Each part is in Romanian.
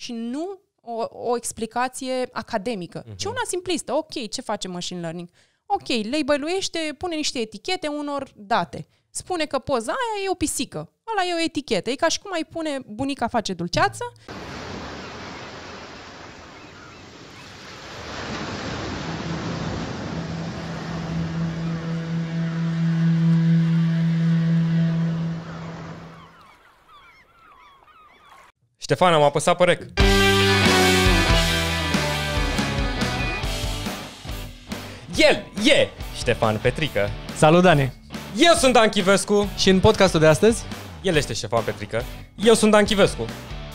și nu o, o explicație academică, uh-huh. Mhm. ci una simplistă. Ok, ce face machine learning? Ok, labeluiește, pune niște etichete unor date. Spune că poza aia e o pisică, ăla e o etichetă. E ca și cum ai pune bunica face dulceață Ștefan, am apăsat pe rec. El e Ștefan Petrică. Salut, Dani! Eu sunt Dan Chivescu. Și în podcastul de astăzi? El este Ștefan Petrică. Eu sunt Dan Chivescu.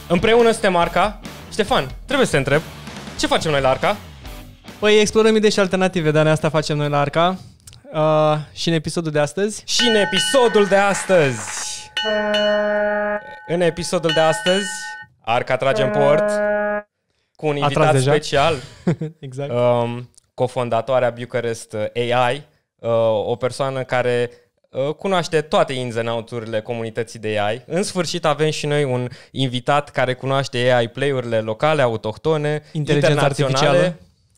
Împreună suntem Arca. Ștefan, trebuie să te întreb, ce facem noi la Arca? Păi explorăm idei și alternative, dar asta facem noi la Arca. Uh, și în episodul de astăzi? Și în episodul de astăzi! În episodul de astăzi Arca trage în port cu un invitat special. exact. Um, cofondatoarea Bucharest AI, uh, o persoană care uh, cunoaște toate ins and comunității de AI. În sfârșit avem și noi un invitat care cunoaște AI play-urile locale, autohtone, Inteligența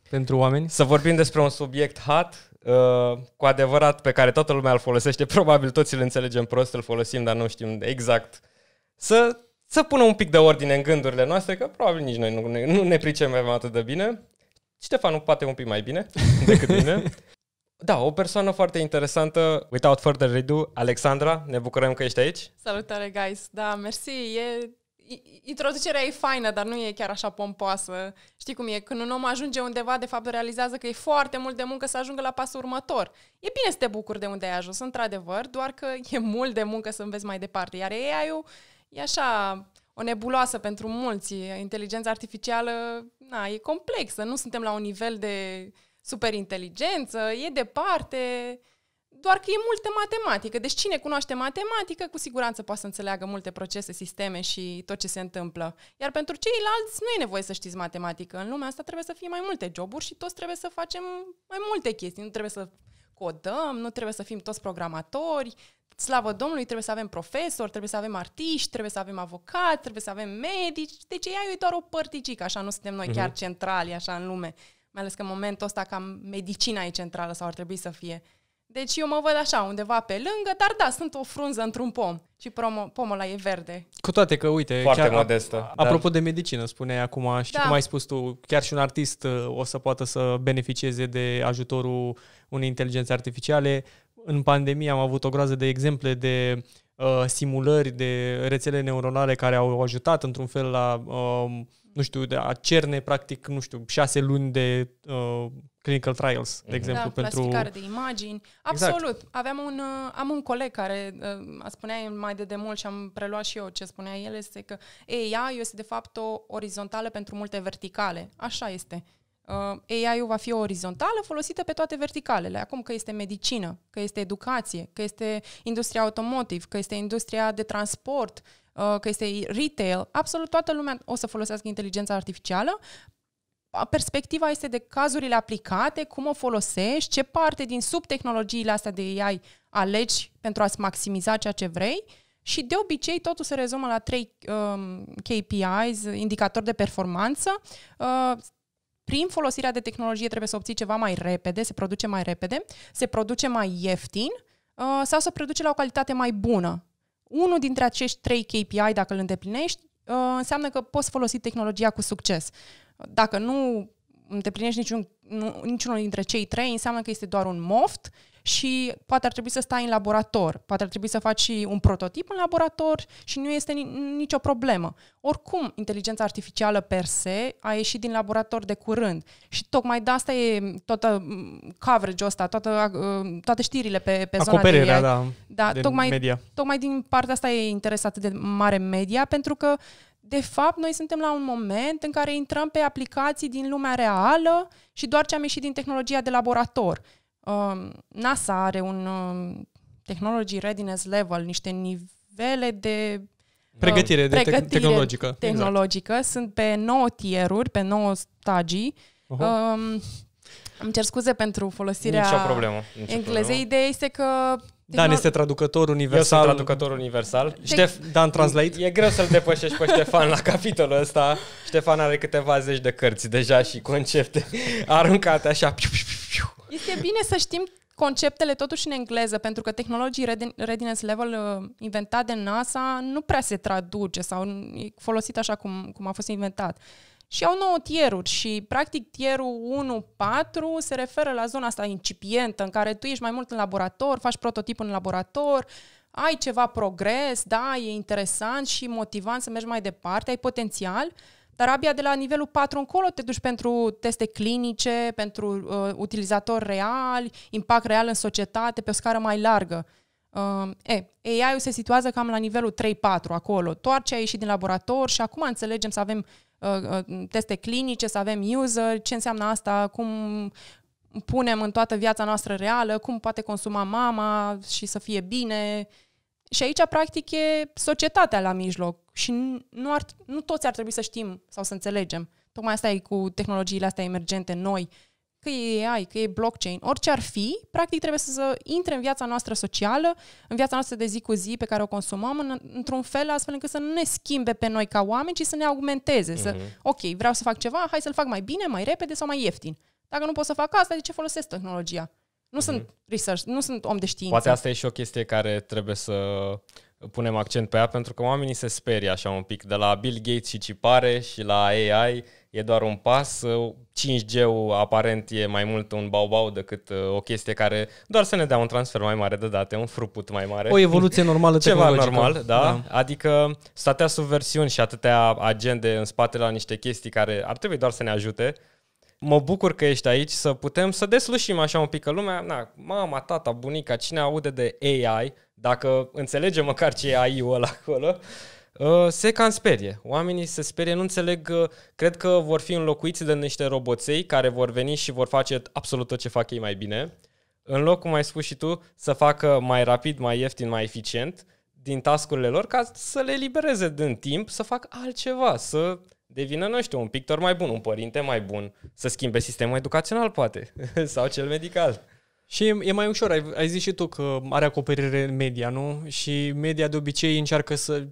pentru oameni. Să vorbim despre un subiect hot, uh, cu adevărat pe care toată lumea îl folosește. Probabil toți îl înțelegem prost, îl folosim, dar nu știm exact. Să să pună un pic de ordine în gândurile noastre, că probabil nici noi nu ne, nu ne pricepem atât de bine. Ștefanul poate un pic mai bine decât mine. Da, o persoană foarte interesantă. Without further ado, Alexandra, ne bucurăm că ești aici. Salutare, guys! Da, mersi, e... Introducerea e faină, dar nu e chiar așa pompoasă. Știi cum e? Când un om ajunge undeva, de fapt realizează că e foarte mult de muncă să ajungă la pasul următor. E bine să te bucuri de unde ai ajuns, într-adevăr, doar că e mult de muncă să înveți mai departe. Iar ei ai o e așa o nebuloasă pentru mulți. Inteligența artificială, na, e complexă. Nu suntem la un nivel de superinteligență, e departe, doar că e multă matematică. Deci cine cunoaște matematică, cu siguranță poate să înțeleagă multe procese, sisteme și tot ce se întâmplă. Iar pentru ceilalți nu e nevoie să știți matematică. În lumea asta trebuie să fie mai multe joburi și toți trebuie să facem mai multe chestii. Nu trebuie să codăm, nu trebuie să fim toți programatori, slavă Domnului, trebuie să avem profesori, trebuie să avem artiști, trebuie să avem avocați, trebuie să avem medici. Deci ea e doar o părticică, așa nu suntem noi uh-huh. chiar mhm. centrali, așa în lume. Mai ales că în momentul ăsta cam medicina e centrală sau ar trebui să fie. Deci eu mă văd așa, undeva pe lângă, dar da, sunt o frunză într-un pom și promo, pomul ăla e verde. Cu toate că, uite, Foarte chiar, modestă. A, dar... Apropo de medicină, spuneai acum și da. cum ai spus tu, chiar și un artist uh, o să poată să beneficieze de ajutorul unei inteligențe artificiale în pandemie am avut o groază de exemple de uh, simulări de rețele neuronale care au ajutat într-un fel la, uh, nu știu, de a cerne practic, nu știu, șase luni de uh, clinical trials, de mhm. exemplu. Da, pentru... clasificare de imagini. Exact. Absolut. Exact. Aveam un, uh, am un coleg care uh, spunea mai de demult și am preluat și eu ce spunea el, este că AI este de fapt o orizontală pentru multe verticale. Așa este. Uh, AI-ul va fi o orizontală folosită pe toate verticalele. Acum că este medicină, că este educație, că este industria automotive, că este industria de transport, uh, că este retail, absolut toată lumea o să folosească inteligența artificială. Perspectiva este de cazurile aplicate, cum o folosești, ce parte din subtehnologiile astea de AI alegi pentru a-ți maximiza ceea ce vrei și de obicei totul se rezumă la trei um, KPIs, indicatori de performanță, uh, prin folosirea de tehnologie trebuie să obții ceva mai repede, se produce mai repede, se produce mai ieftin uh, sau se produce la o calitate mai bună. Unul dintre acești trei KPI, dacă îl îndeplinești, uh, înseamnă că poți folosi tehnologia cu succes. Dacă nu îndeplinești niciun, niciunul dintre cei trei, înseamnă că este doar un moft și poate ar trebui să stai în laborator, poate ar trebui să faci și un prototip în laborator și nu este nicio problemă. Oricum, inteligența artificială per se a ieșit din laborator de curând și tocmai de asta e toată coverage-ul ăsta, toată, ă, toate știrile pe, pe zona de AI. Da, da din da, tocmai, media. tocmai din partea asta e interesată de mare media, pentru că de fapt, noi suntem la un moment în care intrăm pe aplicații din lumea reală și doar ce am ieșit din tehnologia de laborator. Um, NASA are un um, Technology Readiness Level, niște nivele de pregătire, uh, pregătire de te- tehnologică. tehnologică. Exact. Sunt pe 9 tieruri, pe 9 stagii. Uh-huh. Um, îmi cer scuze pentru folosirea Nicio problemă. Nicio englezei. Problemă. Ideea este că... Tehnolo- Dan este traducător universal. Eu sunt traducător universal. Te- Ștef, Dan Translate. E greu să-l depășești pe Ștefan la capitolul ăsta. Ștefan are câteva zeci de cărți deja și concepte aruncate așa. Piu, piu, piu este bine să știm conceptele totuși în engleză, pentru că tehnologii readiness level uh, inventate de NASA nu prea se traduce sau e folosit așa cum, cum a fost inventat. Și au nouă tieruri și, practic, tierul 1-4 se referă la zona asta incipientă, în care tu ești mai mult în laborator, faci prototip în laborator, ai ceva progres, da, e interesant și motivant să mergi mai departe, ai potențial, dar abia de la nivelul 4 încolo te duci pentru teste clinice, pentru uh, utilizatori reali, impact real în societate, pe o scară mai largă. Uh, e, AI-ul se situează cam la nivelul 3-4 acolo. Doar ce a ieșit din laborator și acum înțelegem să avem uh, uh, teste clinice, să avem user, ce înseamnă asta, cum punem în toată viața noastră reală, cum poate consuma mama și să fie bine. Și aici, practic, e societatea la mijloc și nu, ar, nu toți ar trebui să știm sau să înțelegem. Tocmai asta e cu tehnologiile astea emergente noi, că e AI, că e blockchain, orice ar fi, practic trebuie să, să intre în viața noastră socială, în viața noastră de zi cu zi pe care o consumăm, în, într-un fel astfel încât să nu ne schimbe pe noi ca oameni, ci să ne augmenteze. Uh-huh. Să, mhm. ok, vreau să fac ceva, hai să-l fac mai bine, mai repede sau mai ieftin. Dacă nu pot să fac asta, de ce folosesc tehnologia? Nu mm-hmm. sunt research, nu sunt om de știință. Poate asta e și o chestie care trebuie să punem accent pe ea pentru că oamenii se sperie așa un pic de la Bill Gates și cipare și la AI e doar un pas. 5G-ul aparent e mai mult un bau-bau decât uh, o chestie care doar să ne dea un transfer mai mare de date, un fruput mai mare. O evoluție normală Ceva normal, da? da. Adică statea subversiuni și atâtea agende în spatele la niște chestii care ar trebui doar să ne ajute Mă bucur că ești aici să putem să deslușim așa un pic că lumea, na, mama, tata, bunica, cine aude de AI, dacă înțelege măcar ce e AI-ul ăla acolo, ă, se cam sperie. Oamenii se sperie, nu înțeleg, ă, cred că vor fi înlocuiți de niște roboței care vor veni și vor face absolut tot ce fac ei mai bine. În loc, cum ai spus și tu, să facă mai rapid, mai ieftin, mai eficient din tascurile lor ca să le libereze din timp, să facă altceva, să devină, nu știu, un pictor mai bun, un părinte mai bun, să schimbe sistemul educațional, poate, sau cel medical. Și e, mai ușor, ai, ai zis și tu că are acoperire media, nu? Și media de obicei încearcă să...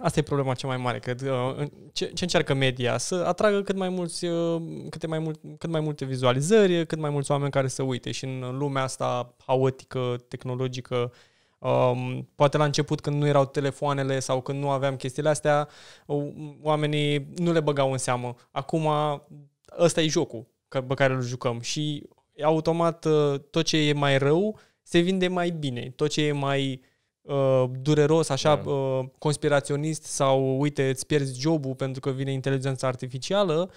Asta e problema cea mai mare, că uh, ce, ce încearcă media? Să atragă cât mai, mulți, uh, câte mai mult, cât mai multe vizualizări, cât mai mulți oameni care să uite. Și în lumea asta haotică, tehnologică, Um, poate la început când nu erau telefoanele sau când nu aveam chestiile astea, oamenii nu le băgau în seamă. Acum ăsta e jocul pe care îl jucăm și automat uh, tot ce e mai rău se vinde mai bine. Tot ce e mai uh, dureros, așa, da. uh, conspiraționist sau uite, îți pierzi jobul pentru că vine inteligența artificială,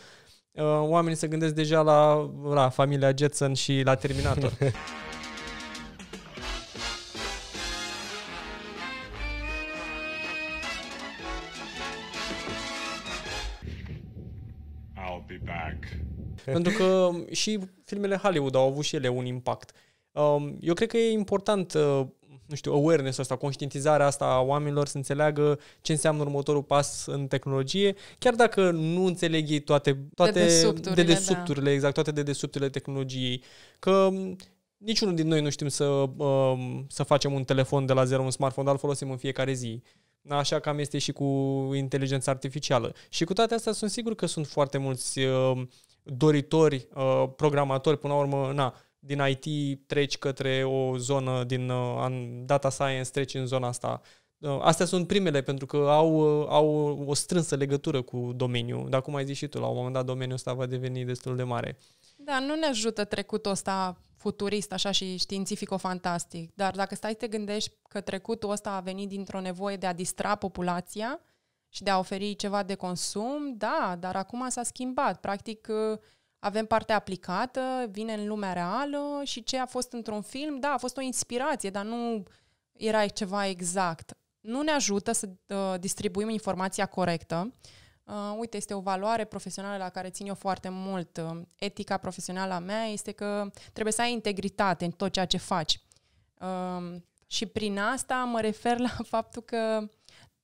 uh, oamenii se gândesc deja la, la familia Jetson și la Terminator. back. Pentru că și filmele Hollywood au avut și ele un impact. Um, eu cred că e important, uh, nu știu, awareness asta, conștientizarea asta a oamenilor să înțeleagă ce înseamnă următorul pas în tehnologie, chiar dacă nu înțeleg ei toate, toate de dedesubturile da. exact, toate de desubturile tehnologiei. Că um, niciunul din noi nu știm să, um, să facem un telefon de la zero, un smartphone, dar îl folosim în fiecare zi așa cam este și cu inteligența artificială. Și cu toate astea sunt sigur că sunt foarte mulți uh, doritori, uh, programatori, până la urmă, na, din IT treci către o zonă din uh, data science, treci în zona asta. Uh, astea sunt primele pentru că au, uh, au o strânsă legătură cu domeniul. Dar cum ai zis și tu, la un moment dat domeniul ăsta va deveni destul de mare. Da, nu ne ajută trecutul ăsta futurist, așa și științifico-fantastic, dar dacă stai te gândești că trecutul ăsta a venit dintr-o nevoie de a distra populația și de a oferi ceva de consum, da, dar acum s-a schimbat. Practic, uh, avem partea aplicată, vine în lumea reală și ce a fost într-un film, da, a fost o inspirație, dar nu era ceva exact. Nu ne ajută să uh, distribuim informația corectă, uh, uite, este o valoare profesională la care țin eu foarte mult. Uh, etica profesională a mea este că trebuie să ai integritate în tot ceea ce faci. Uh, și prin asta mă refer la faptul că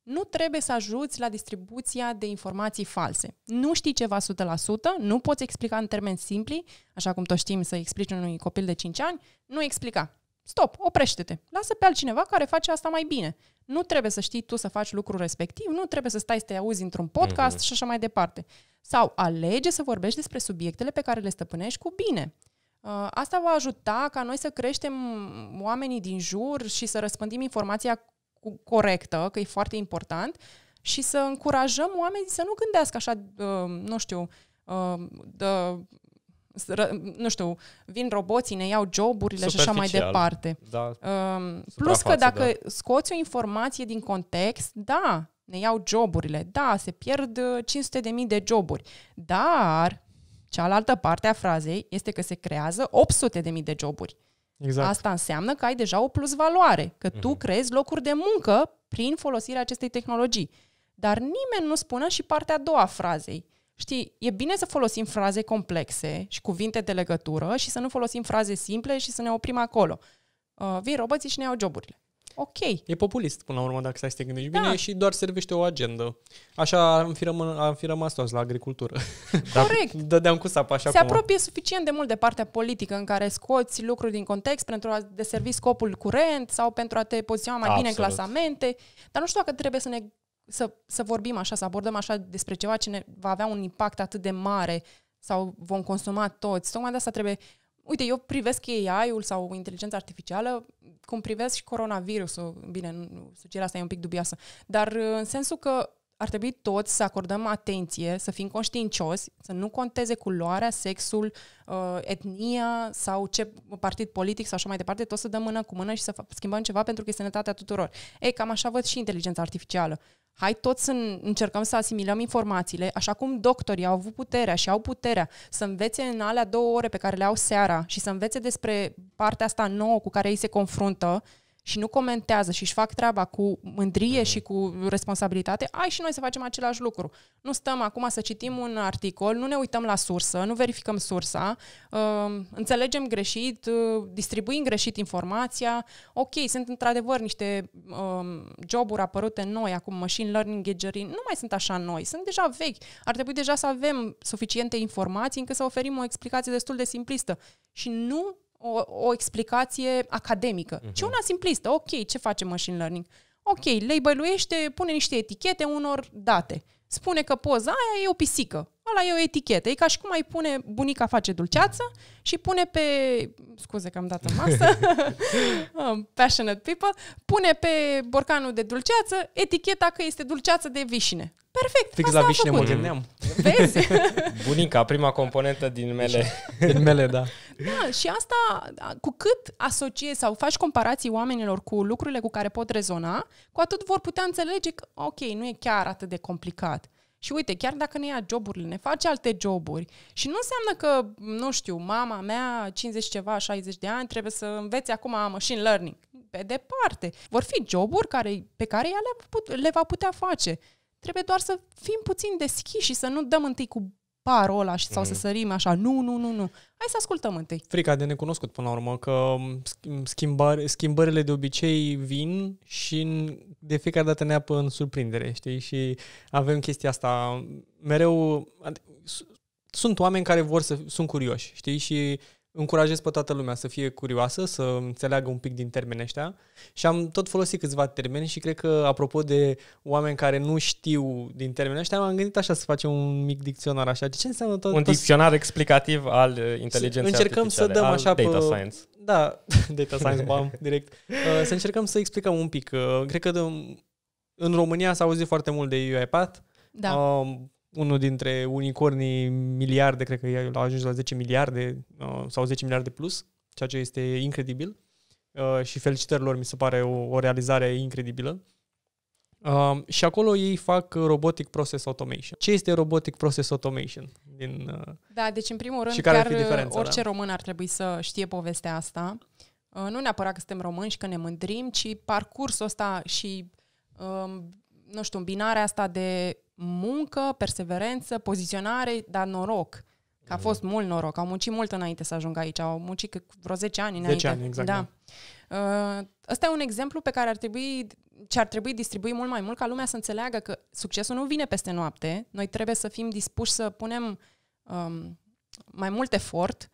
nu trebuie să ajuți la distribuția de informații false. Nu știi ceva 100%, nu poți explica în termeni simpli, așa cum toți știm să explici unui copil de 5 ani, nu explica. Stop, oprește-te. Lasă pe altcineva care face asta mai bine. Nu trebuie să știi tu să faci lucrul respectiv, nu trebuie să stai să te auzi într-un podcast mm-hmm. și așa mai departe. Sau alege să vorbești despre subiectele pe care le stăpânești cu bine. Uh, asta va ajuta ca noi să creștem oamenii din jur și să răspândim informația corectă, că e foarte important, și să încurajăm oamenii să nu gândească așa, uh, nu știu, de uh, nu știu, vin roboții, ne iau joburile și așa mai departe. Da, um, plus că da. dacă da. scoți o informație din context, da, ne iau joburile, da, se pierd 500.000 uh, de joburi, dar cealaltă parte a frazei este că se creează 800.000 de joburi. Exact. Asta înseamnă că ai deja o plusvaloare, că uh-huh. tu mhm. creezi locuri de muncă prin folosirea acestei tehnologii. Dar nimeni nu spune și partea a doua frazei. Știi, e bine să folosim fraze complexe și cuvinte de legătură și să nu folosim fraze simple și să ne oprim acolo. Uh, vin roboții și ne iau joburile. Ok. E populist, până la urmă, dacă stai să te gândești da. bine și doar servește o agendă. Așa am fi, rămân, am fi rămas toți la agricultură. Corect. dădeam cu sapă așa Se cum... apropie suficient de mult de partea politică în care scoți lucruri din context pentru a deservi scopul curent sau pentru a te poziționa mai Absolut. bine în clasamente. Dar nu știu dacă trebuie să ne să, să vorbim așa, să abordăm așa despre ceva ce ne va avea un impact atât de mare sau vom consuma toți. Tocmai de asta trebuie... Uite, eu privesc AI-ul sau inteligența artificială cum privesc și coronavirusul. Bine, sugerea asta e un pic dubioasă. Dar uh, în sensul că ar trebui toți să acordăm atenție, să fim conștiincioși, să nu conteze culoarea, sexul, uh, etnia sau ce partid politic sau așa mai departe, tot să dăm mână cu mână și să schimbăm ceva pentru că e sănătatea tuturor. Ei, cam așa văd și inteligența artificială. Hai toți să încercăm să asimilăm informațiile, așa cum doctorii au avut puterea și au puterea să învețe în alea două ore pe care le au seara și să învețe despre partea asta nouă cu care ei se confruntă, și nu comentează și își fac treaba cu mândrie și cu responsabilitate, ai și noi să facem același lucru. Nu stăm acum să citim un articol, nu ne uităm la sursă, nu verificăm sursa, um, înțelegem greșit, uh, distribuim greșit informația. Ok, sunt într-adevăr niște um, joburi apărute noi acum, machine learning, gadgeting, nu mai sunt așa noi, sunt deja vechi. Ar trebui deja să avem suficiente informații încât să oferim o explicație destul de simplistă. Și nu o, o explicație academică, uh-huh. Mhm. ci una simplistă. Ok, ce face machine learning? Ok, labeluiește, pune niște etichete unor date. Spune că poza aia e o pisică. Ăla e o etichetă. E ca și cum ai pune bunica face dulceață și pune pe... Scuze că am dat în masă. Um, passionate people. Pune pe borcanul de dulceață eticheta că este dulceață de vișine. Perfect. Fix la vișine mă gândeam. Vezi? Bunica, prima componentă din mele. din mele, da. Da, și asta, da, cu cât asociezi sau faci comparații oamenilor cu lucrurile cu care pot rezona, cu atât vor putea înțelege că, ok, nu e chiar atât de complicat. Și uite, chiar dacă ne ia joburile, ne face alte joburi și nu înseamnă că, nu știu, mama mea, 50 ceva, 60 de ani, trebuie să învețe acum machine learning. Pe departe. Vor fi joburi care, pe care ea le, le va putea face. Trebuie doar să fim puțin deschiși și să nu dăm întâi cu parola și sau mm să mhm. sărim așa. Nu, nu, nu, nu. Hai să ascultăm întâi. Frica de necunoscut până la urmă, că schimbări, schimbările de obicei vin și de fiecare dată ne apă în surprindere, știi? Și avem chestia asta mereu... Sunt oameni care vor să... sunt curioși, știi? Și încurajez pe toată lumea să fie curioasă, să înțeleagă un pic din termenii ăștia și am tot folosit câțiva termeni și cred că, apropo de oameni care nu știu din termenii ăștia, m-am gândit așa să facem un mic dicționar așa. De ce înseamnă tot? Un tot... dicționar explicativ al uh, inteligenței Încercăm să dăm așa data pe... science. Da, data science, bam, direct. Uh, să încercăm să explicăm un pic. Uh, cred că de, în România s-a auzit foarte mult de UiPath. Da. Um, unul dintre unicornii miliarde, cred că el a ajuns la 10 miliarde uh, sau 10 miliarde plus, ceea ce este incredibil uh, și felicitărilor mi se pare o, o realizare incredibilă. Uh, și acolo ei fac Robotic Process Automation. Ce este Robotic Process Automation? Din, da, deci în primul rând, și care chiar orice da? român ar trebui să știe povestea asta. nu neapărat că suntem români și că ne mândrim, ci parcursul ăsta și, um, nu știu, binarea asta de muncă, perseverență, poziționare, dar noroc. Că a mm. fost mult noroc. Au muncit mult înainte să ajungă aici. Au muncit vreo 10 ani înainte. 10 ani, exact. Da. da. Uh, Ăsta e un exemplu pe care ar trebui, ce ar trebui distribui mult mai mult ca lumea să înțeleagă că succesul nu vine peste noapte. Noi trebuie să fim dispuși să punem um, mai mult efort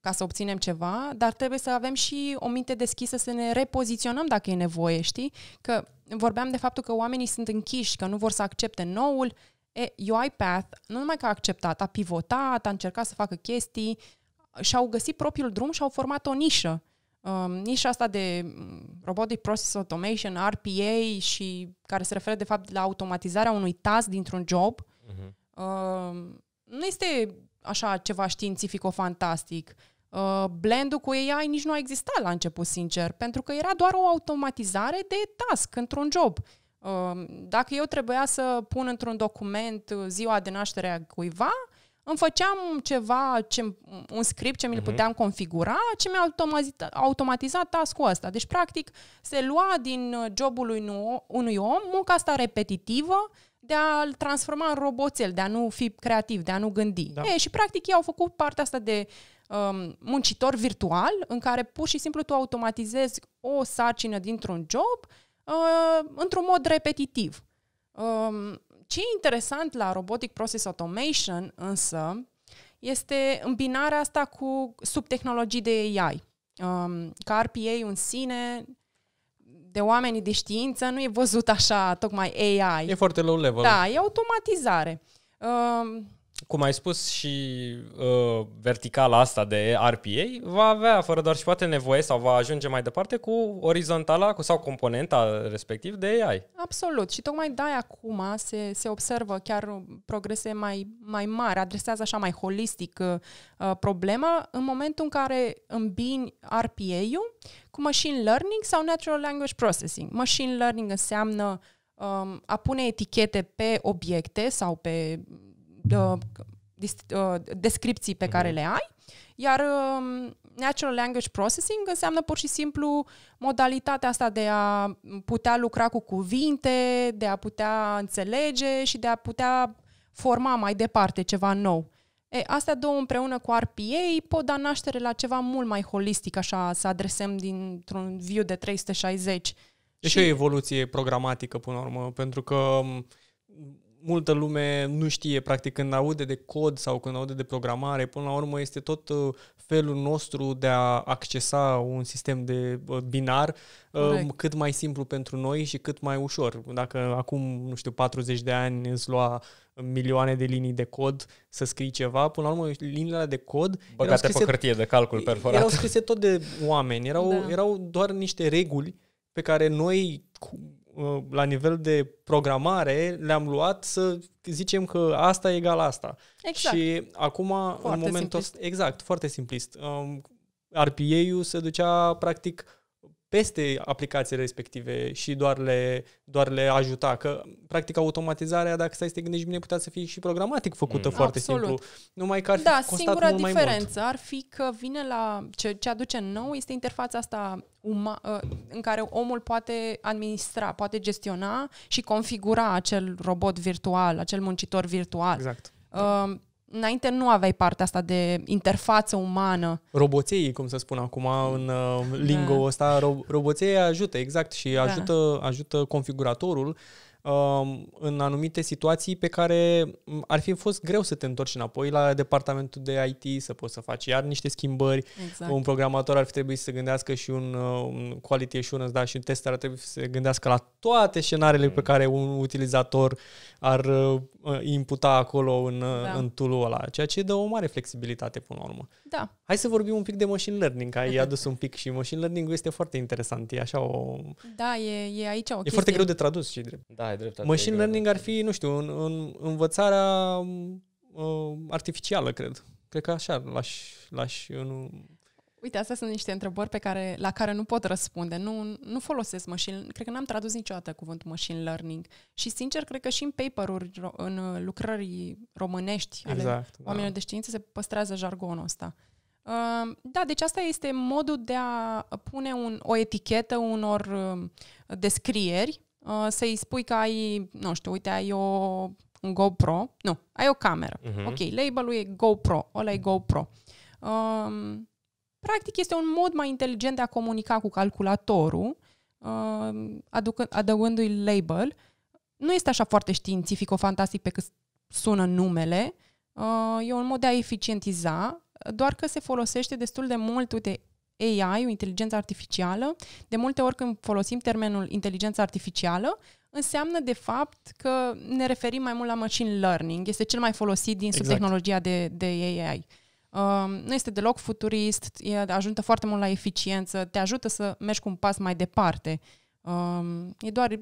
ca să obținem ceva, dar trebuie să avem și o minte deschisă să ne repoziționăm dacă e nevoie, știi? Că vorbeam de faptul că oamenii sunt închiși, că nu vor să accepte noul. E, UiPath nu numai că a acceptat, a pivotat, a încercat să facă chestii, și-au găsit propriul drum și au format o nișă. Um, nișa asta de mm, Robotic Process Automation, RPA, și care se referă de fapt la automatizarea unui task dintr-un job, uh-huh. um, nu este așa ceva științifico-fantastic. Uh, blendul cu AI nici nu a existat la început, sincer, pentru că era doar o automatizare de task într-un job. Uh, dacă eu trebuia să pun într-un document ziua de naștere a cuiva, îmi făceam ceva, ce, un script ce mi-l mhm. puteam configura, ce mi-a automatizat, automatizat task-ul ăsta. Deci, practic, se lua din jobul unui, unui om munca asta repetitivă, de a-l transforma în roboțel, de a nu fi creativ, de a nu gândi. Da. E, și practic ei au făcut partea asta de um, muncitor virtual, în care pur și simplu tu automatizezi o sarcină dintr-un job uh, într-un mod repetitiv. Um, ce e interesant la Robotic Process Automation însă este îmbinarea asta cu subtehnologii de AI. Um, că RPA în sine de oamenii de știință nu e văzut așa, tocmai AI. E foarte low level. Da, e automatizare. Uh, cum ai spus și uh, verticala asta de RPA, va avea fără doar și poate nevoie sau va ajunge mai departe cu orizontala cu, sau componenta respectiv de AI. Absolut. Și tocmai de acum se, se observă chiar progrese mai, mai mari, adresează așa mai holistic uh, problema în momentul în care îmbini RPA-ul cu machine learning sau natural language processing. Machine learning înseamnă um, a pune etichete pe obiecte sau pe uh, descripții pe care mhm. le ai, iar uh, Natural Language Processing înseamnă pur și simplu modalitatea asta de a putea lucra cu cuvinte, de a putea înțelege și de a putea forma mai departe ceva nou. E, astea două împreună cu RPA pot da naștere la ceva mult mai holistic, așa, să adresăm dintr-un view de 360. Deci e și, o evoluție programatică, până la urmă, pentru că um, multă lume nu știe, practic când aude de cod sau când aude de programare, până la urmă este tot uh, felul nostru de a accesa un sistem de uh, binar uh, Correct. cât mai simplu pentru noi și cât mai ușor. Dacă acum, nu știu, 40 de ani îți lua milioane de linii de cod să scrii ceva, până la urmă liniile de cod Băgate scrise, pe hârtie de calcul perforat. Erau scrise tot de oameni, erau, da. erau doar niște reguli pe care noi Uh, la nivel de programare, le-am luat să zicem că asta e egal asta. Exact. Și acum, foarte în momentul ăsta, exact, foarte simplist. Um, RPA-ul se ducea, practic, peste aplicațiile respective și doar le, doar le ajuta. Că, practic, automatizarea, dacă stai să te gândești bine, putea să fie și programatic făcută mm. foarte Absolut. simplu. Numai că ar fi da, costat singura mult diferență mai mult. ar fi că vine la ce, ce aduce nou este interfața asta uma, uh, în care omul poate administra, poate gestiona și configura acel robot virtual, acel muncitor virtual. Exact. Uh, înainte nu aveai partea asta de interfață umană. Roboței, cum să spun acum în uh, lingo da. ăsta, ro- roboței ajută, exact, și ajută, da. ajută configuratorul uh, Um, în anumite situații pe care ar fi fost greu să te întorci înapoi la departamentul de IT, să poți să faci iar niște schimbări. Exact. Un programator ar fi trebuit să se gândească și un, uh, un quality assurance, da, și un tester ar trebui să se gândească la toate scenariile mm. pe care un utilizator ar uh, imputa acolo în, uh, da. în tool ăla, ceea ce dă o mare flexibilitate până la urmă. Da. Hai să vorbim un pic de machine learning, că ai adus un pic și machine learning este foarte interesant, e așa o... Da, e, e aici o E foarte greu de tradus și drept. Da, e dreptate. Machine e learning ar fi, nu știu, în, în, învățarea uh, artificială, cred. Cred că așa l-aș, l-aș eu nu... Uite, astea sunt niște întrebări pe care, la care nu pot răspunde. Nu, nu folosesc machine, cred că n-am tradus niciodată cuvântul machine learning. Și sincer, cred că și în paper-uri, în uh, lucrări românești exact, ale da. oamenilor de știință se păstrează jargonul ăsta. Uh, da, deci asta este modul de a pune un, o etichetă unor uh, descrieri, să-i spui că ai, nu știu, uite, ai o un GoPro, nu, ai o cameră. Uh-huh. Ok, labelul e GoPro, ăla e GoPro. Um, Practic este un mod mai inteligent de a comunica cu calculatorul, uh, adăugându-i label. Nu este așa foarte științific o fantastic pe cât sună numele. Uh, e un mod de a eficientiza, doar că se folosește destul de mult, uite, AI, o inteligență artificială. De multe ori când folosim termenul inteligență artificială, înseamnă de fapt că ne referim mai mult la machine learning. Este cel mai folosit din exact. subtehnologia de, de AI. Um, nu este deloc futurist, e, ajută foarte mult la eficiență, te ajută să mergi cu un pas mai departe. Um, e doar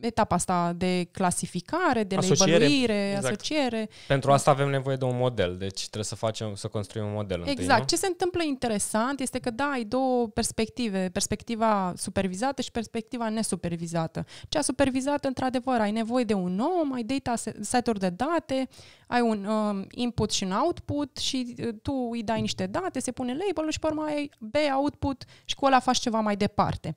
etapa asta de clasificare, de asociere. exact. asociere. Pentru asta avem nevoie de un model, deci trebuie să facem, să construim un model. Exact. Întâi, Ce se întâmplă interesant este că, da, ai două perspective, perspectiva supervizată și perspectiva nesupervizată. Cea supervizată, într-adevăr, ai nevoie de un om, ai data set-uri de date, ai un um, input și un output și uh, tu îi dai niște date, se pune label-ul și pe urmă ai B output și cu ăla faci ceva mai departe.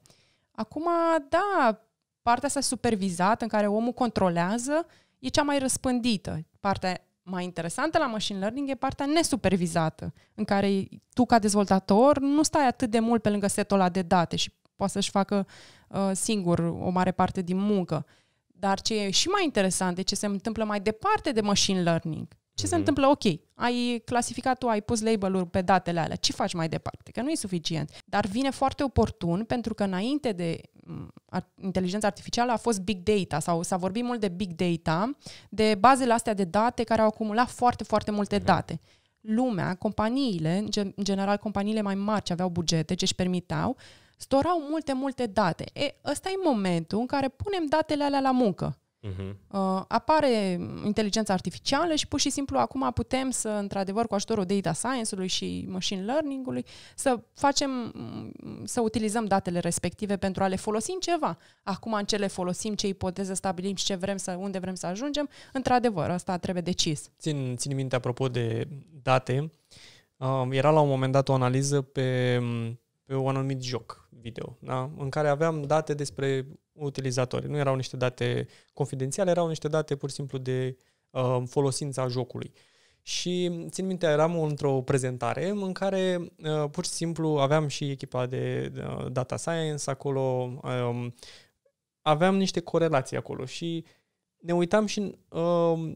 Acum, da, partea asta supervizată în care omul controlează e cea mai răspândită. Partea mai interesantă la machine learning e partea nesupervizată, în care tu ca dezvoltator nu stai atât de mult pe lângă setul ăla de date și poate să-și facă uh, singur o mare parte din muncă. Dar ce e și mai interesant de ce se întâmplă mai departe de machine learning ce se mhm. întâmplă? Ok, ai clasificat tu, ai pus label-uri pe datele alea. Ce faci mai departe? Că nu e suficient. Dar vine foarte oportun pentru că înainte de inteligența artificială a fost big data sau s-a vorbit mult de big data, de bazele astea de date care au acumulat foarte, foarte multe date lumea, companiile, în general companiile mai mari ce aveau bugete, ce își permiteau, storau multe, multe date. E, ăsta e momentul în care punem datele alea la muncă. Uh-huh. apare inteligența artificială și pur și simplu acum putem să, într-adevăr, cu ajutorul data science-ului și machine learning-ului, să facem, să utilizăm datele respective pentru a le folosi în ceva. Acum în ce le folosim, ce ipoteze stabilim și ce vrem să, unde vrem să ajungem, într-adevăr, asta trebuie decis. Țin, țin minte, apropo de date, uh, era la un moment dat o analiză pe, pe un anumit joc video, da? în care aveam date despre utilizatori. Nu erau niște date confidențiale, erau niște date pur și simplu de uh, folosința jocului. Și țin minte, eram într-o prezentare în care uh, pur și simplu aveam și echipa de uh, data science acolo, um, aveam niște corelații acolo și ne uitam și uh,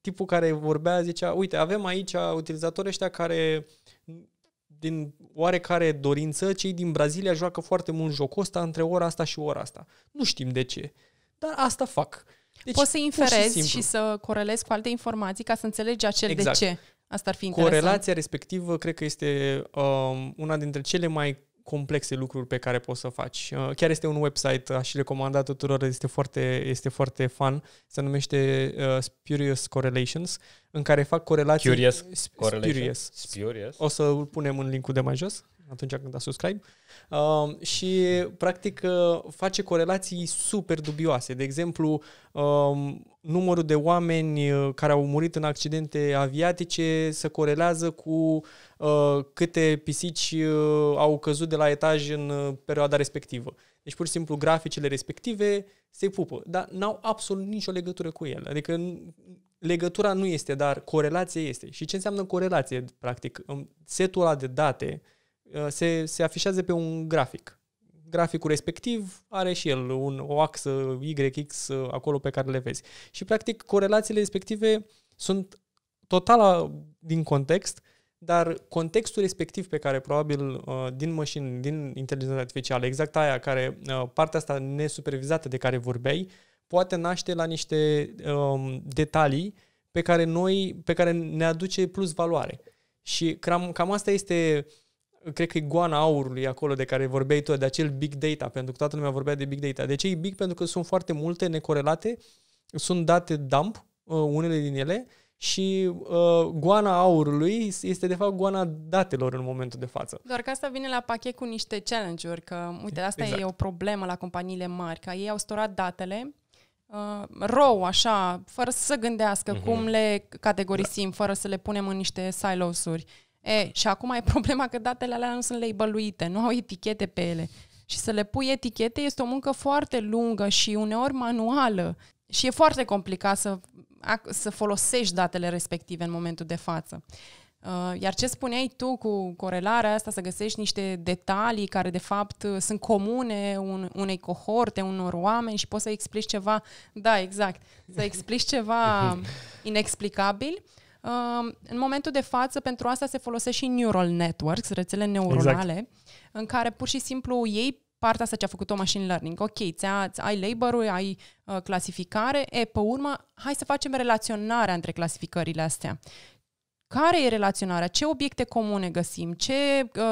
tipul care vorbea zicea, uite, avem aici utilizatorii ăștia care din oarecare dorință, cei din Brazilia joacă foarte mult jocul ăsta între ora asta și ora asta. Nu știm de ce, dar asta fac. Deci, Poți să inferezi și, și să corelezi cu alte informații ca să înțelegi acel exact. de ce. Asta ar fi interesant. Corelația respectivă cred că este um, una dintre cele mai complexe lucruri pe care poți să faci. Uh, chiar este un website, uh, aș recomanda tuturor, este foarte, este foarte fun, se numește uh, Spurious Correlations, în care fac corelații... Curious Spurious. Spurious. O să-l punem în linkul de mai jos atunci când a subscribe uh, și practic uh, face corelații super dubioase. De exemplu, uh, numărul de oameni uh, care au murit în accidente aviatice se corelează cu uh, câte pisici uh, au căzut de la etaj în uh, perioada respectivă. Deci pur și simplu graficele respective se pupă, dar n-au absolut nicio legătură cu ele. Adică legătura nu este, dar corelația este. Și ce înseamnă corelație, practic? Setul ăla de date uh, Uh, se, se afișează pe un grafic. Graficul respectiv are și el un, o axă YX uh, acolo pe care le vezi. Și practic corelațiile respective sunt total din context, dar contextul respectiv pe care probabil uh, din mașini, din inteligența artificială, exact aia care, partea asta nesupervizată de care vorbeai, poate naște la niște um, detalii pe care noi, pe care ne aduce plus valoare. Și cam, cam asta este uh, cred că e goana aurului acolo de care vorbeai tu, de acel big data, pentru că toată lumea vorbea de big data. De ce e big? Pentru că sunt foarte multe necorelate, sunt date dump, uh, unele din ele, și uh, goana aurului este de fapt goana datelor în momentul de față. Doar că asta vine la pachet cu niște challenge-uri, că uite, asta exact. e o problemă la companiile mari, că ei au storat datele uh, row, așa, fără să se gândească uh-huh. cum le categorisim, da. fără să le punem în niște silos-uri. E, și acum e problema că datele alea nu sunt labeluite, nu au etichete pe ele. Și să le pui etichete este o muncă foarte lungă și uneori manuală. Și e foarte complicat să, să folosești datele respective în momentul de față. Iar ce spuneai tu cu corelarea asta, să găsești niște detalii care de fapt sunt comune un, unei cohorte, unor oameni și poți să explici ceva, da, exact, să explici ceva inexplicabil în momentul de față, pentru asta se folosesc și neural networks, rețele neuronale, exact. în care pur și simplu ei partea asta ce a făcut-o machine learning. Ok, ți-a, ai labor ul ai uh, clasificare, e, pe urmă, hai să facem relaționarea între clasificările astea. Care e relaționarea? Ce obiecte comune găsim? Ce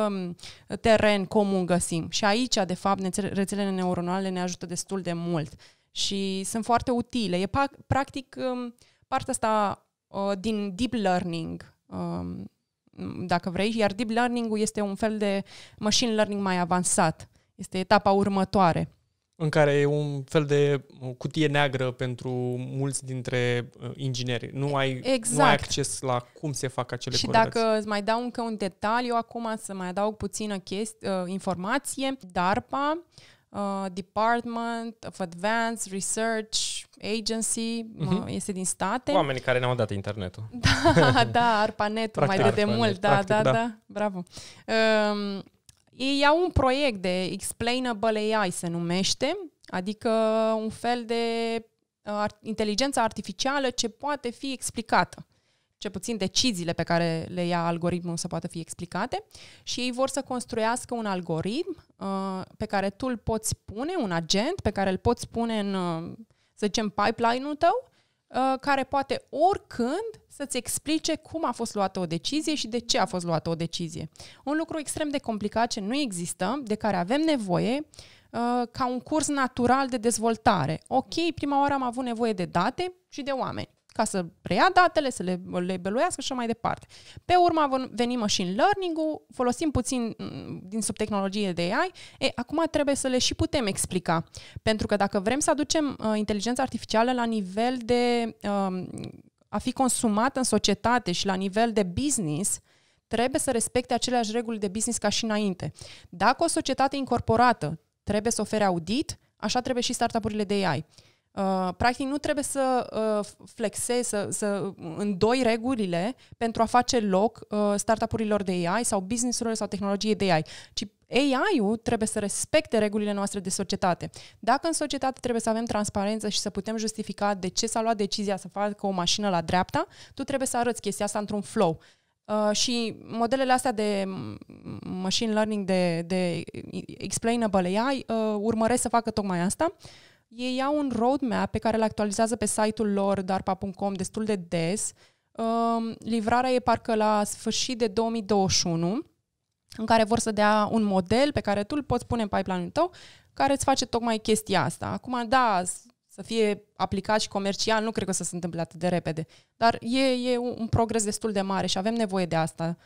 um, teren comun găsim? Și aici, de fapt, rețelele neuronale ne ajută destul de mult și sunt foarte utile. E pa- practic um, partea asta Uh, din deep learning, um, dacă vrei, iar deep learning este un fel de machine learning mai avansat. Este etapa următoare. În care e un fel de cutie neagră pentru mulți dintre uh, ingineri. Nu ai, exact. nu ai acces la cum se fac acele lucruri. Și corelații. dacă îți mai dau încă un detaliu acum, să mai adaug puțină chesti, uh, informație, DARPA, Department of Advanced Research agency, uh-huh. este din state. Oamenii care ne-au dat internetul. Da, da, Arpanetul mai de mult. da, da, da, da, bravo. Um, ei au un proiect de Explainable AI, se numește, adică un fel de uh, ar- inteligență artificială ce poate fi explicată. Ce puțin deciziile pe care le ia algoritmul să poată fi explicate și ei vor să construiască un algoritm uh, pe care tu îl poți pune, un agent pe care îl poți pune în uh, să zicem, pipeline-ul tău, uh, care poate oricând să-ți explice cum a fost luată o decizie și de ce a fost luată o decizie. Un lucru extrem de complicat ce nu există, de care avem nevoie, uh, ca un curs natural de dezvoltare. Ok, prima oară am avut nevoie de date și de oameni ca să preia datele, să le labeluiască și mai departe. Pe urmă venim machine learning-ul, folosim puțin mm, din subtehnologie de AI, e, acum trebuie să le și putem explica. Pentru că dacă vrem să aducem uh, inteligența artificială la nivel de uh, a fi consumată în societate și la nivel de business, trebuie să respecte aceleași reguli de business ca și înainte. Dacă o societate incorporată trebuie să ofere audit, așa trebuie și startup-urile de AI. Uh, practic nu trebuie să uh, flexezi, să, să îndoi regulile pentru a face loc uh, startup-urilor de AI sau business-urilor sau tehnologie de AI, ci AI-ul trebuie să respecte regulile noastre de societate. Dacă în societate trebuie să avem transparență și să putem justifica de ce s-a luat decizia să facă o mașină la dreapta, tu trebuie să arăți chestia asta într-un flow. Uh, și modelele astea de machine learning, de, de explainable AI, uh, urmăresc să facă tocmai asta. Uh, ei au un roadmap pe care îl actualizează pe site-ul lor, darpa.com, destul de des. Um, livrarea e parcă la sfârșit de 2021, în care vor să dea un model pe care tu îl poți pune în pipeline-ul tău, care îți face tocmai chestia asta. Acum, da, să fie aplicat și comercial, nu cred că să se întâmple atât de repede, dar e, e un progres destul de mare și avem nevoie de asta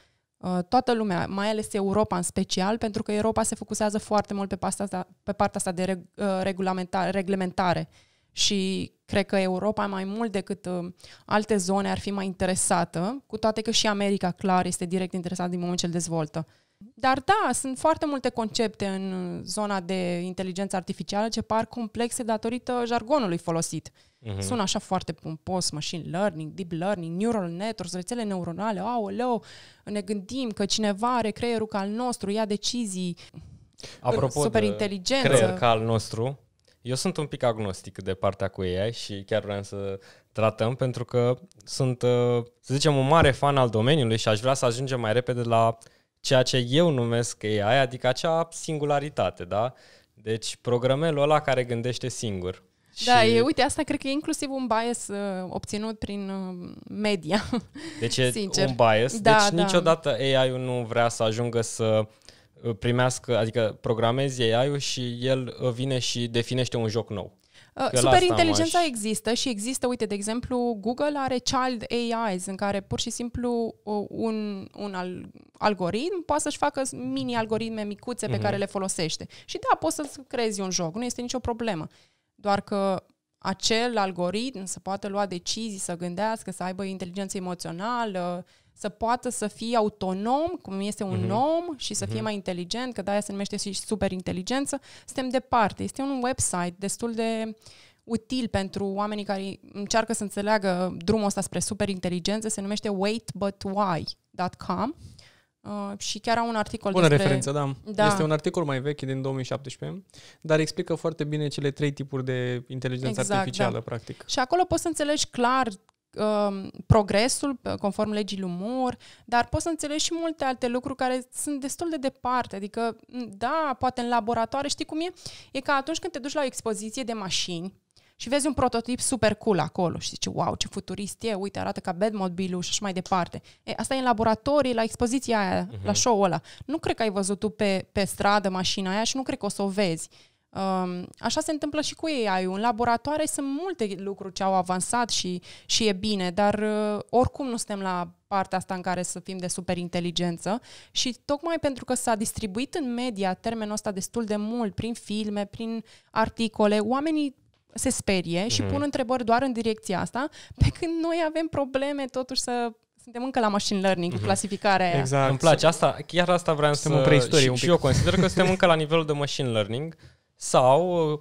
Uh, toată lumea, mai ales Europa în special, pentru că Europa se focusează foarte mult pe, partea asta, pe partea asta de reglementare, uh, reglementare și cred că Europa mai mult decât uh, alte zone ar fi mai interesată, cu toate că și America clar este direct interesată din moment ce îl dezvoltă. Dar da, sunt foarte multe concepte în zona de inteligență artificială ce par complexe datorită jargonului folosit. Mm-hmm. Sună așa foarte pompos, machine learning, deep learning, neural networks, rețele neuronale, aoleu, ne gândim că cineva are creierul ca al nostru, ia decizii, Apropo super inteligență. creier ca al nostru, eu sunt un pic agnostic de partea cu AI și chiar vreau să tratăm pentru că sunt, să zicem, un mare fan al domeniului și aș vrea să ajungem mai repede la ceea ce eu numesc AI, adică acea singularitate, da? Deci programelul ăla care gândește singur. Da, și... e, uite, asta cred că e inclusiv un bias uh, obținut prin uh, media. Deci e Sincer. un bias. Da, deci da. niciodată AI-ul nu vrea să ajungă să uh, primească, adică programezi AI-ul și el uh, vine și definește un joc nou. Că Superinteligența există și există, uite, de exemplu, Google are Child AIs în care pur și simplu uh, un, un al, algoritm poate să-și facă mini-algoritme micuțe pe mm-hmm. care le folosește. Și da, poți să creezi un joc, nu este nicio problemă. Doar că acel algoritm să poată lua decizii, să gândească, să aibă inteligență emoțională, uh, să poată să fie autonom, cum este un mm-hmm. om, și să mm-hmm. fie mhm. mai inteligent, că de-aia se numește și superinteligență, suntem departe. Este un website destul de util pentru oamenii care încearcă să înțeleagă drumul ăsta spre superinteligență, se numește waitbutwhy.com uh, și chiar au un articol Bună despre... referință, da. da. Este un articol mai vechi din 2017, dar explică foarte bine cele trei tipuri de inteligență exact, da. artificială, da. practic. Și acolo poți să înțelegi clar Um, progresul conform legii lui Moore, dar poți să înțelegi și multe alte lucruri care sunt destul de departe. Adică, da, poate în laboratoare, știi cum e? E ca atunci când te duci la o expoziție de mașini și vezi un prototip super cool acolo și zici, wow, ce futurist e, uite, arată ca Batmobile-ul și așa mai departe. E, asta e în laboratorii, la expoziția aia, uh-huh. la mhm. show-ul ăla. Nu cred că ai văzut tu pe, pe stradă mașina aia și nu cred că o să o vezi. Um, așa se întâmplă și cu ei. Ai un laboratoare, sunt multe lucruri ce au avansat și, și e bine, dar uh, oricum nu suntem la partea asta în care să fim de superinteligență și tocmai pentru că s-a distribuit în media termenul ăsta destul de mult, prin filme, prin articole, oamenii se sperie și mm. pun întrebări doar în direcția asta, pe când noi avem probleme totuși să suntem încă la machine learning, mm-hmm. cu clasificarea aia. Exact. Îmi place asta, chiar asta vreau să... Suntem în preistorie și, un pic. și eu consider că suntem încă la nivelul de machine learning. Sau uh,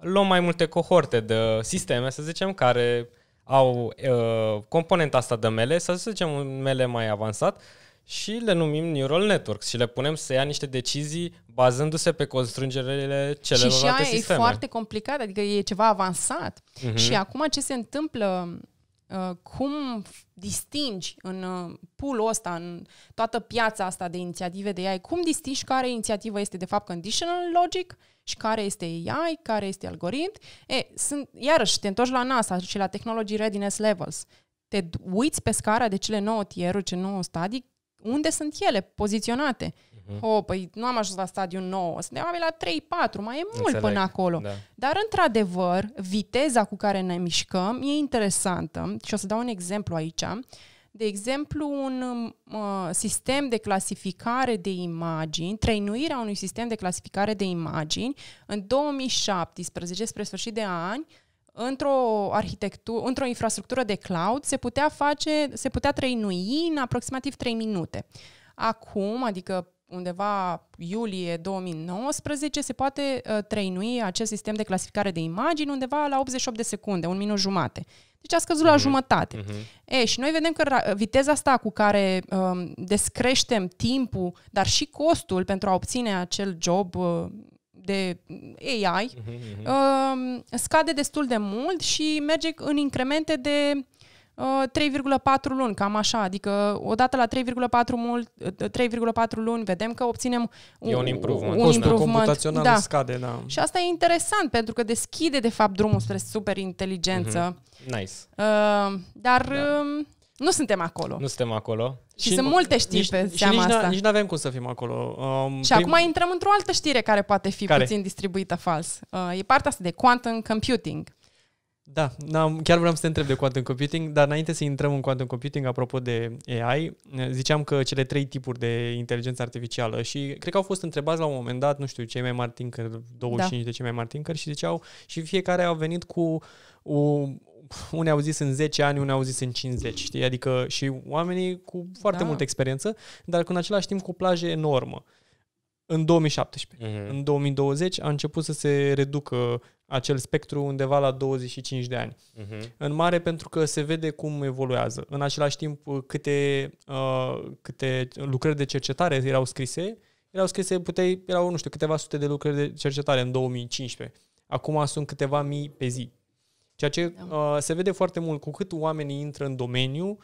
luăm mai multe cohorte de sisteme, să zicem, care au uh, componenta asta de mele, să zicem un mele mai avansat, și le numim neural networks și le punem să ia niște decizii bazându-se pe constrângerile celorlalte sisteme și sisteme. Și e foarte complicat, adică e ceva avansat. Uh-huh. Și acum ce se întâmplă Uh, cum distingi în uh, pool ăsta, în toată piața asta de inițiative de AI, cum distingi care inițiativă este de fapt conditional logic și care este AI, care este algoritm? E, sunt, iarăși, te întorci la NASA și la Technology Readiness Levels. Te uiți pe scara de cele nouă tieruri, ce nouă stadii, unde sunt ele poziționate. Uh-huh. Oh, păi nu am ajuns la stadiul 9, suntem oameni la 3-4, mai e mult Înțeleg. până acolo. Da. Dar, într-adevăr, viteza cu care ne mișcăm e interesantă și o să dau un exemplu aici. De exemplu, un uh, sistem de clasificare de imagini, trăinuirea unui sistem de clasificare de imagini, în 2017, spre sfârșit de ani, într-o arhitectură, într-o infrastructură de cloud se putea face, se putea trăinui în aproximativ 3 minute. Acum, adică undeva iulie 2019 se poate uh, trăinui acest sistem de clasificare de imagini undeva la 88 de secunde, un minut jumate. Deci a scăzut uh-huh. la mhm. jumătate. Uh-huh. E, și noi vedem că viteza asta cu care um, descreștem timpul, dar și costul pentru a obține acel job uh, de AI uh-huh. Mhm, uh, um, scade destul de mult și merge în incremente de 3,4 uh, luni, cam așa, adică odată la 3,4, mult, 3,4 uh, luni vedem că obținem un, e un improvement. Un improvement. computațional da. scade. Da. Și asta e interesant pentru că deschide de fapt drumul spre superinteligență. Mm-hmm. Nice. Uh, dar da. uh, nu suntem acolo. Nu suntem acolo. Și, și sunt multe știri nici, pe seama nici asta. Nici nu avem cum să fim acolo. Um, și prim... acum intrăm într-o altă știre care poate fi care? puțin distribuită fals. Uh, e partea asta de quantum computing. Da, n-am, chiar vreau să te întreb de quantum computing, dar înainte să intrăm în quantum computing, apropo de AI, ziceam că cele trei tipuri de inteligență artificială și cred că au fost întrebați la un moment dat, nu știu, cei mai mari tinker, 25 da. de cei mai mari tinker și ziceau și fiecare au venit cu o, unii au zis în 10 ani, unii au zis în 50, știi? Adică și oamenii cu foarte da. multă experiență, dar cu în același timp cu o plajă enormă. În 2017, mm-hmm. în 2020 a început să se reducă acel spectru undeva la 25 de ani. Uh-huh. În mare pentru că se vede cum evoluează. În același timp, uh, câte, uh, câte lucrări de cercetare erau scrise, erau scrise, puteai, erau, nu știu, câteva sute de lucrări de cercetare în 2015. Acum sunt câteva mii pe zi. Ceea ce da. uh, se vede foarte mult, cu cât oamenii intră în domeniu, uh,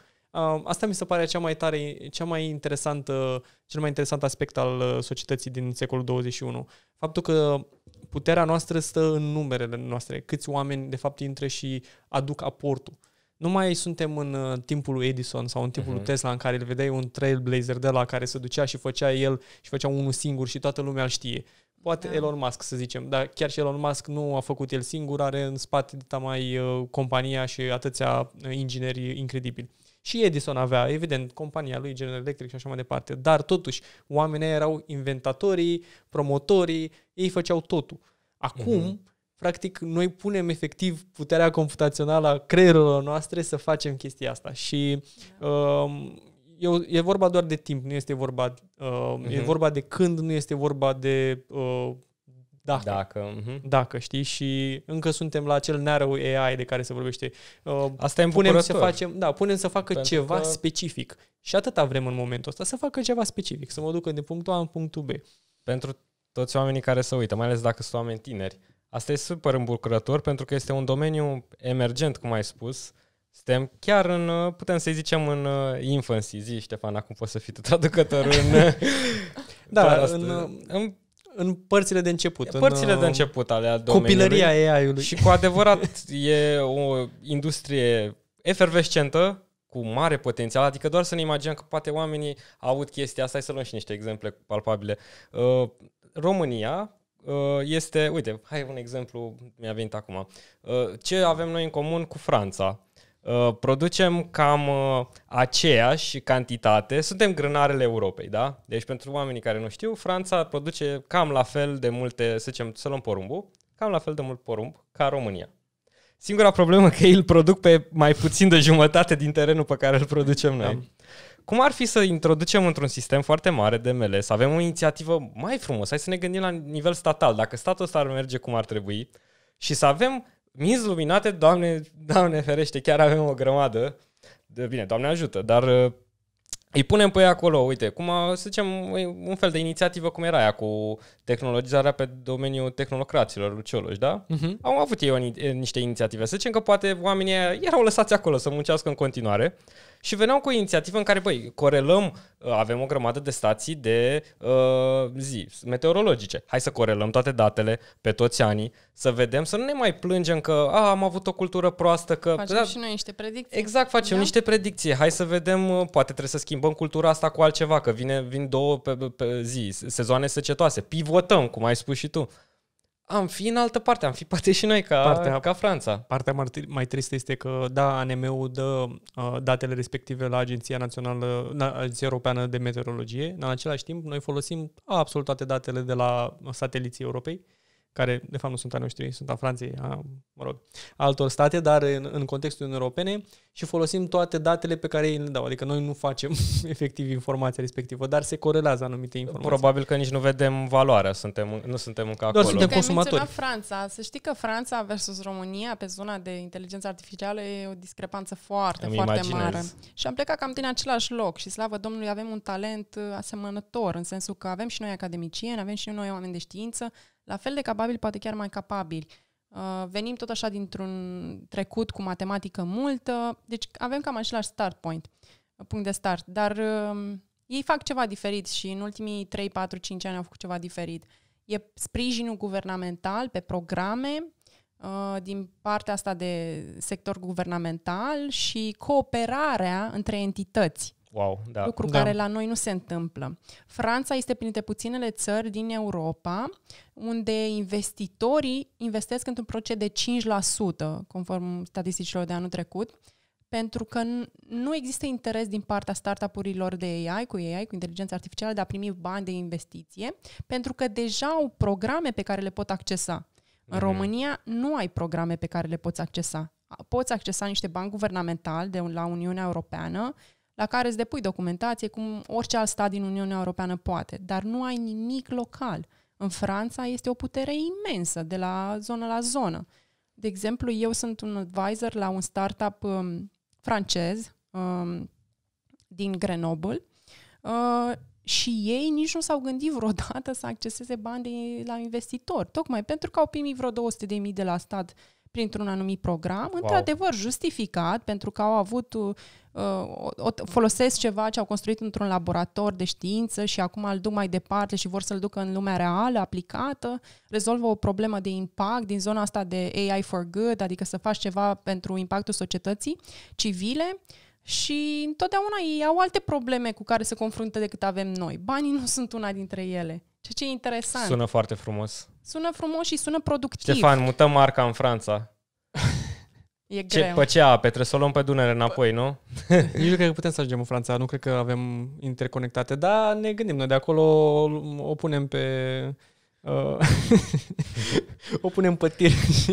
Asta mi se pare cea mai tare, cea mai interesantă, cel mai interesant aspect al uh, societății din secolul 21. Faptul că puterea noastră stă în numerele noastre, câți oameni de fapt intră și aduc aportul. Nu mai suntem în uh, timpul lui Edison sau în timpul uh-huh. lui mhm. Tesla în care îl vedeai un trailblazer de la care se ducea și făcea el și făcea unul singur și toată lumea îl știe. Poate da. Elon Musk, să zicem, dar chiar și Elon Musk nu a făcut el singur, are în spate de mai uh, compania și atâția uh, ingineri incredibili. Și Edison avea, evident, compania lui General Electric și așa mai departe, dar totuși oamenii erau inventatorii, promotorii, ei făceau totul. Acum, mm-hmm. practic, noi punem efectiv puterea computațională a creierilor noastre să facem chestia asta și da. um, e, e vorba doar de timp, nu este vorba, uh, mm-hmm. e mhm. vorba de când, nu este vorba de... Uh, dacă. Dacă, uh-huh. Dacă, știi? Și încă suntem la acel narrow AI de care se vorbește. Uh, Asta e punem să facem, Da, punem să facă Pentru ceva că... specific. Și atâta vrem în momentul ăsta, să facă ceva specific, să mă ducă din punctul A în punctul B. Pentru toți oamenii care se uită, mai ales dacă sunt oameni tineri, Asta e super îmbucurător pentru că este un domeniu emergent, cum ai spus. Suntem chiar în, uh, putem să-i zicem, în uh, infancy. Zi, Ștefan, acum poți să fii tu traducător în... da, în, uh, în, în părțile de început. Părțile în, de um, început ale a Copilăria AI-ului. Și cu adevărat e o industrie efervescentă, cu mare potențial, adică doar să ne imaginăm că poate oamenii avut chestia asta, hai să luăm și niște exemple palpabile. Uh, România uh, este, uite, hai un exemplu, mi-a venit acum. Uh, ce avem noi în comun cu Franța? Uh, producem cam uh, aceeași cantitate, suntem grânarele Europei, da? Deci pentru oamenii care nu știu, Franța produce cam la fel de multe, să zicem, să luăm porumbul, cam la fel de mult porumb ca România. Singura problemă că ei îl produc pe mai puțin de jumătate din terenul pe care îl producem noi. Da. Cum ar fi să introducem într-un sistem foarte mare de mele, să avem o inițiativă mai frumoasă, hai să ne gândim la nivel statal, dacă statul ăsta ar merge cum ar trebui și să avem Minți luminate, doamne, doamne ferește, chiar avem o grămadă. De, bine, doamne ajută, dar uh, îi punem pe ei acolo, uite, cum, a, uh, să zicem, un fel de inițiativă cum era aia cu tehnologizarea pe domeniul tehnocraților, Lucioloși, da? Uh-huh. Au avut ei o, niște inițiative. Să zicem că poate oamenii erau lăsați acolo să muncească în continuare și veneau cu o inițiativă în care, băi, corelăm, uh, avem o grămadă de stații de uh, zi meteorologice. Hai să corelăm toate datele pe toți anii, să vedem, să nu ne mai plângem că a, ah, am avut o cultură proastă. Că, facem da, și noi niște predicții. Exact, facem da? niște predicții. Hai să vedem, uh, poate trebuie să schimbăm cultura asta cu altceva, că vine, vin două pe, pe zi, sezoane secetoase. Pivotăm, cum ai spus și tu am fi în altă parte, am fi poate și noi ca, partea, ca Franța. Partea mai, tristă este că, da, ANM-ul dă uh, datele respective la Agenția Națională, na, Agenția Europeană de Meteorologie, dar în același timp noi folosim absolut toate datele de la sateliții europei care de fapt nu sunt a noștri, sunt a Franței, a, mă rog, a altor state, dar în, în contextul Uniunii Europene și folosim toate datele pe care ei le dau. Adică noi nu facem efectiv informația respectivă, dar se corelează anumite informații. Probabil că nici nu vedem valoarea, suntem, nu suntem încă acolo. Doar suntem că consumatori. Franța. Să știi că Franța versus România pe zona de inteligență artificială e o discrepanță foarte, Îmi foarte imaginez. mare. Și am plecat cam din același loc și slavă Domnului avem un talent uh, asemănător, în sensul că avem și noi academicieni, avem și noi oameni de știință, la fel de capabili, poate chiar mai capabili. Uh, venim tot așa dintr-un trecut cu matematică multă, deci avem cam același start point, punct de start, dar um, ei fac ceva diferit și în ultimii 3, 4, 5 ani au făcut ceva diferit. E sprijinul guvernamental pe programe uh, din partea asta de sector guvernamental și cooperarea între entități. Wow, da. Lucru da. care la noi nu se întâmplă. Franța este printre puținele țări din Europa unde investitorii investesc într-un procent de 5%, conform statisticilor de anul trecut, pentru că nu există interes din partea startup-urilor de AI, cu AI, cu inteligența artificială, de a primi bani de investiție, pentru că deja au programe pe care le pot accesa. mm-hmm. România nu ai programe pe care le poți accesa. Poți accesa niște bani guvernamentali de la Uniunea Europeană, la care îți depui documentație, cum orice alt stat din Uniunea Europeană poate, dar nu ai nimic local. În Franța este o putere imensă, de la zonă la zonă. De exemplu, eu sunt un advisor la un startup um, francez um, din Grenoble uh, și ei nici nu s-au gândit vreodată să acceseze bani de, la investitor, tocmai pentru că au primit vreo 200.000 de la stat printr-un anumit program, wow. într-adevăr justificat, pentru că au avut, uh, o, folosesc ceva ce au construit într-un laborator de știință și acum îl duc mai departe și vor să-l ducă în lumea reală, aplicată, rezolvă o problemă de impact din zona asta de AI for good, adică să faci ceva pentru impactul societății civile și întotdeauna ei au alte probleme cu care se confruntă decât avem noi. Banii nu sunt una dintre ele. Ceea ce e interesant. Sună foarte frumos sună frumos și sună productiv. Ștefan, mutăm marca în Franța. E greu. ce, greu. Pe ce ape? Trebuie să o luăm pe Dunăre înapoi, P- nu? Nici nu cred că putem să ajungem în Franța. Nu cred că avem interconectate. Dar ne gândim. Noi de acolo o punem pe... Uh, o punem pe tir și...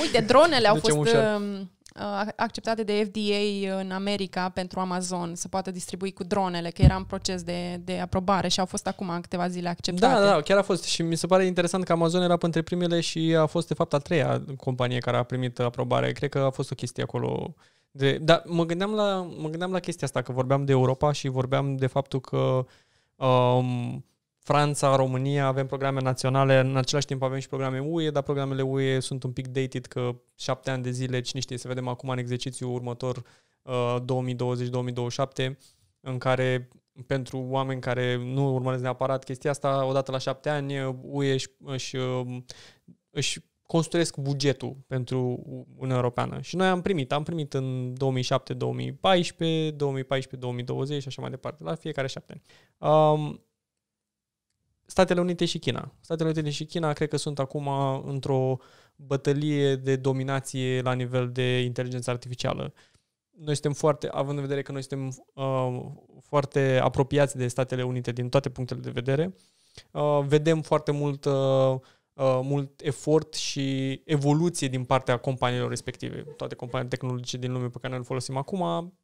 Uite, dronele au fost ușor. Um, Uh, acceptate de FDA în America pentru Amazon să poată distribui cu dronele, că era în proces de, de aprobare și au fost acum câteva zile acceptate. Da, da, da, chiar a fost și mi se pare interesant că Amazon era printre primele și a fost de fapt a treia companie care a primit aprobare. Cred că a fost o chestie acolo de, dar mă gândeam, la, mă gândeam la chestia asta, că vorbeam de Europa și vorbeam de faptul că um, Franța, România, avem programe naționale, în același timp avem și programe UE, dar programele UE sunt un pic dated că șapte ani de zile, cine știe, să vedem acum în exercițiul următor 2020-2027, uh, în care pentru oameni care nu urmăresc neapărat chestia asta, odată la șapte ani UE uh, își, își, um, își construiesc bugetul pentru Uniunea Europeană. Și noi am primit, am primit în 2007-2014, 2014-2020 și așa mai departe, la fiecare șapte ani. Um, Statele Unite și China. Statele Unite și China cred că sunt acum într-o bătălie de dominație la nivel de inteligență artificială. Noi suntem foarte, având în vedere că noi suntem uh, foarte apropiați de Statele Unite din toate punctele de vedere, uh, vedem foarte mult uh, Uh, mult efort și evoluție din partea companiilor respective. Toate companiile tehnologice din lume pe care noi le folosim acum,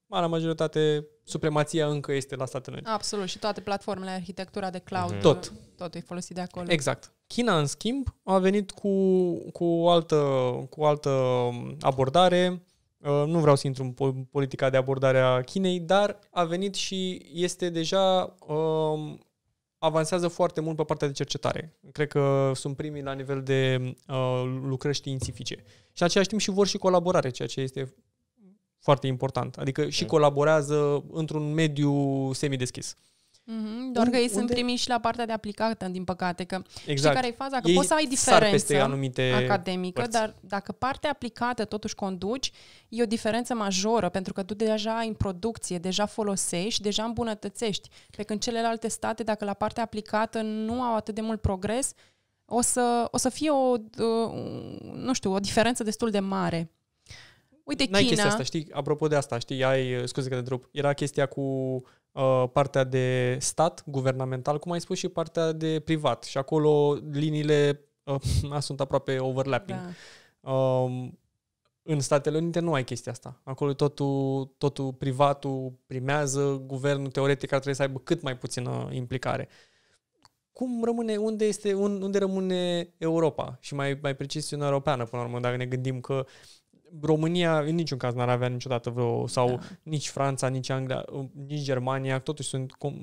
marea majoritate, supremația încă este la Statele Unite. Absolut, și toate platformele, arhitectura de cloud, mm-hmm. tot. Tot e folosit de acolo. Exact. China, în schimb, a venit cu, cu, altă, cu altă abordare. Uh, nu vreau să intru în politica de abordare a Chinei, dar a venit și este deja uh, avansează foarte mult pe partea de cercetare. Cred că sunt primii la nivel de uh, lucrări științifice. Și în același timp și vor și colaborare, ceea ce este foarte important. Adică și colaborează într-un mediu semideschis. Mm-hmm, doar un, că ei unde... sunt primiși la partea de aplicată, din păcate, că exact. știi care e faza? Că ei poți să ai diferență anumite academică, părți. dar dacă partea aplicată totuși conduci, e o diferență majoră, pentru că tu deja ai în producție, deja folosești, deja îmbunătățești. Pe când celelalte state, dacă la partea aplicată nu au atât de mult progres, o să, o să fie o, nu știu, o diferență destul de mare. Uite, N-ai China... chestia asta, știi? Apropo de asta, știi, ai, scuze că te întrerup, era chestia cu Uh, partea de stat, guvernamental, cum ai spus, și partea de privat. Și acolo liniile uh, sunt aproape overlapping. Da. Um, în Statele Unite nu ai chestia asta. Acolo totul, totul privatul primează, guvernul teoretic ar trebui să aibă cât mai puțină implicare. Cum rămâne, unde, este, unde rămâne Europa? Și mai, mai precis Uniunea Europeană, până la urmă, dacă ne gândim că uh, România în niciun caz n-ar avea niciodată vreo, sau da. nici Franța, nici Anglia, uh, nici Germania, totuși sunt com-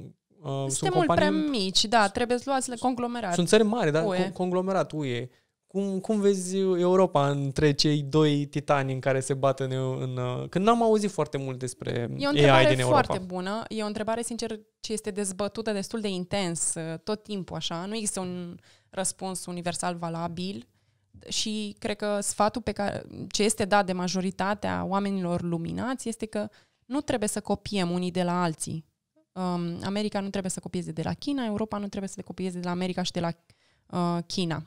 Uh, Suntem sunt mult prea mici, da, trebuie să luați conglomerat. Sunt țări mari, da, UE. conglomerat, UE. Cum, cum vezi Europa între cei doi titani în care se bat în... în uh, când n-am auzit foarte mult despre AI din Europa. E o întrebare foarte bună. E o întrebare, sincer, ce este dezbătută destul de intens uh, tot timpul, așa. Nu există un răspuns universal valabil și cred că sfatul pe care, ce este dat de majoritatea oamenilor luminați este că nu trebuie să copiem unii de la alții. Um, America nu trebuie să copieze de la China, Europa nu trebuie să copieze de la America și de la uh, China.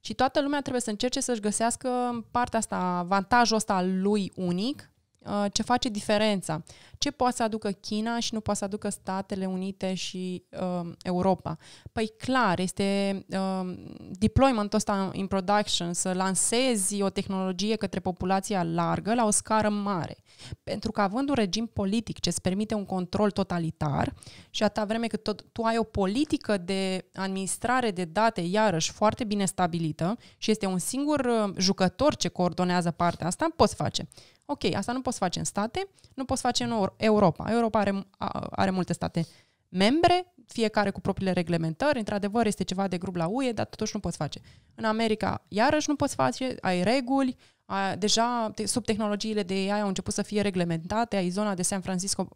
Ci toată lumea trebuie să încerce să-și găsească partea asta, avantajul ăsta al lui unic Uh, ce face diferența, ce poate să aducă China și nu poate să aducă Statele Unite și uh, Europa. Păi clar, este uh, deployment-ul ăsta în production, să lansezi o tehnologie către populația largă la o scară mare. Pentru că având un regim politic ce îți permite un control totalitar și atâta vreme cât tot, tu ai o politică de administrare de date, iarăși, foarte bine stabilită și este un singur uh, jucător ce coordonează partea asta, poți face. Ok, asta nu poți face în state, nu poți face în Europa. Europa are, are multe state membre, fiecare cu propriile reglementări, într-adevăr este ceva de grup la UE, dar totuși nu poți face. În America, iarăși nu poți face, ai reguli, a, deja te, sub tehnologiile de AI au început să fie reglementate, ai zona de San Francisco, m-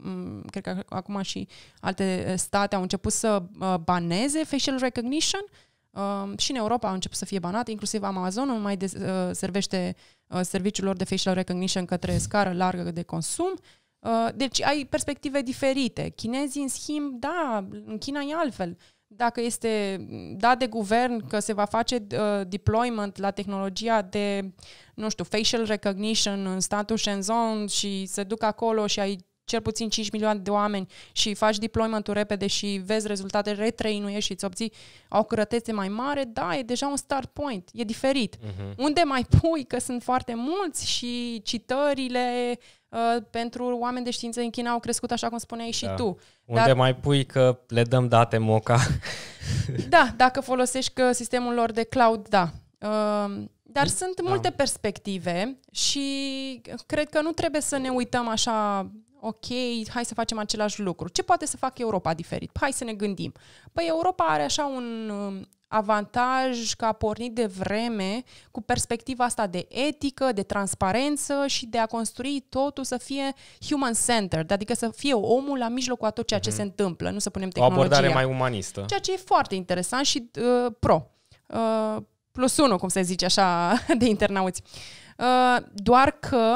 cred că acum și alte state au început să uh, baneze facial recognition, Uh, și în Europa au început să fie banate, inclusiv Amazon nu mai de, uh, servește Uh, serviciul de facial recognition către scară largă de consum. Uh, deci ai perspective diferite. Chinezii, în schimb, da, în China e altfel. Dacă este dat de guvern că se va face uh, deployment la tehnologia de, nu știu, facial recognition în statul Shenzhen și se duc acolo și ai cel puțin 5 milioane de oameni și faci deployment-ul repede și vezi rezultate, retrainuiești și îți obții o curătețe mai mare, da, e deja un start point, e diferit. Uh-huh. Unde mai pui, că sunt foarte mulți și citările uh, pentru oameni de știință în China au crescut așa cum spuneai da. și tu. Unde Dar... mai pui că le dăm date moca. da, dacă folosești că sistemul lor de cloud, da. Uh, dar sunt da. multe da. perspective și cred că nu trebuie să ne uităm așa ok, hai să facem același lucru. Ce poate să facă Europa diferit? Hai să ne gândim. Păi Europa are așa un um, avantaj că a pornit de vreme cu perspectiva asta de etică, de transparență și de a construi totul să fie human-centered, adică să fie omul la mijlocul a tot ceea ce mm-hmm. se întâmplă, nu să punem tehnologia. O abordare mai umanistă. Ceea ce e foarte interesant și uh, pro. Uh, plus unul, cum se zice așa de internauți. Uh, doar că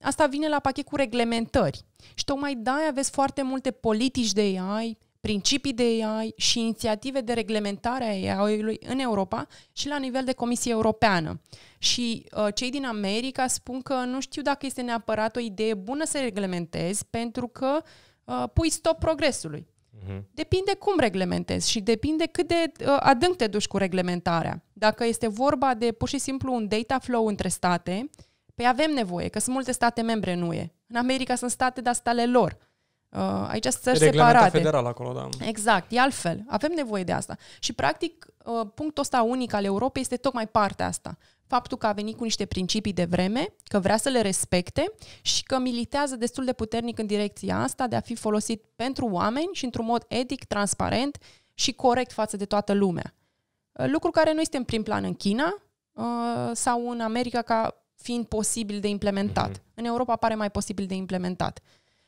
asta vine la pachet cu reglementări. Și tocmai de-aia aveți foarte multe politici de AI, principii de AI și inițiative de reglementare a AI-ului în Europa și la nivel de Comisie Europeană. Și uh, cei din America spun că nu știu dacă este neapărat o idee bună să reglementezi pentru că uh, pui stop progresului. Mhm. Depinde cum reglementezi și depinde cât de uh, adânc te duci cu reglementarea. Dacă este vorba de pur și simplu un data flow între state, uh, Păi avem nevoie, că sunt multe state membre în UE. În America sunt state, dar stale lor. Uh, aici sunt țări separate. federal acolo, da. Exact, e altfel. Avem nevoie de asta. Și, practic, uh, punctul ăsta unic al Europei este tocmai partea asta. Faptul că a venit cu niște principii de vreme, că vrea să le respecte și că militează destul de puternic în direcția asta de a fi folosit pentru oameni și într-un mod etic, transparent și corect față de toată lumea. Uh, lucru care nu este în prim plan în China uh, sau în America ca fiind posibil de implementat. Uh-huh. În Europa pare mai posibil de implementat.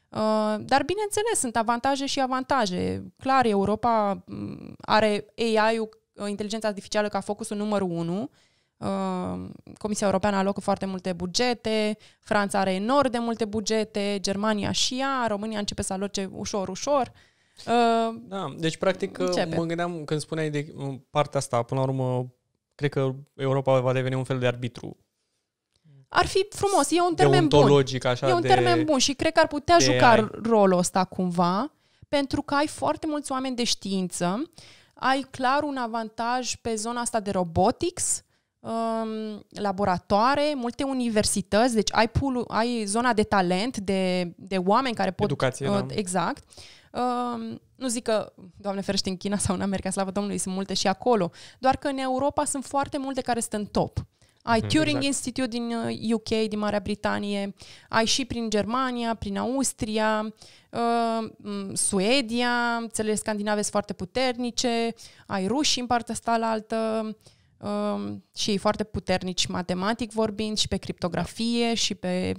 Uh, dar, bineînțeles, sunt avantaje și avantaje. Clar, Europa mm, are AI-ul, uh, inteligența artificială, ca focusul numărul unu. Uh, Comisia Europeană alocă foarte multe bugete, Franța are enorm de multe bugete, Germania și ea, România începe să aloce ușor, ușor. Da, deci, practic, începe. mă gândeam când spuneai de partea asta, până la urmă, cred că Europa va deveni un fel de arbitru ar fi frumos. E un termen bun. Așa, e un de... termen bun și cred că ar putea juca AI. rolul ăsta cumva, pentru că ai foarte mulți oameni de știință, ai clar un avantaj pe zona asta de robotics, um, laboratoare, multe universități, deci ai, pool, ai zona de talent, de, de oameni care pot... Educație, uh, da. Exact. Uh, nu zic că, Doamne ferește, în China sau în America, slavă Domnului, sunt multe și acolo, doar că în Europa sunt foarte multe care sunt în top. Ai mm, Turing exact. Institute din UK, uh, din Marea Britanie, ai și prin Germania, prin Austria, uh, Suedia, țările scandinave sunt foarte puternice, ai rușii în partea asta la altă uh, și ei foarte puternici matematic vorbind și pe criptografie și pe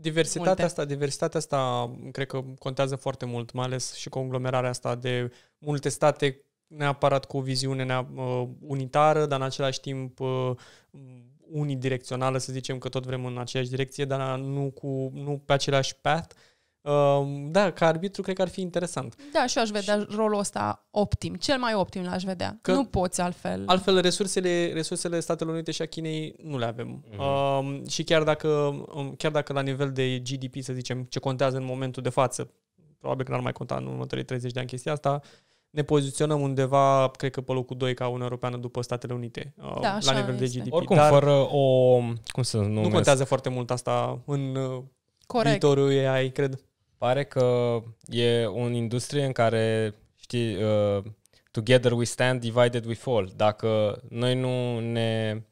diversitatea multe. asta, diversitatea asta cred că contează foarte mult, mai ales și conglomerarea asta de multe state neapărat cu o viziune nea- uh, unitară, dar în același timp uh, mm, unidirecțională, să zicem că tot vrem în aceeași direcție, dar nu, cu, nu pe același path. Uh, da, ca arbitru cred că ar fi interesant. Da, și eu aș vedea și... rolul ăsta optim, cel mai optim l-aș vedea. Că nu poți altfel. Altfel, resursele, resursele Statelor Unite și a Chinei nu le avem. Mm-hmm. Uh, și chiar dacă, um, chiar dacă la nivel de GDP, să zicem, ce contează în momentul de față, probabil că n-ar mai conta în următorii 30 de ani chestia asta, uh, ne poziționăm undeva, cred că pe locul 2 ca Uniunea Europeană după Statele Unite, uh, da, la nivel este. de GDP. Oricum, Dar fără o... Cum să numesc? Nu contează foarte mult asta în uh, Corect. viitorul AI, cred. Pare că e o industrie în care, știi, uh, together we stand, divided we fall. Dacă noi nu ne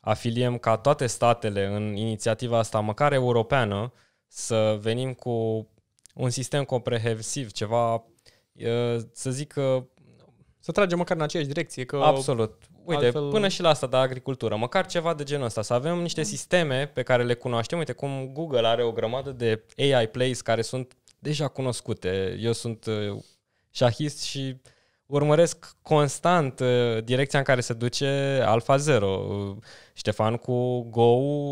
afiliem ca toate statele în inițiativa asta, măcar europeană, să venim cu un sistem comprehensiv, ceva să zic că să tragem măcar în aceeași direcție. Că Absolut. Uite, altfel... până și la asta da agricultură, măcar ceva de genul ăsta, să avem niște mhm. sisteme pe care le cunoaștem. Uite, cum Google are o grămadă de AI plays care sunt deja cunoscute. Eu sunt uh, șahist și urmăresc constant uh, direcția în care se duce Alpha Zero, uh, Ștefan cu Go,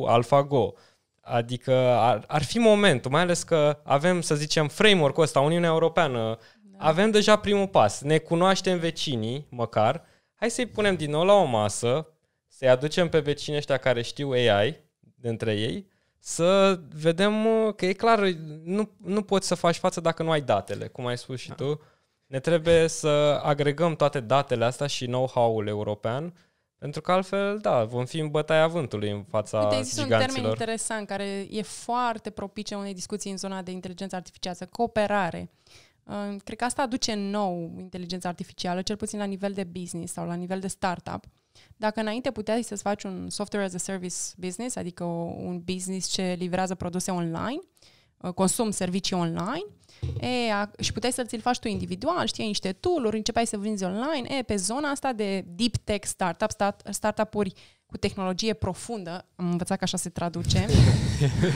Alpha Go. Adică ar, ar fi momentul, mai ales că avem, să zicem, framework-ul ăsta, Uniunea Europeană, da. avem deja primul pas. Ne cunoaștem vecinii, măcar. Hai să-i punem din nou la o masă, să-i aducem pe vecinii ăștia care știu AI dintre ei, să vedem că e clar, nu, nu poți să faci față dacă nu ai datele, cum ai spus și da. tu. Ne trebuie să agregăm toate datele astea și know-how-ul european, pentru că altfel, da, vom fi în bătaia vântului în fața Uite, există giganților. un termen interesant care e foarte propice unei discuții în zona de inteligență artificială, cooperare. Uh, Cred că asta aduce nou inteligența artificială, cel puțin la nivel de business sau la nivel de startup. Dacă înainte puteai să-ți faci un software as a service business, adică un business ce livrează produse online, uh, consum servicii online, e, și puteai să ți-l faci tu individual, știai niște tool-uri, începeai să vinzi online, e, pe zona asta de deep tech startup, start, startup-uri cu tehnologie profundă, am învățat că așa se traduce.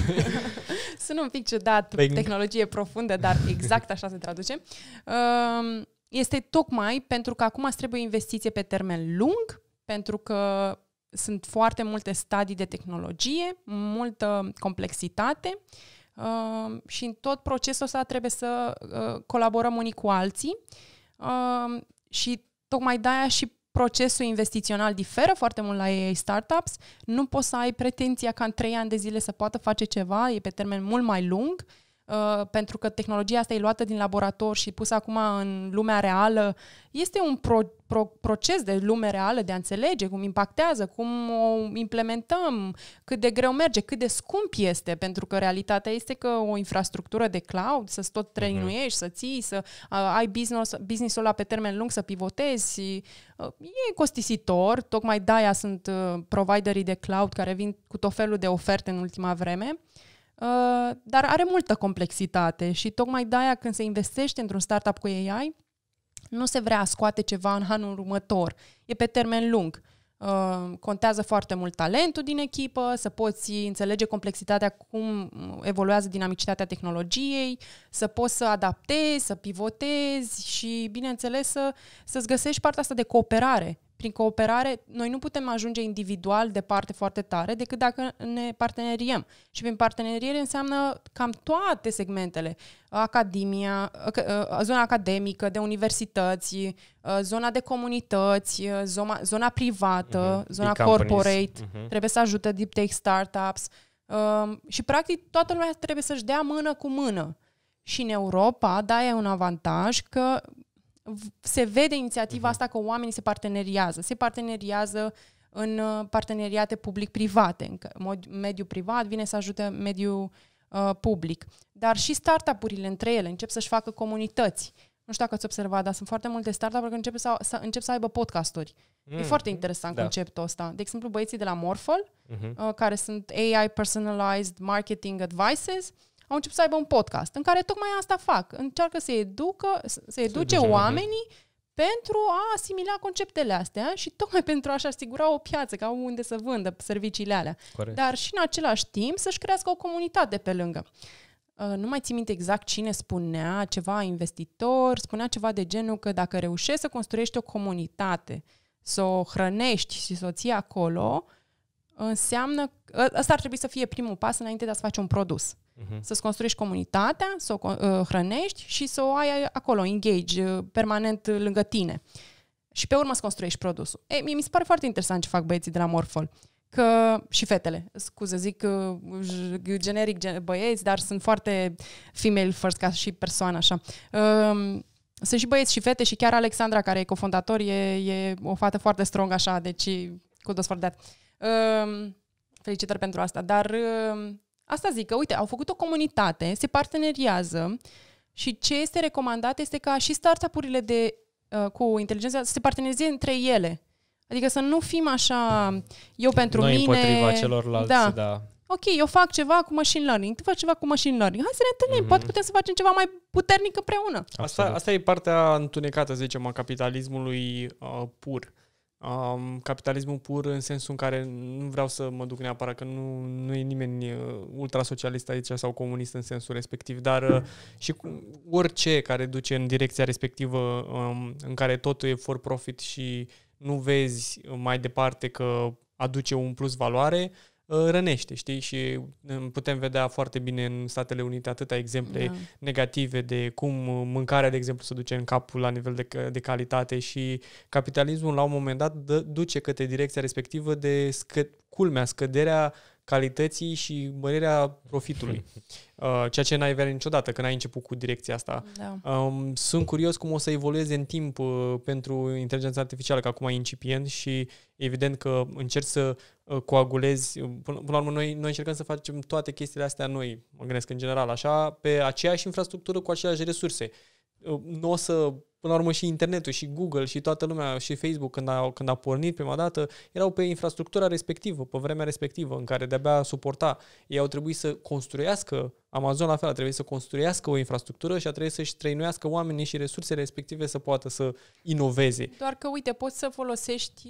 Sunt un pic ciudat, Bing. Păi- tehnologie profundă, dar exact așa se traduce. Ehm, este tocmai pentru că acum îți trebuie investiție pe termen lung, pentru că sunt foarte multe stadii de tehnologie, multă complexitate ehm, și în tot procesul ăsta trebuie să uh, colaborăm unii cu alții ehm, și tocmai de-aia și procesul investițional diferă foarte mult la AI startups, nu poți să ai pretenția ca în 3 ani de zile să poată face ceva, e pe termen mult mai lung, uh, Uh, pentru că tehnologia asta e luată din laborator și pusă acum în lumea reală, este un pro, pro, proces de lume reală, de a înțelege cum impactează, cum o implementăm, cât de greu merge, cât de scump este, pentru că realitatea este că o infrastructură de cloud, să-ți tot mhm. trăinuiești, să ții, să uh, ai business, business-ul la pe termen lung, să pivotezi, uh, e costisitor, tocmai de-aia sunt uh, providerii de cloud care vin cu tot felul de oferte în ultima vreme. Uh, Uh, dar are multă complexitate și tocmai de-aia când se investește într-un startup cu AI, nu se vrea scoate ceva în anul următor. E pe termen lung. Uh, contează foarte mult talentul din echipă, să poți înțelege complexitatea cum evoluează dinamicitatea tehnologiei, să poți să adaptezi, să pivotezi și, bineînțeles, să, să-ți găsești partea asta de cooperare prin cooperare, noi nu putem ajunge individual departe foarte tare decât dacă ne parteneriem. Și prin parteneriere înseamnă cam toate segmentele. Academia, ă, zona academică, de universități, ă, zona de comunități, ă, zona, zona privată, uh-huh. zona corporate, uh-huh. trebuie să ajute deep tech startups. Um, și practic toată lumea trebuie să-și dea mână cu mână. Și în Europa, da, e un avantaj că se vede inițiativa uh-huh. asta că oamenii se parteneriază. Se parteneriază în uh, parteneriate public-private. În mediul privat vine să ajute mediul uh, public. Dar și startup-urile între ele încep să-și facă comunități. Nu știu dacă ați observat, dar sunt foarte multe startup-uri care încep să, să, încep să aibă podcasturi. Mm. E foarte mm, interesant da. conceptul ăsta. De exemplu, băieții de la Morphol, mm-hmm. uh, care sunt AI Personalized Marketing Advices, uh, au început să aibă un podcast în care tocmai asta fac. Încearcă să educă, să educe să oamenii pentru a asimila conceptele astea și tocmai pentru a-și asigura o piață, ca unde să vândă serviciile alea. Corect. Dar și în același timp să-și crească o comunitate pe lângă. Uh, nu mai țin minte exact cine spunea ceva investitor, spunea ceva de genul că dacă reușești să construiești o comunitate, să o hrănești și să o ții acolo, înseamnă, ă, ăsta ar trebui să fie primul pas înainte de a-ți face un produs. Uh-huh. Să-ți construiești comunitatea, să o uh, hrănești și să o ai acolo, engage, uh, permanent uh, lângă tine. Și pe urmă să construiești produsul. E, mie mi se pare foarte interesant ce fac băieții de la Morfol. Că, și fetele, scuze, zic uh, generic băieți, dar sunt foarte female first ca și persoană așa. Um, sunt și băieți și fete și chiar Alexandra, care e cofondator, e, e o fată foarte strong așa, deci cu dos for Um, felicitări pentru asta, dar um, Asta zic că, uite, au făcut o comunitate, se parteneriază și ce este recomandat este ca și startup-urile de, uh, cu inteligența să se partenerizeze între ele. Adică să nu fim așa, eu pentru Noi mine... împotriva celorlalți, da. da. Ok, eu fac ceva cu machine learning, tu faci ceva cu machine learning. Hai să ne întâlnim, mm-hmm. poate putem să facem ceva mai puternic împreună. Asta, asta e partea întunecată, zicem, a capitalismului uh, pur. Um, capitalismul pur în sensul în care nu vreau să mă duc neapărat că nu, nu e nimeni ultrasocialist aici sau comunist în sensul respectiv, dar uh, și cu orice care duce în direcția respectivă um, în care totul e for profit și nu vezi mai departe că aduce un plus valoare, Uh, rănește, știi? Și putem vedea foarte bine în Statele Unite atâtea exemple da. negative de cum mâncarea, de exemplu, se duce în capul la nivel de, de calitate și capitalismul la un moment dat dă, duce către direcția respectivă de scă, culmea, scăderea calității și mărirea profitului. Uh, ceea ce n-ai avea niciodată, când ai început cu direcția asta. Da. Um, sunt curios cum o să evolueze în timp uh, pentru inteligența artificială, că acum e incipient și evident că încerci să uh, coagulezi. până la urmă, noi, noi încercăm să facem toate chestiile astea noi, mă gândesc în general, așa, pe aceeași infrastructură cu aceleași resurse nu o să până la urmă și internetul și Google și toată lumea și Facebook când a, când a pornit prima dată, erau pe infrastructura respectivă, pe vremea respectivă în care de-abia suporta. Ei au trebuit să construiască, Amazon la fel, a trebuit să construiască o infrastructură și a trebuit să-și trăinuiască oamenii și resursele respective să poată să inoveze. Doar că, uite, poți să folosești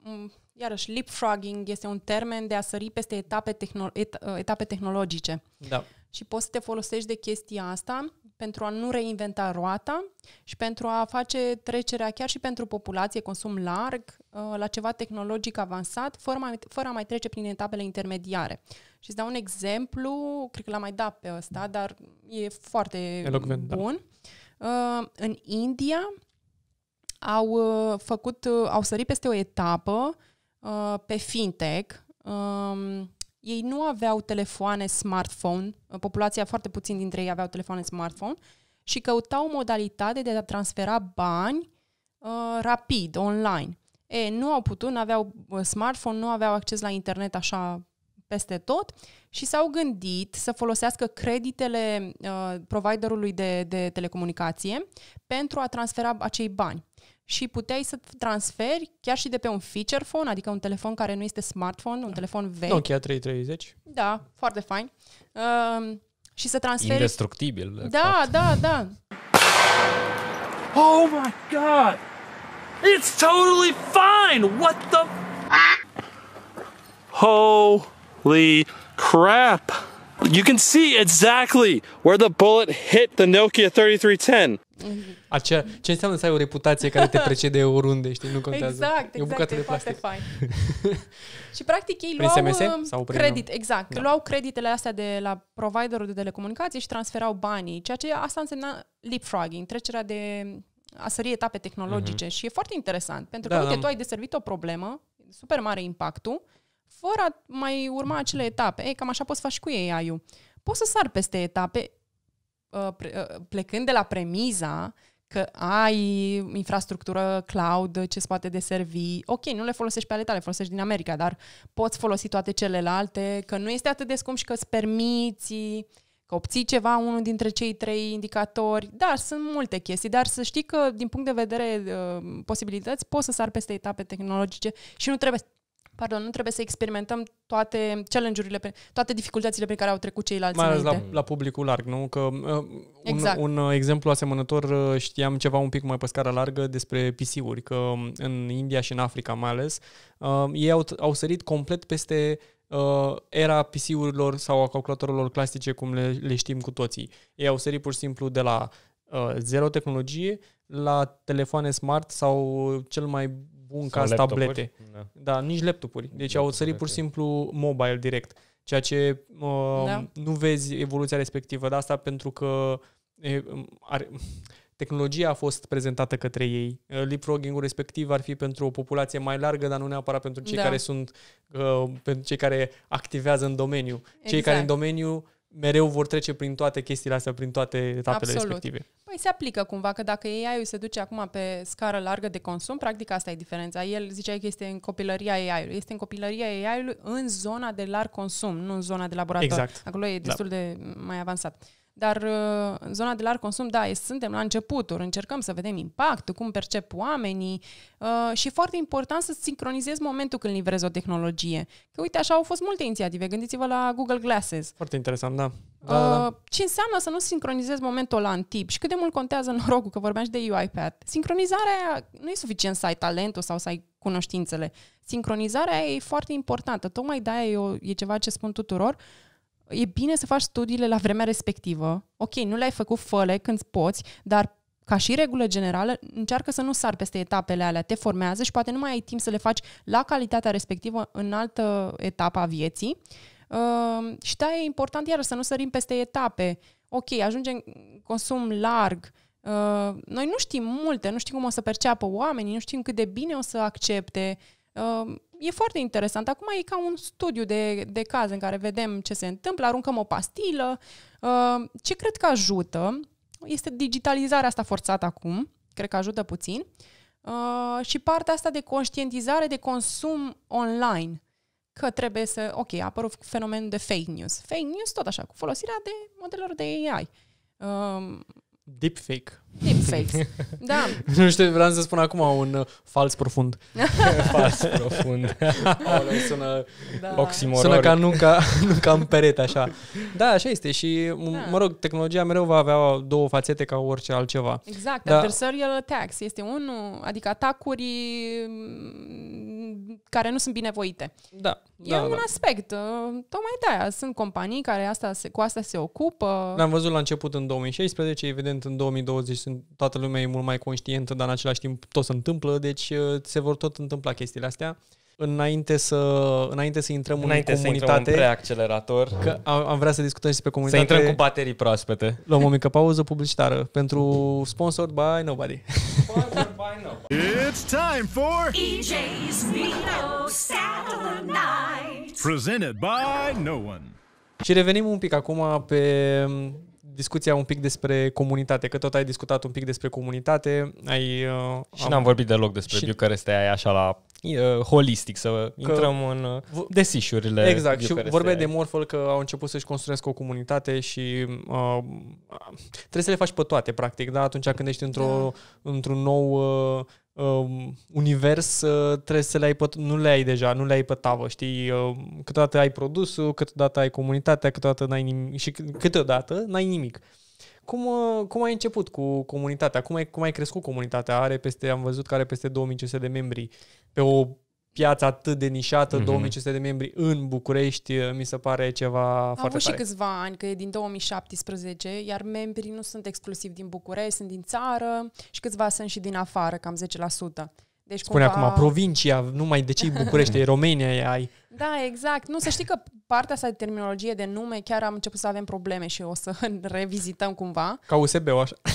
mm, iarăși, leapfrogging este un termen de a sări peste etape, tehnolo- et- etape tehnologice. Da. Și poți să te folosești de chestia asta pentru a nu reinventa roata și pentru a face trecerea chiar și pentru populație, consum larg, uh, la ceva tehnologic avansat, fără, mai, fără a mai trece prin etapele intermediare. Și îți dau un exemplu, cred că l-am mai dat pe ăsta, dar e foarte Elocvent, da. bun. Da. În India au uh, făcut, au sărit peste o etapă pe fintech, um, ei nu aveau telefoane smartphone, uh, populația foarte puțin dintre ei aveau telefoane smartphone și căutau modalitate de a transfera bani uh, rapid, online. E, nu au putut, nu aveau uh, smartphone, nu aveau acces la internet așa peste tot și s-au gândit să folosească creditele uh, providerului de, de telecomunicație pentru a transfera acei bani și puteai să transferi chiar și de pe un feature phone, adică un telefon care nu este smartphone, un da. telefon vechi. Nokia 330. Da, foarte fain. Uh, și să transferi... Indestructibil. Da, fapt. da, da. Oh my god! It's totally fine! What the... Holy crap! You can see exactly where the bullet hit the Nokia 3310. Mhm. Acea, ce înseamnă să ai o reputație care te precede oriunde, știi, nu contează. Exact, exact, e, o bucată exact, e de plastic. foarte fain. și practic ei prin luau SMS um, prin credit, exact, da. luau creditele astea de la providerul de telecomunicații și transferau banii, ceea ce asta însemna leapfrogging, trecerea de a sări etape tehnologice mm-hmm. și e foarte interesant, pentru da, că, da, uite, tu ai deservit o problemă, super mare impactul, fără a mai urma acele etape. Ei, cam așa poți face cu ei, aiu. Poți să sar peste etape Uh, uh, plecând de la premiza că ai infrastructură cloud ce poate de servi. Ok, nu le folosești pe ale tale, folosești din America, dar poți folosi toate celelalte, că nu este atât de scump și că îți permiți că obții ceva, unul dintre cei trei indicatori. Da, sunt multe chestii, dar să știi că din punct de vedere uh, posibilități poți să sar peste etape tehnologice și nu trebuie pardon, nu trebuie să experimentăm toate challenge-urile, toate dificultățile prin care au trecut ceilalți. Mai ales la, la publicul larg, nu? Că uh, un, exact. un uh, exemplu asemănător uh, știam ceva un pic mai pe scară largă despre PC-uri, că um, în India și în Africa mai ales, uh, ei au, au sărit complet peste uh, era PC-urilor sau a calculatorilor clasice, cum le, le știm cu toții. Ei au sărit pur și simplu de la uh, zero tehnologie la telefoane smart sau cel mai munca în tablete. Da. da, nici laptopuri. Deci laptopuri au sărit pur și simplu mobile direct, ceea ce uh, da. nu vezi evoluția respectivă. De asta pentru că e, are, tehnologia a fost prezentată către ei. Leapfrogging-ul respectiv ar fi pentru o populație mai largă, dar nu neapărat pentru cei da. care sunt, uh, pentru cei care activează în domeniu. Exact. Cei care în exact. domeniu mereu vor trece prin toate chestiile astea, prin toate etapele Absolut. respective. Păi se aplică cumva că dacă AI-ul se duce acum pe scară largă de consum, practic asta e diferența. El zicea că este în copilăria AI-ului. Este în copilăria AI-ului în zona de larg consum, nu în zona de laborator. Exact. Acolo e da. destul da. de mai avansat. Dar uh, în zona de larg consum, da, suntem la începuturi, încercăm să vedem impactul, cum percep oamenii uh, și foarte important să sincronizezi momentul când livrezi o tehnologie. Că uite, așa au fost multe inițiative. Gândiți-vă la Google Glasses. Foarte interesant, da. Uh, da, da, da, Ce înseamnă să nu sincronizezi momentul la în tip și cât de mult contează norocul, că vorbeam și de UiPath. Sincronizarea nu e suficient să ai talentul sau să ai cunoștințele. Sincronizarea e foarte importantă. Tocmai de-aia e, o, e ceva ce spun tuturor e bine să faci studiile la vremea respectivă. Ok, nu le-ai făcut făle când poți, dar ca și regulă generală, încearcă să nu sar peste etapele alea, te formează și poate nu mai ai timp să le faci la calitatea respectivă în altă etapă a vieții. Uh, și da, e important iară să nu sărim peste etape. Ok, ajungem consum larg, uh, noi nu știm multe, nu știm cum o să perceapă oamenii, nu știm cât de bine o să accepte. Uh, e foarte interesant. Acum e ca un studiu de, de caz în care vedem ce se întâmplă, aruncăm o pastilă. Uh, ce cred că ajută este digitalizarea asta forțată acum, cred că ajută puțin, uh, și partea asta de conștientizare de consum online că trebuie să, ok, a apărut fenomenul de fake news. Fake news tot așa, cu folosirea de modelor de AI. Uh, Deepfake. Deepfakes. Da. nu știu, vreau să spun acum un uh, fals profund. fals profund. Aoleu, sună da. oximoror. Sună ca nu, ca nu ca în perete, așa. Da, așa este și, da. mă rog, tehnologia mereu va avea două fațete ca orice altceva. Exact, da. adversarial attacks este unul, adică atacuri mm, care nu sunt binevoite. Da. E da, un da. aspect. Uh, tocmai de aia sunt companii care asta se, cu asta se ocupă. L-am văzut la început în 2016, evident în 2020 sunt, toată lumea e mult mai conștientă, dar în același timp tot se întâmplă, deci uh, se vor tot întâmpla chestiile astea. Înainte să, înainte să intrăm înainte în comunitate... Înainte să preaccelerator. Că am, am vrea să discutăm și pe comunitate. Să intrăm cu baterii proaspete. Luăm o mică pauză publicitară pentru Sponsored by Nobody. Sponsored by Nobody. It's time for EJ's Saturday Night. Presented by No One. Și revenim un pic acum pe discuția un pic despre comunitate, că tot ai discutat un pic despre comunitate. Ai, uh, și am... n-am vorbit deloc despre și... Bucharest ai așa la uh, holistic, să că... intrăm în uh, desișurile Exact, și vorbeai de Morfol că au început să-și construiesc o comunitate și uh, trebuie să le faci pe toate, practic, da? atunci când ești într-o, da. într-un nou... Uh, uh, univers uh, trebuie să le ai pe, nu le ai deja, nu le ai pe tavă, știi? Uh, câteodată ai produsul, câteodată ai comunitatea, câteodată n-ai nimic și câteodată n-ai nimic. Cum, uh, cum ai început cu comunitatea? Cum ai, cum ai crescut comunitatea? Are peste, am văzut că are peste 2500 de membri pe o Piața atât de nișată, mm-hmm. 2500 de membri în București, uh, mi se pare ceva Am foarte avut tare. și câțiva ani, că e din 2017, iar membrii nu sunt exclusiv din București, sunt din țară și câțiva sunt și din afară, cam 10%. Deci Spune cumva... acum, provincia, numai de ce București, România ai. Da, exact. Nu, să știi că partea asta de terminologie, de nume, chiar am început să avem probleme și o să revizităm cumva. Ca USB-ul așa.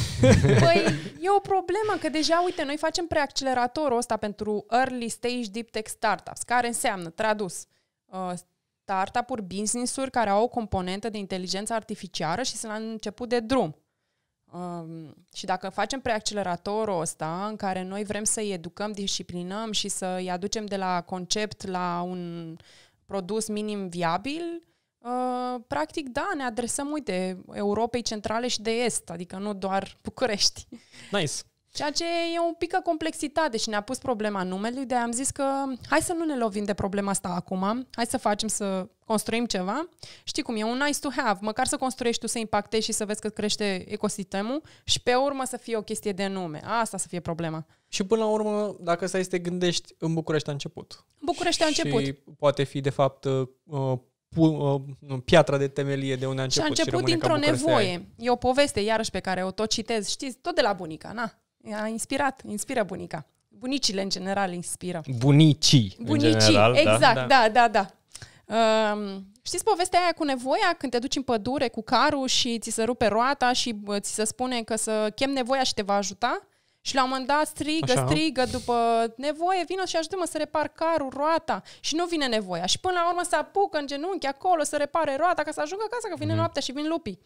Păi, e o problemă, că deja, uite, noi facem preacceleratorul ăsta pentru Early Stage Deep Tech Startups, care înseamnă, tradus, uh, startup-uri, business-uri care au o componentă de inteligență artificială și sunt la început de drum. Um, și dacă facem preacceleratorul ăsta, în care noi vrem să-i educăm, disciplinăm și să-i aducem de la concept la un produs minim viabil, uh, practic, da, ne adresăm, uite, Europei Centrale și de Est, adică nu doar București. Nice! Ceea ce e un pică complexitate și ne-a pus problema numelui, de am zis că hai să nu ne lovim de problema asta acum, hai să facem să construim ceva. Știi cum e, un nice to have, măcar să construiești tu, să impactezi și să vezi că crește ecosistemul și pe urmă să fie o chestie de nume. Asta să fie problema. Și până la urmă, dacă să este gândești, în București a început. București a început. Și poate fi, de fapt, uh, uh, uh piatra de temelie de unde a început. Și a început și dintr-o nevoie. E o poveste, iarăși, pe care o tot citez, știți, tot de la bunica, na. A inspirat, inspiră bunica. Bunicile, în general, inspiră. Bunicii, Bunicii, în general, da. exact, da, da, da. da. Um, știți povestea aia cu nevoia când te duci în pădure cu carul și ți se rupe roata și ți se spune că să chem nevoia și te va ajuta? Și la un moment dat strigă, Așa. strigă după nevoie, vină și ajută-mă să repar carul, roata și nu vine nevoia. Și până la urmă se apucă în genunchi acolo să repare roata ca să ajungă acasă, că vine mm-hmm. noaptea și vin lupii.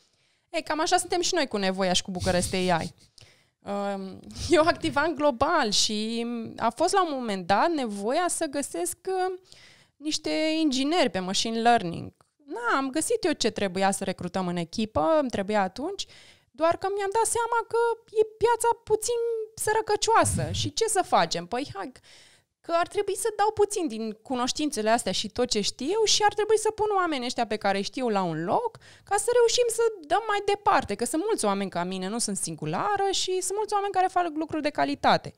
Ei, cam așa suntem și noi cu nevoia și cu București AI. eu activam global și a fost la un moment dat nevoia să găsesc uh, niște ingineri pe machine learning. Na, am găsit eu ce trebuia să recrutăm în echipă, îmi trebuia atunci, doar că mi-am dat seama că e piața puțin sărăcăcioasă și ce să facem? Păi, hai, că ar trebui să dau puțin din cunoștințele astea și tot ce știu și ar trebui să pun oamenii ăștia pe care știu la un loc ca să reușim să dăm mai departe, că sunt mulți oameni ca mine, nu sunt singulară și sunt mulți oameni care fac lucruri de calitate.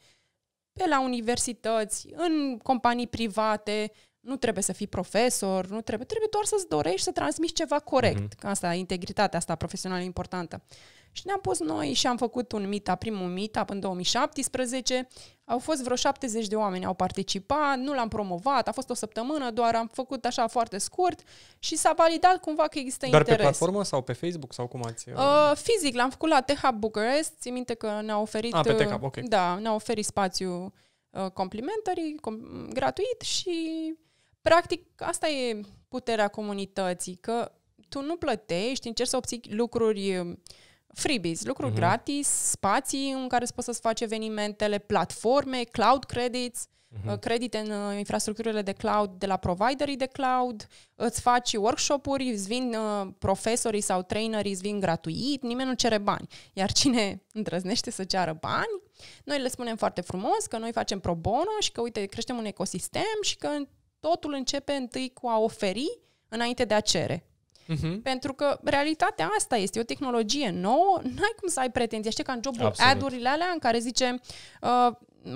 Pe la universități, în companii private, nu trebuie să fii profesor, nu trebuie, trebuie doar să-ți dorești să transmiți ceva corect. Mm-hmm. Că asta, integritatea asta profesională e importantă. Și ne-am pus noi și am făcut un meetup, primul meetup în 2017, au fost vreo 70 de oameni au participat, nu l-am promovat, a fost o săptămână, doar am făcut așa foarte scurt și s-a validat cumva că există doar interes. Dar pe platformă sau pe Facebook sau cum ați? Uh, fizic, l-am făcut la Tech Bucharest, țin minte că ne-a oferit... Ah, pe TechHub, uh, ok. okay. Da, ne-a oferit spațiu uh, complimentary, com- gratuit și practic asta e puterea comunității, că tu nu plătești, încerci să obții lucruri um, freebies, lucruri uh-huh. gratis, spații în care poți să-ți faci evenimentele, platforme, cloud credits, uh-huh. credite în uh, infrastructurile de cloud de la providerii de cloud, îți faci workshop-uri, îți vin uh, profesorii sau trainerii, îți vin gratuit, nimeni nu cere bani. Iar cine îndrăznește să ceară bani, noi le spunem foarte frumos că noi facem pro bono și că, uite, creștem un ecosistem și că totul începe întâi cu a oferi înainte de a cere. Uh-huh. Pentru că realitatea asta este o tehnologie nouă, n-ai cum să ai pretenții. Știi ca în jobul ad-urile alea în care zice uh,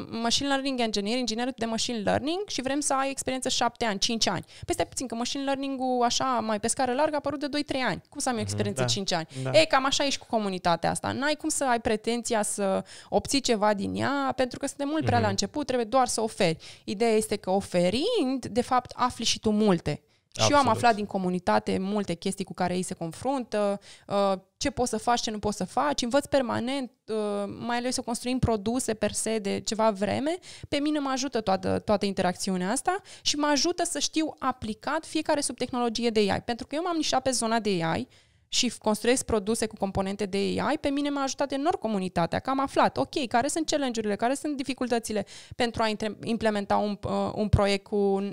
machine learning engineer, inginer de machine learning și vrem să ai experiență 7 ani, 5 ani. Peste păi puțin că machine learning-ul așa mai pe scară largă a apărut de 2-3 ani. Cum să am eu mhm. experiență da. 5 ani? Da. Ei, cam așa ești cu comunitatea asta. N-ai cum să ai pretenția să obții ceva din ea, pentru că suntem mult prea mm-hmm. la mhm. început, trebuie doar să oferi. Ideea este că oferind, de fapt, afli și tu multe. Absolut. Și eu am aflat din comunitate multe chestii cu care ei se confruntă, uh, ce poți să faci, ce nu poți să faci, învăț permanent, uh, mai ales să construim produse per se de ceva vreme. Pe mine mă ajută toată, toată interacțiunea asta și mă ajută să știu aplicat fiecare subtehnologie de AI. Pentru că eu m-am nișat pe zona de AI, și construiesc produse cu componente de AI, pe mine m-a ajutat enorm comunitatea, că am aflat, ok, care sunt challenge-urile, care sunt dificultățile pentru a implementa un, uh, un proiect cu uh,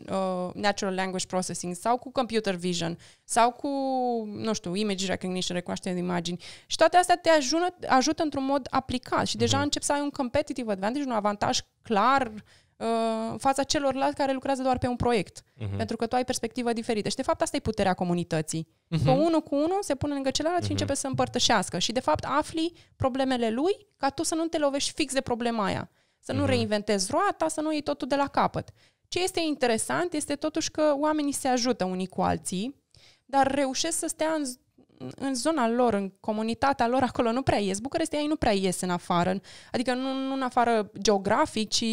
Natural Language Processing sau cu Computer Vision sau cu, nu știu, Image Recognition, recunoaștere de imagini. Și toate astea te ajută, ajută într-un mod aplicat și deja mm-hmm. începi să ai un competitive advantage, un avantaj clar uh, în uh, fața celorlalți care lucrează doar pe un proiect. Uh-huh. Pentru că tu ai perspectivă diferită. Și de fapt asta e puterea comunității. Uh-huh. Că unul cu unul se pune lângă celălalt uh-huh. și mhm. începe să împărtășească. Și de fapt afli problemele lui ca tu să nu te lovești fix de problema aia. Să uh-huh. nu reinventezi roata, să nu iei totul de la capăt. Ce este interesant este totuși că oamenii se ajută unii cu alții, dar reușesc să stea în în zona lor, în comunitatea lor, acolo nu prea ies. București ei nu prea ies în afară, adică nu, nu în afară geografic, ci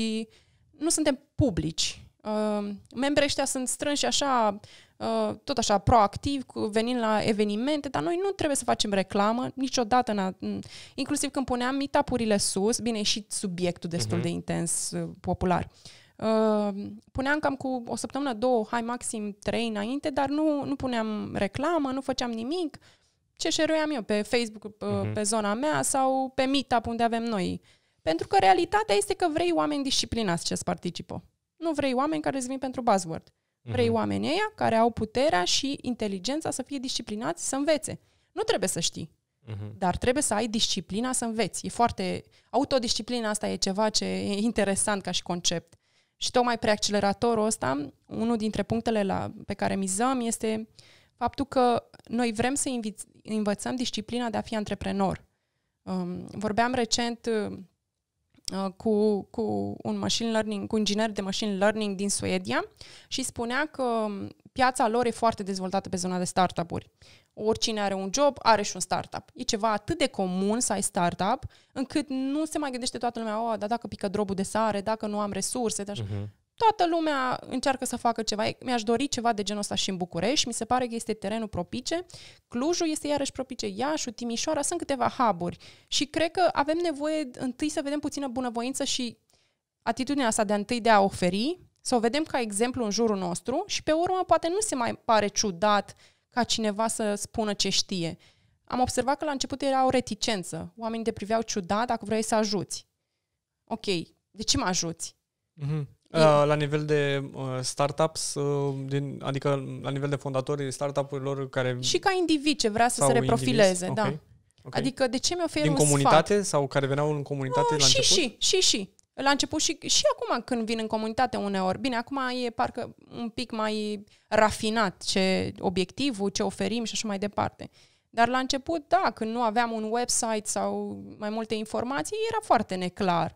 nu suntem publici. Uh, membrii ăștia sunt strânși așa, uh, tot așa, proactiv, cu, venind la evenimente, dar noi nu trebuie să facem reclamă niciodată. În a, inclusiv când puneam meetup-urile sus, bine, și subiectul destul uh-huh. de intens uh, popular. Uh, puneam cam cu o săptămână, două, hai maxim trei înainte, dar nu, nu puneam reclamă, nu făceam nimic. Ce șeruiam eu pe Facebook, pe, uh-huh. Mhm. pe zona mea sau pe meetup unde avem noi uh, pentru că realitatea este că vrei oameni disciplinați ce participă. Nu vrei oameni care îți vin pentru buzzword. Vrei uh-huh. Mhm. oamenii ăia care au puterea și inteligența să fie disciplinați, să învețe. Nu trebuie să știi, uh-huh. dar trebuie să ai disciplina să înveți. E foarte... Autodisciplina asta e ceva ce e interesant ca și concept. Și tocmai preacceleratorul ăsta, unul dintre punctele la, pe care mizăm este faptul că noi vrem să invi- învățăm disciplina de a fi antreprenor. Um, vorbeam recent uh, Uh, cu, cu un machine learning, cu inginer de machine learning din Suedia și spunea că piața lor e foarte dezvoltată pe zona de startup-uri. Oricine are un job are și un startup. E ceva atât de comun să ai startup încât nu se mai gândește toată lumea, o, oh, dar dacă pică drobul de sare, dacă nu am resurse, dar... uh-huh. Mhm toată lumea încearcă să facă ceva. Mi-aș dori ceva de genul ăsta și în București. Mi se pare că este terenul propice. Clujul este iarăși propice. Iașu, Timișoara, sunt câteva huburi. Și cred că avem nevoie întâi să vedem puțină bunăvoință și atitudinea asta de a întâi de a oferi, să o vedem ca exemplu în jurul nostru și pe urmă poate nu se mai pare ciudat ca cineva să spună ce știe. Am observat că la început era o reticență. Oamenii te priveau ciudat dacă vrei să ajuți. Ok, de ce mă ajuți? Mm-hmm. Uh, la nivel de uh, startups, uh, din, adică la nivel de fondatori startup-urilor care... Și ca individ ce vrea să se reprofileze, da. okay. da. Okay. Adică de ce mi o oferă un comunitate sfat? sau care veneau în comunitate uh, la și, început? Și, și, și. La început și, și acum când vin în comunitate uneori. Bine, acum e parcă un pic mai rafinat ce obiectivul, ce oferim și așa mai departe. Dar la început, da, când nu aveam un website sau mai multe informații, era foarte neclar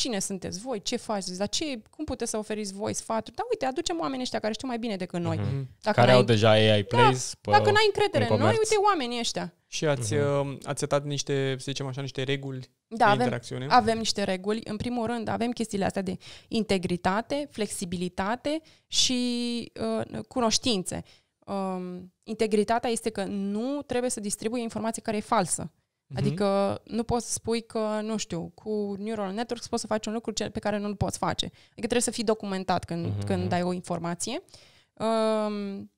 cine sunteți voi, ce faceți, dar ce, cum puteți să oferiți voi sfaturi. Dar uite, aducem oamenii ăștia care știu mai bine decât noi. Mm-hmm. Dacă care au deja AI da, Plays. Da, dacă n-ai încredere în, noi, uite oamenii ăștia. Și ați, mhm. uh ați setat niște, să zicem așa, niște reguli da, de avem, interacțiune? avem niște reguli. În primul rând, avem chestiile astea de integritate, flexibilitate și uh, cunoștințe. Um, integritatea este că nu trebuie să distribui informație care e falsă. Uh-huh. Adică nu poți să spui că, nu știu, cu neural networks poți să faci un lucru pe care nu-l poți face. Adică trebuie să fii documentat când, uh-huh. când mhm. dai o informație. Um,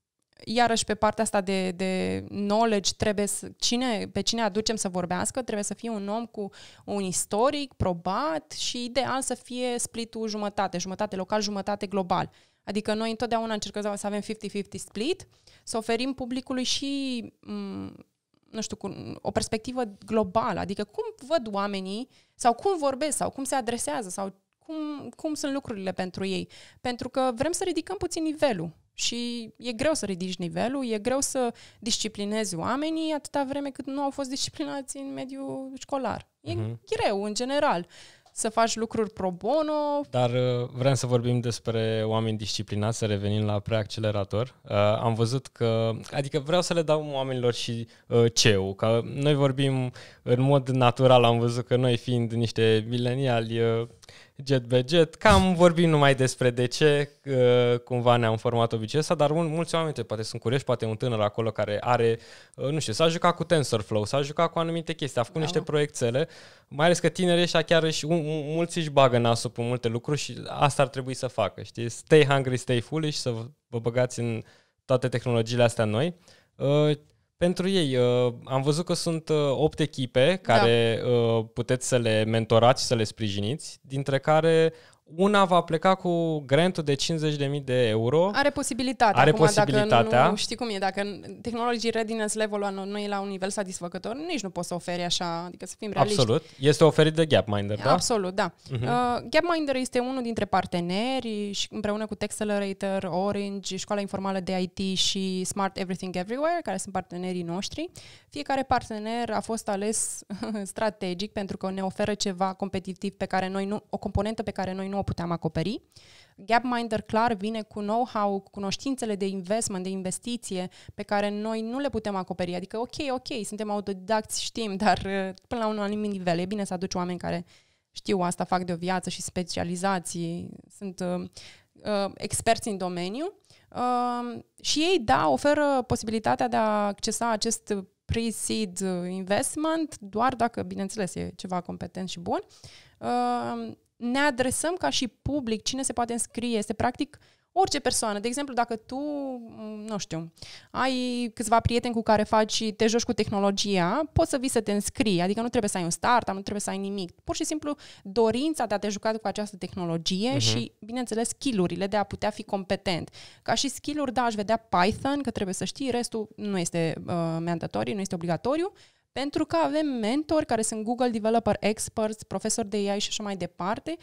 iarăși pe partea asta de, de knowledge, trebuie să, cine, pe cine aducem să vorbească, trebuie să fie un om cu un istoric probat și ideal să fie split jumătate, jumătate local, jumătate global. Adică noi întotdeauna încercăm să avem 50-50 split, să oferim publicului și nu știu, cu o perspectivă globală, adică cum văd oamenii sau cum vorbesc sau cum se adresează sau cum, cum sunt lucrurile pentru ei. Pentru că vrem să ridicăm puțin nivelul și e greu să ridici nivelul, e greu să disciplinezi oamenii atâta vreme cât nu au fost disciplinați în mediul școlar. E uh-huh. greu, în general să faci lucruri pro bono. Dar uh, vrem să vorbim despre oameni disciplinați, să revenim la preaccelerator. Uh, am văzut că, adică vreau să le dau oamenilor și uh, ceu, că noi vorbim în mod natural, am văzut că noi fiind niște mileniali, jet by jet. Cam vorbim numai despre de ce, uh, cumva ne-am format obiceiul ăsta, dar mul- mulți oameni poate sunt curioși, poate un tânăr acolo care are, uh, nu știu, s-a jucat cu TensorFlow, s-a jucat cu anumite chestii, a făcut da. niște proiectele, mai ales că tinerii ăștia chiar și mulți își bagă nasul pe multe lucruri și asta ar trebui să facă, știi? Stay hungry, stay foolish, să vă băgați în toate tehnologiile astea noi. Uh, pentru ei. Uh, am văzut că sunt 8 uh, echipe care da. Uh, puteți să le mentorați, să le sprijiniți, dintre care una va pleca cu grantul de 50.000 de euro. Are posibilitatea. Are acum, posibilitatea. Dacă nu, știi cum e, dacă tehnologii readiness level-ul nu e la un nivel satisfăcător, nici nu poți să oferi așa, adică să fim realiști. Absolut. Este oferit de Gapminder, da? Absolut, da. Uh-huh. Uh, Gapminder este unul dintre parteneri și împreună cu Texcelerator, Orange, Școala Informală de IT și Smart Everything Everywhere, care sunt partenerii noștri. Fiecare partener a fost ales strategic pentru că ne oferă ceva competitiv pe care noi nu, o componentă pe care noi nu o o puteam acoperi. Gapminder clar vine cu know-how, cu cunoștințele de investment, de investiție, pe care noi nu le putem acoperi. Adică, ok, ok, suntem autodidacți, știm, dar uh, până la un anumit nivel e bine să aduci oameni care știu asta, fac de o viață și specializații, sunt uh, uh, experți în domeniu uh, și ei, da, oferă posibilitatea de a accesa acest pre-seed uh, investment, doar dacă, bineînțeles, e ceva competent și bun. Uh, ne adresăm ca și public, cine se poate înscrie, este practic orice persoană. De exemplu, dacă tu, mm, nu știu, ai câțiva prieteni cu care faci, te joci cu tehnologia, poți să vii să te înscrii, adică nu trebuie să ai un start, nu trebuie să ai nimic. Pur și simplu dorința de a te juca cu această tehnologie uh-huh. și, bineînțeles, skillurile de a putea fi competent. Ca și skill-uri, da, aș vedea Python, că trebuie să știi, restul nu este uh, mandatoriu, nu este obligatoriu, pentru că avem mentori care sunt Google Developer Experts, profesori de AI și așa mai departe,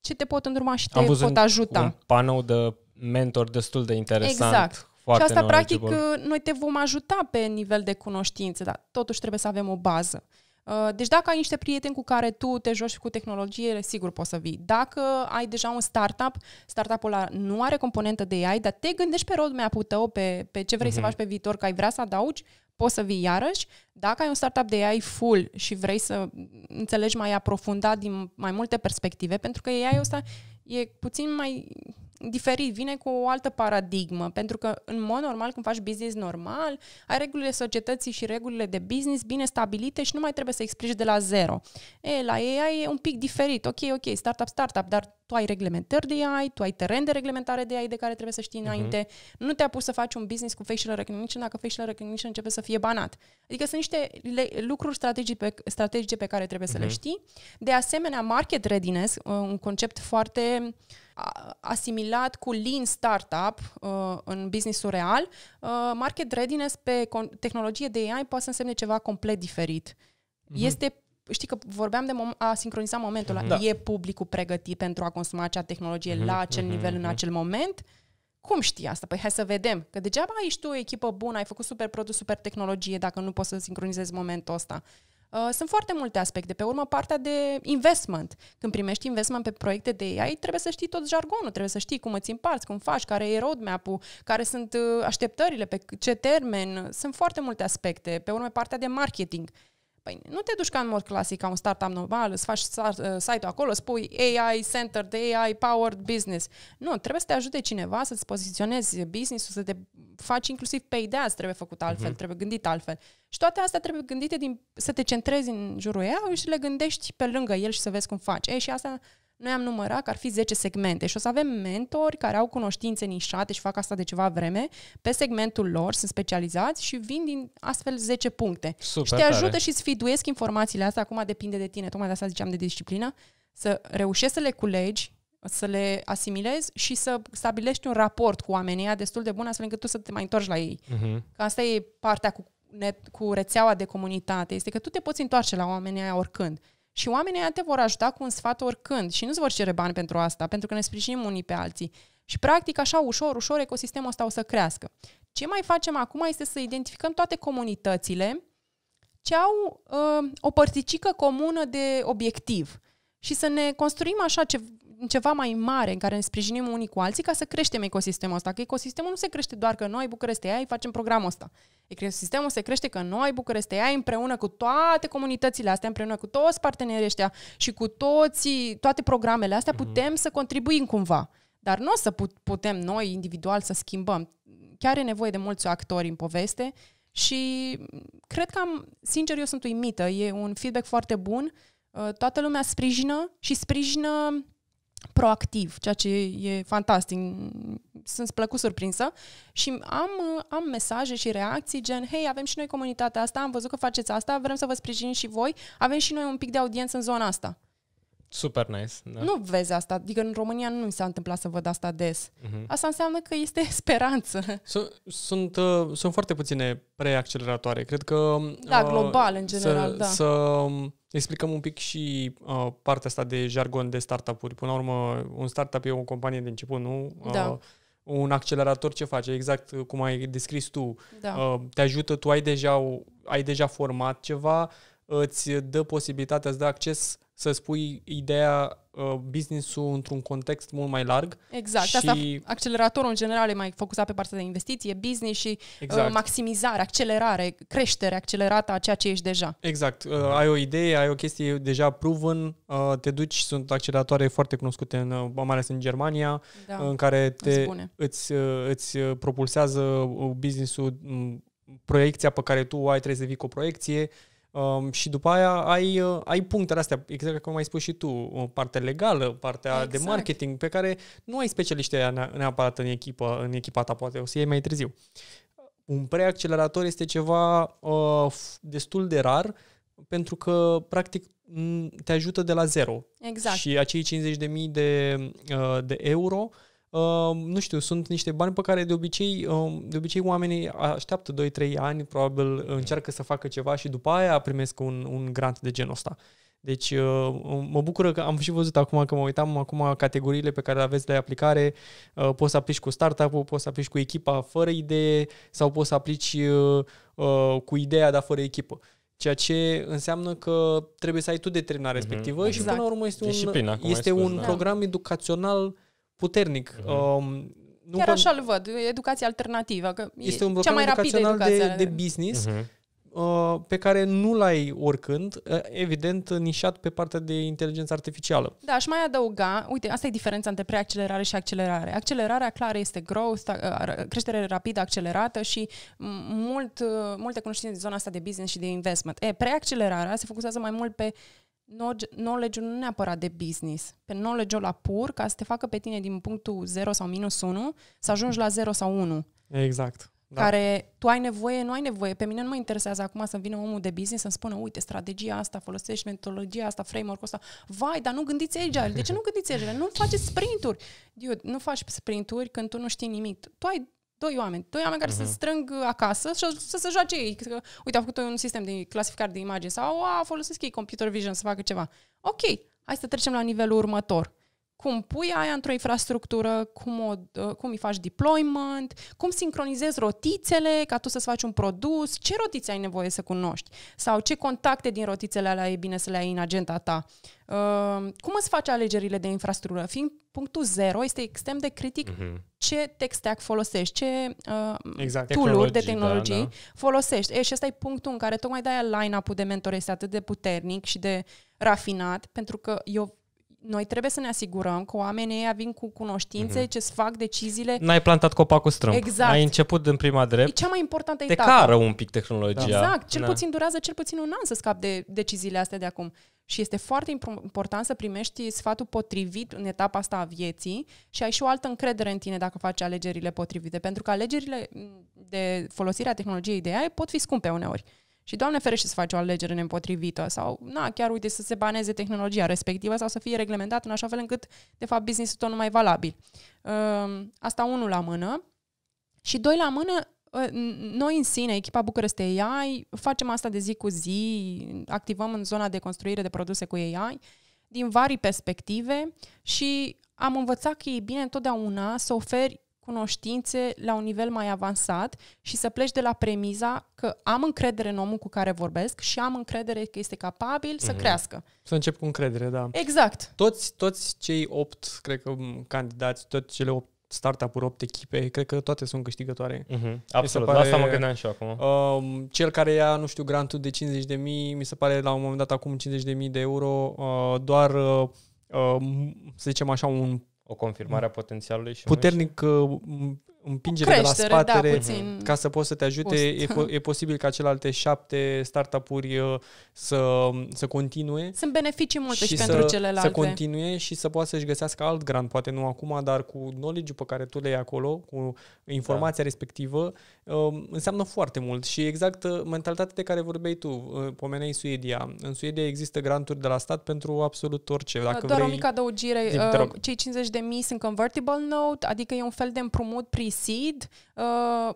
ce te pot îndruma și te Am pot ajuta. un panou de mentor destul de interesant. Exact. Foarte și asta, practic, noi te vom ajuta pe nivel de cunoștință, dar totuși trebuie să avem o bază. Uh, deci dacă ai niște prieteni cu care tu te joci cu tehnologie, sigur poți să vii. Dacă ai deja un startup, startup-ul ăla nu are componentă de AI, dar te gândești pe roadmap-ul tău, pe, pe ce vrei uh-huh. să mhm. faci pe viitor, că ai vrea să adaugi, poți să vii iarăși. Dacă ai un startup de AI full și vrei să înțelegi mai aprofundat din mai multe perspective, pentru că AI ăsta e puțin mai diferit, vine cu o altă paradigmă, pentru că în mod normal când faci business normal, ai regulile societății și regulile de business bine stabilite și nu mai trebuie să explici de la zero. E, la AI e un pic diferit, ok, ok, startup, startup, dar tu ai reglementări de AI, tu ai teren de reglementare de AI de care trebuie să știi mhm. înainte, uh-huh. nu te-a pus să faci un business cu facial recognition dacă facial recognition începe să fie banat. Adică sunt niște le- lucruri strategice pe, strategice pe care trebuie uh-huh. să le mhm. știi. De asemenea, market readiness, uh, un concept foarte uh, asimilat cu lean startup uh, în businessul real, uh, market readiness pe con- tehnologie de AI poate să însemne ceva complet diferit. Mm-hmm. Este știi că vorbeam de mom- a sincroniza momentul ăla. Mhm. Da. E publicul pregătit pentru a consuma acea tehnologie mm-hmm. la acel mm-hmm. nivel în mhm. acel moment? Cum știi asta? Păi hai să vedem. Că degeaba ești tu o echipă bună, ai făcut super produs, super tehnologie, dacă nu poți să sincronizezi momentul ăsta. Uh, sunt foarte multe aspecte. Pe urmă, partea de investment. Când primești investment pe proiecte de AI, trebuie să știi tot jargonul, trebuie să știi cum îți împarți, cum faci, care e roadmap-ul, care sunt uh, așteptările, pe ce termen. Sunt foarte multe aspecte. Pe urmă, partea de marketing. Păi nu te duci ca în mod clasic, ca un startup normal, îți faci uh, site-ul acolo, spui AI, Center de AI, Powered Business. Nu, trebuie să te ajute cineva să-ți poziționezi business-ul, să te faci inclusiv pe ideea, trebuie făcut altfel, uh-huh. trebuie gândit altfel. Și toate astea trebuie gândite din, să te centrezi în jurul ei și le gândești pe lângă el și să vezi cum faci. Ei, și asta noi am numărat că ar fi 10 segmente și o să avem mentori care au cunoștințe nișate și fac asta de ceva vreme, pe segmentul lor, sunt specializați și vin din astfel 10 puncte. Super și te ajută tare. și sfiduiesc informațiile astea, acum depinde de tine, tocmai de asta ziceam de disciplină, să reușești să le culegi, să le asimilezi și să stabilești un raport cu oamenii destul de bun astfel încât tu să te mai întorci la ei. Uh-huh. Că asta e partea cu net, cu rețeaua de comunitate este că tu te poți întoarce la oamenii aia oricând. Și oamenii aia te vor ajuta cu un sfat oricând și nu-ți vor cere bani pentru asta, pentru că ne sprijinim unii pe alții. Și practic așa ușor, ușor ecosistemul ăsta o să crească. Ce mai facem acum este să identificăm toate comunitățile ce au uh, o părticică comună de obiectiv și să ne construim așa ce, în ceva mai mare în care ne sprijinim unii cu alții ca să creștem ecosistemul ăsta. Că ecosistemul nu se crește doar că noi, București AI, facem programul ăsta. Ecosistemul se crește că noi, București AI, împreună cu toate comunitățile astea, împreună cu toți partenerii ăștia și cu toți, toate programele astea, mhm. putem să contribuim cumva. Dar nu o să putem noi, individual, să schimbăm. Chiar e nevoie de mulți actori în poveste și cred că am, sincer, eu sunt uimită. E un feedback foarte bun uh, toată lumea sprijină și sprijină proactiv, ceea ce e fantastic. Sunt plăcut surprinsă și am, am mesaje și reacții gen, hei, avem și noi comunitatea asta, am văzut că faceți asta, vrem să vă sprijinim și voi, avem și noi un pic de audiență în zona asta. Super nice. Da. Nu vezi asta. Adică în România nu mi s-a întâmplat să văd asta des. Uh-huh. Asta înseamnă că este speranță. Sunt, sunt, uh, sunt foarte puține preacceleratoare. Cred că... Da, uh, da, global, în general, să, da. Să um, explicăm un pic și uh, partea asta de jargon de startup-uri. Până la urmă, un startup e o companie de început, nu? Uh, da. Uh, un accelerator ce face, exact uh, cum ai descris tu. Da. Uh, te ajută, tu ai deja, ai deja format ceva, îți dă posibilitatea, îți dă acces să spui ideea, uh, business-ul într-un context mult mai larg. Exact. Și... Asta, acceleratorul în general e mai focusat pe partea de investiție, business și uh, exact. maximizare, accelerare, creștere accelerată a ceea ce ești deja. Exact. Uh, ai o idee, ai o chestie deja proven, te duci, sunt acceleratoare foarte cunoscute, în, mai ales în Germania, da, în care te, îți, îți propulsează business-ul proiecția pe care tu o ai, trebuie să vii cu o proiecție Um, și după aia ai, uh, ai punctele astea, exact cum ai spus și tu, parte legală, partea exact. de marketing, pe care nu ai specialiști aia neapărat în echipă, în echipa ta, poate o să iei mai târziu. Un preaccelerator este ceva uh, destul de rar, pentru că, practic, te ajută de la zero. Exact. Și acei 50.000 de, uh, de euro uh, Uh, nu știu, sunt niște bani pe care de obicei, uh, de obicei oamenii așteaptă 2-3 ani, probabil încearcă să facă ceva și după aia primesc un, un grant de genul ăsta. Deci uh, mă bucură că am și văzut acum că mă uitam acum categoriile pe care le aveți de aplicare. Uh, poți să aplici cu startup-ul, poți să aplici cu echipa fără idee sau poți să aplici uh, uh cu ideea, dar fără echipă. Ceea ce înseamnă că trebuie să ai tu determinarea mhm, respectivă mm-hmm. și exact. până la exact. urmă este un, este spus, un da. program educațional puternic. Mm-hmm. Uh, nu Chiar că... așa îl văd, educația alternativă. Că este un cea mai rapidă educație de, de business uh-huh. uh, pe care nu l-ai oricând, uh, evident nișat pe partea de inteligență artificială. Da, aș mai adăuga, uite, asta e diferența între preaccelerare și accelerare. Accelerarea clară este growth, creștere rapidă, accelerată și mult, uh, multe cunoștințe din zona asta de business și de investment. E, preaccelerarea se focusează mai mult pe knowledge-ul nu neapărat de business, pe knowledge-ul la pur, ca să te facă pe tine din punctul 0 sau minus 1, să ajungi la 0 sau 1. Exact. Da. Care tu ai nevoie, nu ai nevoie. Pe mine nu mă interesează acum să vină omul de business să-mi spună, uite, strategia asta, folosești metodologia asta, framework-ul ăsta. Vai, dar nu gândiți agile. De ce nu gândiți agile? Nu faceți sprinturi. Dude, nu faci sprinturi când tu nu știi nimic. Tu ai Doi oameni. Doi oameni care uh-huh. se mhm. strâng acasă și să se joace ei. Că, uite, au făcut un sistem de clasificare de imagini sau a, folosesc ei computer vision să facă ceva. Ok, hai să trecem la nivelul următor cum pui aia într-o infrastructură, cum, o, ă, cum îi faci deployment, cum sincronizezi rotițele ca tu să-ți faci un produs, ce rotițe ai nevoie să cunoști sau ce contacte din rotițele alea e bine să le ai în agenda ta. Ă, cum îți faci alegerile de infrastructură? Fiind punctul zero, este extrem de critic mm-hmm. ce tech stack folosești, ce uh, exact. tool-uri de tehnologii da, da. folosești. E, și ăsta e punctul în care tocmai de-aia line-up-ul de mentor este atât de puternic și de rafinat, pentru că eu noi trebuie să ne asigurăm că oamenii ăia vin cu cunoștințe, mm-hmm. ce să fac deciziile. N-ai plantat copacul strâmb. Exact. Ai început în prima drept. E cea mai importantă etapă. Te cară un pic tehnologia. Da. Exact. Cel da. puțin durează cel puțin un an să scap de deciziile astea de acum. Și este foarte important să primești sfatul potrivit în etapa asta a vieții și ai și o altă încredere în tine dacă faci alegerile potrivite. Pentru că alegerile de folosire a tehnologiei de AI pot fi scumpe uneori. Și Doamne ferește să faci o alegere neîmpotrivită sau, na, chiar uite, să se baneze tehnologia respectivă sau să fie reglementat în așa fel încât, de fapt, business-ul tău nu mai valabil. Ehm, asta unul la mână. Și doi la mână, ă, noi în sine, echipa București AI, facem asta de zi cu zi, activăm în zona de construire de produse cu AI, din vari perspective și am învățat că e bine întotdeauna să oferi cunoștințe la un nivel mai avansat și să pleci de la premiza că am încredere în omul cu care vorbesc și am încredere că este capabil mm-hmm. să mhm. crească. Să încep cu încredere, da. Exact. Toți, toți cei opt, cred că, mm, candidați, toți cele opt startup-uri, opt echipe, cred că toate sunt câștigătoare. Mm-hmm. Absolut, pare, asta mă gândeam și eu acum. Um, cel care ia, nu știu, grantul de 50 de mii, mi se pare la un moment dat acum 50 de mii de euro, uh, doar, uh, uh, să zicem așa, un o confirmare a potențialului și puternic uh, împingere creștere, de la da, spatele da, puțin ca să poți să te ajute. E, po- e posibil ca celelalte șapte startup-uri uh, să, să continue. Sunt beneficii multe și, și pentru să, celelalte. Să continue și să poată să-și găsească alt grant, poate nu acum, dar cu knowledge pe care tu le ai acolo, cu informația da. respectivă, um, înseamnă foarte mult. Și exact uh, mentalitatea de care vorbeai tu, uh, pomeneai Suedia. În Suedia există granturi de la stat pentru absolut orice. Dacă Doar vrei, o mică adăugire. Zi, cei 50 de mii sunt convertible note, adică e un fel de împrumut pris seed uh,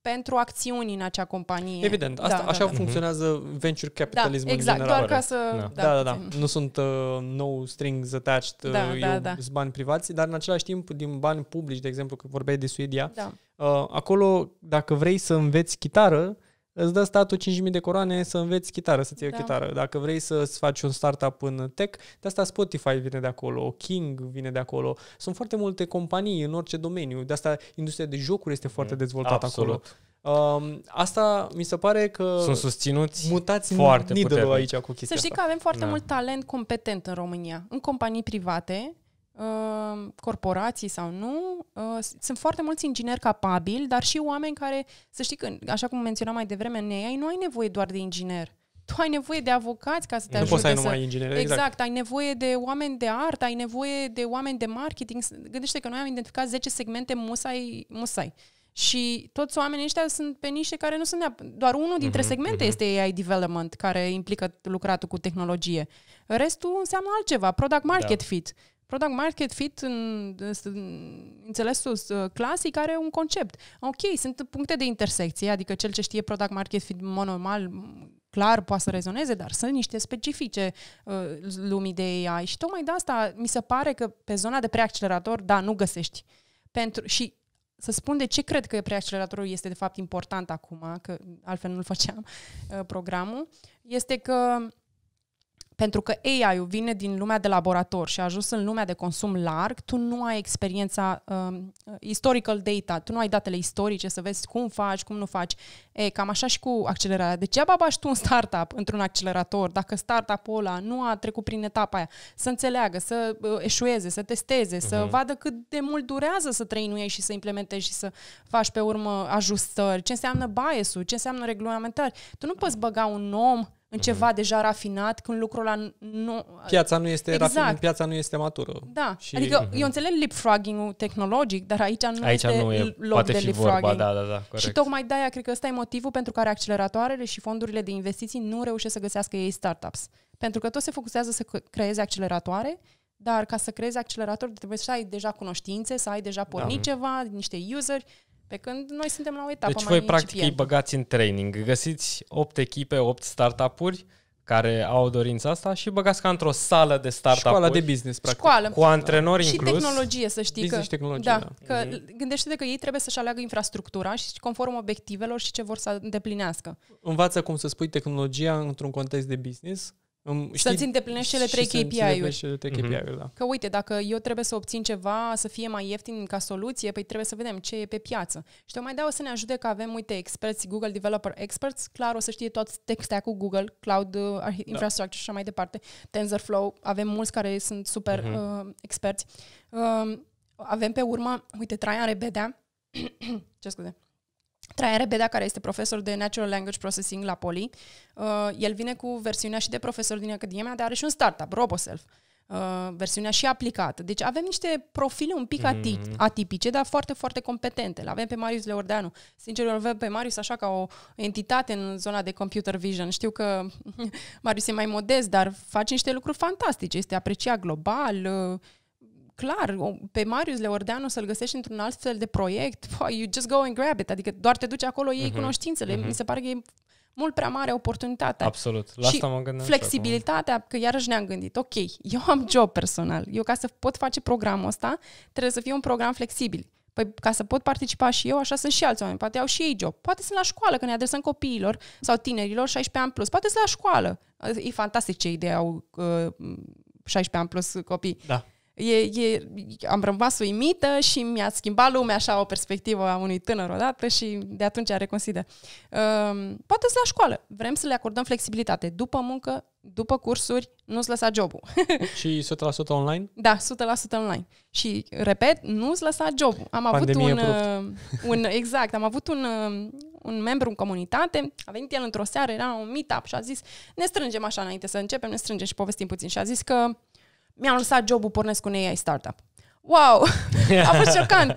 pentru acțiuni în acea companie. Evident, asta, da, așa da, da. funcționează mhm. da. venture capitalismul da, exact, în general. doar ca să... Da, da, da. da, da. Nu sunt uh, no strings attached, da, uh, da, da. sunt bani privați, dar în același timp, din bani publici, de exemplu, că vorbeai de Suedia, da. uh, acolo, dacă vrei să înveți chitară, îți dă statul 5.000 de coroane să înveți chitară, să-ți iei da. o chitară. Dacă vrei să-ți faci un startup în tech, de asta Spotify vine de acolo, King vine de acolo. Sunt foarte multe companii în orice domeniu. De asta industria de jocuri este foarte mm, dezvoltată acolo. Um, asta mi se pare că sunt susținuți mutați foarte aici cu chestia Să știi asta. că avem foarte da. mult talent competent în România, în companii private Ehm, corporații sau nu, ehm, sunt foarte mulți ingineri capabili, dar și oameni care, să știi că, așa cum menționam mai devreme în AI nu ai nevoie doar de inginer. Tu ai nevoie de avocați ca să te nu ajute poți să... ai numai inginer, exact. exact. ai nevoie de oameni de artă, ai nevoie de oameni de marketing. Gândește că noi am identificat 10 segmente musai, musai. Și toți oamenii ăștia sunt pe niște care nu sunt doar unul dintre mm-hmm, segmente mm-hmm. este AI development care implică lucratul cu tehnologie. Restul înseamnă altceva, product market da. fit. Product market fit în, în înțelesul uh, clasic are un concept. Ok, sunt puncte de intersecție, adică cel ce știe product market fit monomal clar poate să rezoneze, dar sunt niște specifice uh, lumii de AI și tocmai de asta mi se pare că pe zona de preaccelerator, da, nu găsești. Pentru, și să spun de ce cred că preacceleratorul este de fapt important acum, că altfel nu-l făceam uh, programul, este că pentru că AI-ul vine din lumea de laborator și a ajuns în lumea de consum larg, tu nu ai experiența um, historical data, tu nu ai datele istorice să vezi cum faci, cum nu faci. E, cam așa și cu accelerarea. ce abași tu un startup într-un accelerator dacă startup-ul ăla nu a trecut prin etapa aia să înțeleagă, să uh, eșueze, să testeze, uh-huh. să mhm. vadă cât de mult durează să trăinuiești și să implementezi și să faci pe urmă ajustări, ce înseamnă bias ce înseamnă reglementări. Tu nu poți băga un om în ceva mm-hmm. deja rafinat, când lucrul ăla nu... Piața nu este exact. rafinat, piața nu este matură. Da, și... adică mm-hmm. eu înțeleg leapfrogging-ul tehnologic, dar aici nu aici este nu e, loc poate de fi leapfrogging. Vorba, da, da, da, corect. Și tocmai de-aia cred că ăsta e motivul pentru care acceleratoarele și fondurile de investiții nu reușesc să găsească ei startups. Pentru că tot se focusează să creeze acceleratoare, dar ca să creezi accelerator trebuie să ai deja cunoștințe, să ai deja pornit da. ceva, niște useri, pe când noi suntem la o etapă deci mai voi practic incipient. îi băgați în training, găsiți 8 echipe, 8 startup-uri care au dorința asta și băgați ca într-o sală de startup Școala de business, practic. Școală. Cu antrenori da. inclus. Și tehnologie, să știi business că... tehnologie, da. da. Că mm-hmm. Gândește-te că ei trebuie să-și aleagă infrastructura și conform obiectivelor și ce vor să îndeplinească. Învață cum să spui tehnologia într-un context de business să-ți îndeplinești cele trei mhm. KPI-uri. KPI-uri, da. Că uite, dacă eu trebuie să obțin ceva, să fie mai ieftin ca soluție, păi trebuie să vedem ce e pe piață. Și mai dau să ne ajute că avem, uite, experți, Google Developer Experts, clar o să știe tot textea cu Google, Cloud uh, da. Infrastructure da. și așa mai departe, TensorFlow, avem mulți care sunt super uh-huh. uh, experți. Uh, avem pe urmă, uite, Traian Rebedea, ce scuze, Traian Rebeda, care este profesor de Natural Language Processing la Poli, uh, el vine cu versiunea și de profesor din Academia, dar are și un startup, RoboSelf, uh, versiunea și aplicată. Deci avem niște profile un pic ati- mhm. atipice, dar foarte, foarte competente. L avem pe Marius Leordeanu. Sincer, îl avem pe Marius așa ca o entitate în zona de computer vision. Știu că Marius e mai modest, dar face niște lucruri fantastice. Este apreciat global, uh, clar, pe Marius Leordeanu să-l găsești într-un alt fel de proiect, you just go and grab it, adică doar te duci acolo, iei uh-huh. cunoștințele. Uh-huh. Mi se pare că e mult prea mare oportunitatea. Absolut. La asta mă gândesc. flexibilitatea, acum. că iarăși ne-am gândit, ok, eu am job personal, eu ca să pot face programul ăsta, trebuie să fie un program flexibil. Păi ca să pot participa și eu, așa sunt și alți oameni. Poate au și ei job. Poate sunt la școală, că ne adresăm copiilor sau tinerilor 16 ani plus. Poate sunt la școală. E fantastic ce idee au uh, 16 ani plus copii. Da. E, e, am rămas uimită și mi-a schimbat lumea așa o perspectivă a unui tânăr odată și de atunci reconsider. Um, poate la școală. Vrem să le acordăm flexibilitate. După muncă, după cursuri, nu-ți lăsa jobul. și 100% online? Da, 100% online. Și, repet, nu-ți lăsa jobul. Am Pandemie avut un, ehm, un... Exact, am avut un, ehm, un membru în comunitate, a venit el într-o seară, era un meetup și a zis, ne strângem așa înainte să începem, ne strângem și povestim puțin. Și a zis că mi-am lăsat jobul, pornesc cu ei AI startup. Wow! A fost șocant!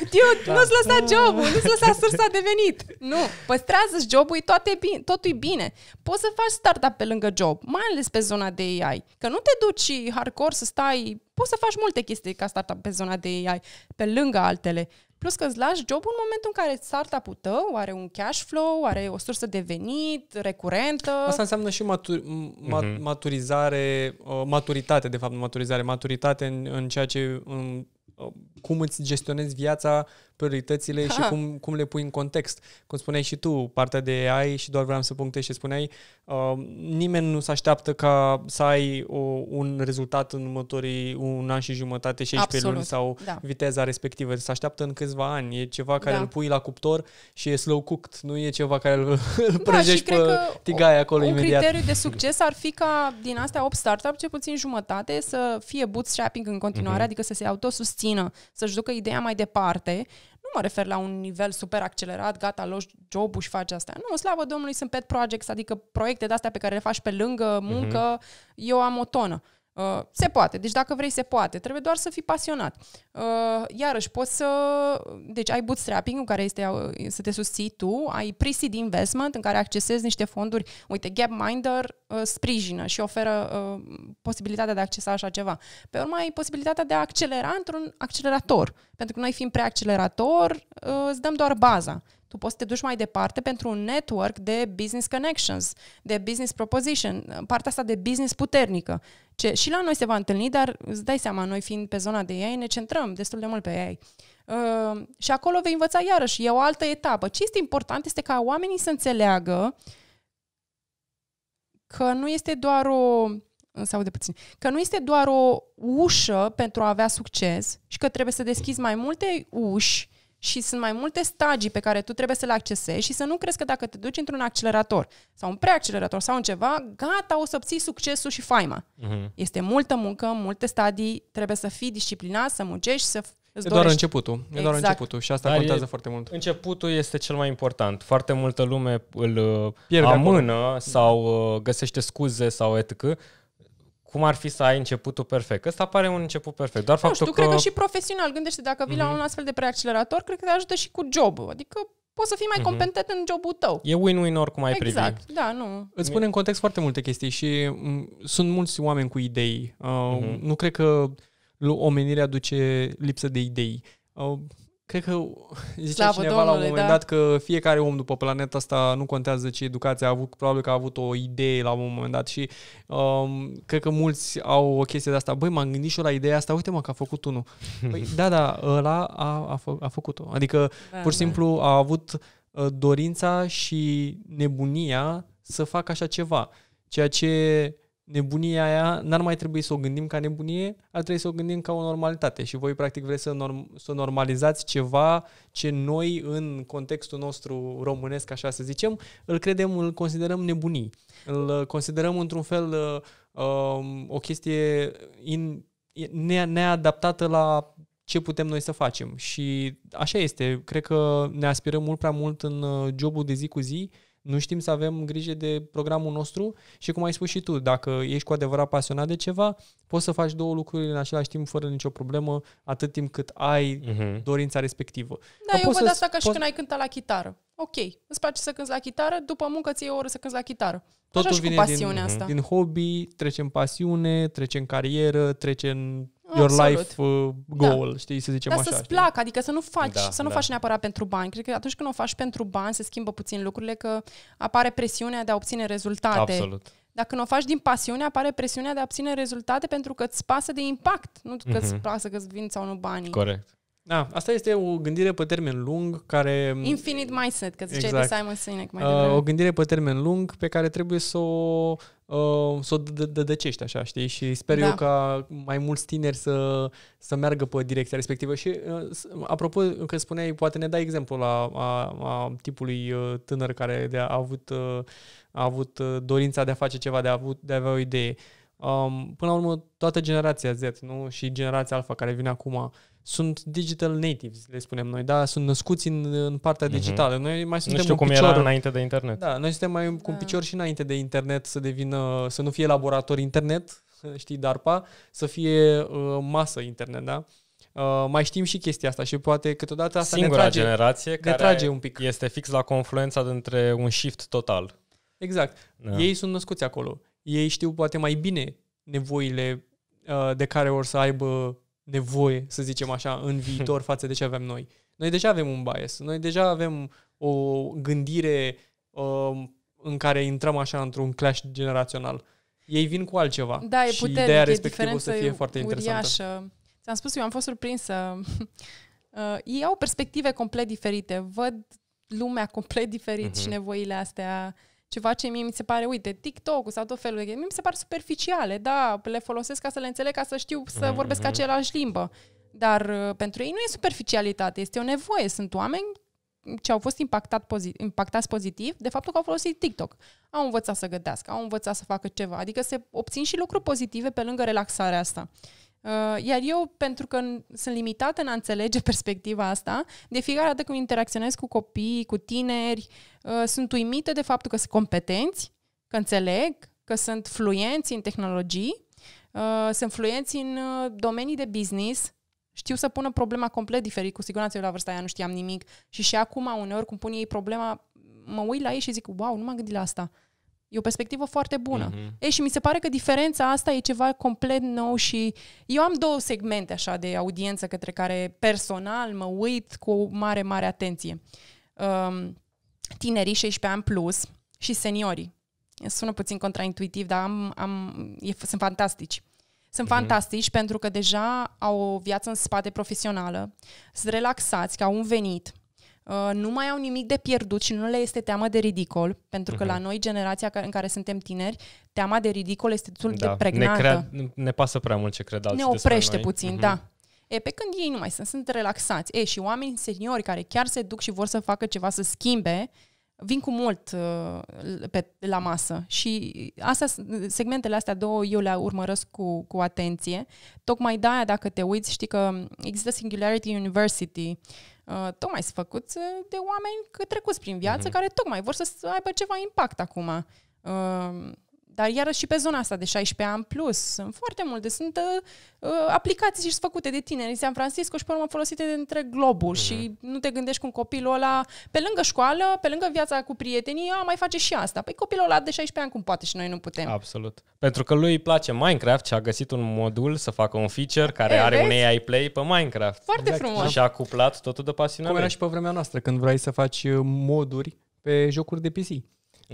Dude, da. nu-ți lăsa jobul, nu-ți lăsa sursa de venit. Nu, păstrează-ți jobul, toate bine, totul e bine. Poți să faci startup pe lângă job, mai ales pe zona de AI. Că nu te duci hardcore să stai, poți să faci multe chestii ca startup pe zona de AI, pe lângă altele. Plus că îți lași jobul în momentul în care startup-ul tău are un cash flow, are o sursă de venit recurentă. Asta înseamnă și matur, ma, uh-huh. maturizare, uh, maturitate, de fapt, maturizare, maturitate în, în ceea ce, în, uh, cum îți gestionezi viața prioritățile ha. și cum, cum le pui în context. Cum spuneai și tu, partea de AI și doar vreau să punctez și spuneai, uh, nimeni nu se așteaptă ca să ai o, un rezultat în următorii un an și jumătate, 16 Absolut. luni sau da. viteza respectivă. Se așteaptă în câțiva ani. E ceva care da. îl pui la cuptor și e slow cooked. Nu e ceva care îl, îl da, prăjești pe tigai acolo un imediat. Un criteriu de succes ar fi ca din astea 8 startup, ce puțin jumătate, să fie bootstrapping în continuare, mm-hmm. adică să se autosustină, să-și ducă ideea mai departe nu mă refer la un nivel super accelerat, gata, loși jobul și faci asta. Nu, slavă Domnului, sunt pet projects, adică proiecte de-astea pe care le faci pe lângă mhm. muncă. Mm-hmm. Eu am o tonă. Uh, Uh, se poate. Deci dacă vrei, se poate. Trebuie doar să fii pasionat. Uh, iarăși, poți să... Deci ai bootstrapping în care este uh, să te susții tu, ai pre-seed investment în care accesezi niște fonduri. Uite, Gapminder uh, sprijină și oferă uh, posibilitatea de a accesa așa ceva. Pe urmă, ai posibilitatea de a accelera într-un accelerator. Pentru că noi fiind preaccelerator, uh, îți dăm doar baza tu poți să te duci mai departe pentru un network de business connections, de business proposition, partea asta de business puternică. Ce și la noi se va întâlni, dar îți dai seama, noi fiind pe zona de AI, ne centrăm destul de mult pe AI. Uh, și acolo vei învăța iarăși, e o altă etapă. Ce este important este ca oamenii să înțeleagă că nu este doar o sau de puțin, că nu este doar o ușă pentru a avea succes și că trebuie să deschizi mai multe uși și sunt mai multe stagii pe care tu trebuie să le accesezi și să nu crezi că dacă te duci într-un accelerator sau un preaccelerator sau un ceva, gata, o să obții succesul și faima. Uh-huh. Este multă muncă, multe stadii, trebuie să fii disciplinat, să muncești, să Îți e doar dorești. începutul. E exact. doar începutul și asta Dar contează e, foarte mult. Începutul este cel mai important. Foarte multă lume îl uh, Pierde amână acolo. sau uh, găsește scuze sau etc cum ar fi să ai începutul perfect. Ăsta pare un început perfect. Doar nu faptul știu, că... cred că și profesional, gândește, dacă vii mm-hmm. la mhm. un astfel de preaccelerator, cred că te ajută și cu jobul. Adică poți să fii mai mhm. competent mm-hmm. în jobul tău. E win-win oricum ai exact. privi. Exact, da, nu. Îți pune în context foarte multe chestii și m- mm, sunt mulți oameni cu idei. Uh, mm-hmm. Nu cred că omenirea duce lipsă de idei. Uh, Cred că zicea Slavă cineva Domnului, la un moment da. dat că fiecare om după planeta asta nu contează ce educație a avut, probabil că a avut o idee la un moment dat și um, cred că mulți au o chestie de asta. Băi, m-am gândit și eu la ideea asta, uite mă că a făcut unul. Păi, da, da, ăla a, a, fă, a făcut-o. Adică, da, pur și da. simplu, a avut uh, dorința și nebunia să facă așa ceva. Ceea ce nebunia aia n-ar mai trebui să o gândim ca nebunie, ar trebui să o gândim ca o normalitate și voi practic vreți să, norm- să normalizați ceva ce noi în contextul nostru românesc, așa să zicem, îl credem, îl considerăm nebunii. Îl uh, considerăm într-un fel uh, um, o chestie in, ne- neadaptată la ce putem noi să facem. Și așa este. Cred că ne aspirăm mult prea mult în uh, jobul de zi cu zi uh, nu știm să avem grijă de programul nostru și cum ai spus și tu, dacă ești cu adevărat pasionat de ceva, poți să faci două lucruri în același timp fără nicio problemă, atât timp cât ai uh-huh. dorința respectivă. Da, Dar eu văd asta ca poți... când ai cântat la chitară. Ok, îți place să cânti la chitară, după muncă ți iei o oră să cânti la chitară. Totul Așa vine cu pasiunea din, mhm. asta. din hobby, trece în pasiune, trece în carieră, trece Your Absolut. life uh, goal, da. știi, să zicem Dar așa. să-ți placă, adică să nu faci, da, să nu da. faci neapărat pentru bani. Cred că atunci când o faci pentru bani se schimbă puțin lucrurile, că apare presiunea de a obține rezultate. Absolut. Dacă când o faci din pasiune, apare presiunea de a obține rezultate pentru că îți pasă de impact, nu mm-hmm. că îți mhm. pasă că îți vin sau nu banii. Corect. Da, asta este o gândire pe termen lung care... Infinite mindset, că ziceai exact. de Simon Sinek mai uh, devreme. Uh, o gândire pe termen lung pe care trebuie să o Uh, să o dădecești așa, știi? Și sper da. eu ca mai mulți tineri să, să meargă pe direcția respectivă. Și uh, apropo, că spuneai, poate ne dai exemplu la a, a tipului uh, tânăr care de a avut, a avut dorința de a face ceva, de a, avut, de a avea o idee. Um, până la urmă, toată generația Z nu? și generația Alfa care vine acum sunt digital natives, le spunem noi, da? Sunt născuți în, în partea mhm. digitală. Noi mai suntem nu știu cum picior. era înainte de internet. Da, noi suntem mai da. cu un picior și înainte de internet să devină, să nu fie laborator internet, știi, DARPA, să fie uh, masă internet, da? Uh, mai știm și chestia asta și poate câteodată asta Singura ne trage, generație ne care trage un pic. este fix la confluența dintre un shift total. Exact. Da. Ei sunt născuți acolo. Ei știu poate mai bine nevoile uh, de care vor să aibă nevoie, să zicem așa, în viitor față de ce avem noi. Noi deja avem un bias, noi deja avem o gândire uh, în care intrăm așa într-un clash generațional. Ei vin cu altceva. Da, e și puternic, ideea respectivă o să fie foarte uriașă. interesantă. Ți-am spus, eu am fost surprinsă. Uh, ei au perspective complet diferite, văd lumea complet diferit uh-huh. și mhm. nevoile astea ceva ce mie mi se pare, uite, TikTok-ul sau tot felul de mi se par superficiale, da, le folosesc ca să le înțeleg, ca să știu să mm-hmm. vorbesc același limbă. Dar uh, pentru ei nu e superficialitate, este o nevoie. Sunt oameni ce au fost impactat pozit- impactați pozitiv de faptul că au folosit TikTok. Au învățat să gătească, au învățat să facă ceva. Adică se obțin și lucruri pozitive pe lângă relaxarea asta. Uh, iar eu, pentru că sunt limitată în a înțelege perspectiva asta, de fiecare dată când interacționez cu copii, cu tineri, uh, sunt uimită de faptul că sunt competenți, că înțeleg, că sunt fluenți în tehnologii, uh, sunt fluenți în domenii de business, știu să pună problema complet diferit. Cu siguranță eu la vârsta aia nu știam nimic și și acum uneori cum pun ei problema, mă uit la ei și zic, wow, nu m-am gândit la asta. E o perspectivă foarte bună. Mm-hmm. Ei, și mi se pare că diferența asta e ceva complet nou și eu am două segmente așa de audiență către care personal mă uit cu mare, mare atenție. Um, tinerii 16 ani plus și seniorii. Sună puțin contraintuitiv, dar am, am, e, sunt fantastici. Sunt mm-hmm. fantastici pentru că deja au o viață în spate profesională, sunt relaxați, că au un venit, Uh, nu mai au nimic de pierdut și nu le este teamă de ridicol, pentru că uh-huh. la noi, generația în care suntem tineri, teama de ridicol este destul da, de pregnantă. Ne, crea, ne pasă prea mult ce cred alții Ne oprește noi. puțin, uh-huh. da. E, pe când ei nu mai sunt, sunt relaxați. E, și oameni seniori care chiar se duc și vor să facă ceva, să schimbe, vin cu mult uh, pe, la masă și astea, segmentele astea două eu le urmăresc cu, cu atenție. Tocmai de-aia, dacă te uiți, știi că există Singularity University, Uh, tocmai sunt făcuți uh, de oameni trecuți prin viață, mm-hmm. care tocmai vor să aibă ceva impact acum. Uh, dar iarăși și pe zona asta de 16 ani plus, sunt foarte multe, sunt uh, uh aplicații și făcute de tineri în San Francisco și pe urmă folosite de între globul mm-hmm. și nu te gândești cum copilul ăla, pe lângă școală, pe lângă viața cu prietenii, a, mai face și asta. Păi copilul ăla de 16 ani cum poate și noi nu putem. Absolut. Pentru că lui îi place Minecraft și a găsit un modul să facă un feature care e, eh, are vezi? un AI play pe Minecraft. Foarte exact. frumos. Și a cuplat totul de pasiunea Cum era și pe vremea noastră, când vrei să faci uh, moduri pe jocuri de PC.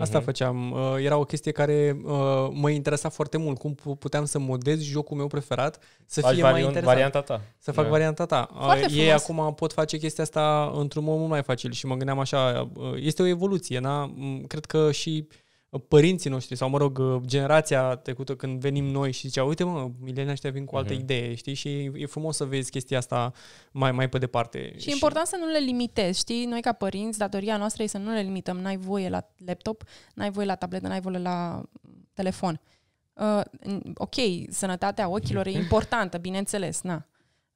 Asta mhm. făceam. Uh, era o chestie care uh, mă interesa foarte mult. Cum puteam să modez jocul meu preferat să Faci fie variant, mai interesant. varianta ta. Să fac yeah. varianta ta. Uh, foarte Ei frumos. acum pot face chestia asta într-un mod mult mai facil și mă gândeam așa, este o evoluție, na? Mm, cred că și uh, părinții noștri sau, mă rog, uh, generația trecută când venim noi și zicea, uite mă, milenii ăștia vin cu altă uh-huh. Mhm. idee, știi? Și e frumos să vezi chestia asta mai, mai pe departe. Și, și e important să nu le limitezi, știi? Noi ca părinți, datoria noastră e să nu le limităm. N-ai voie la laptop, n-ai voie la tabletă, n-ai voie la telefon. Uh, ok, sănătatea ochilor e importantă, bineînțeles, na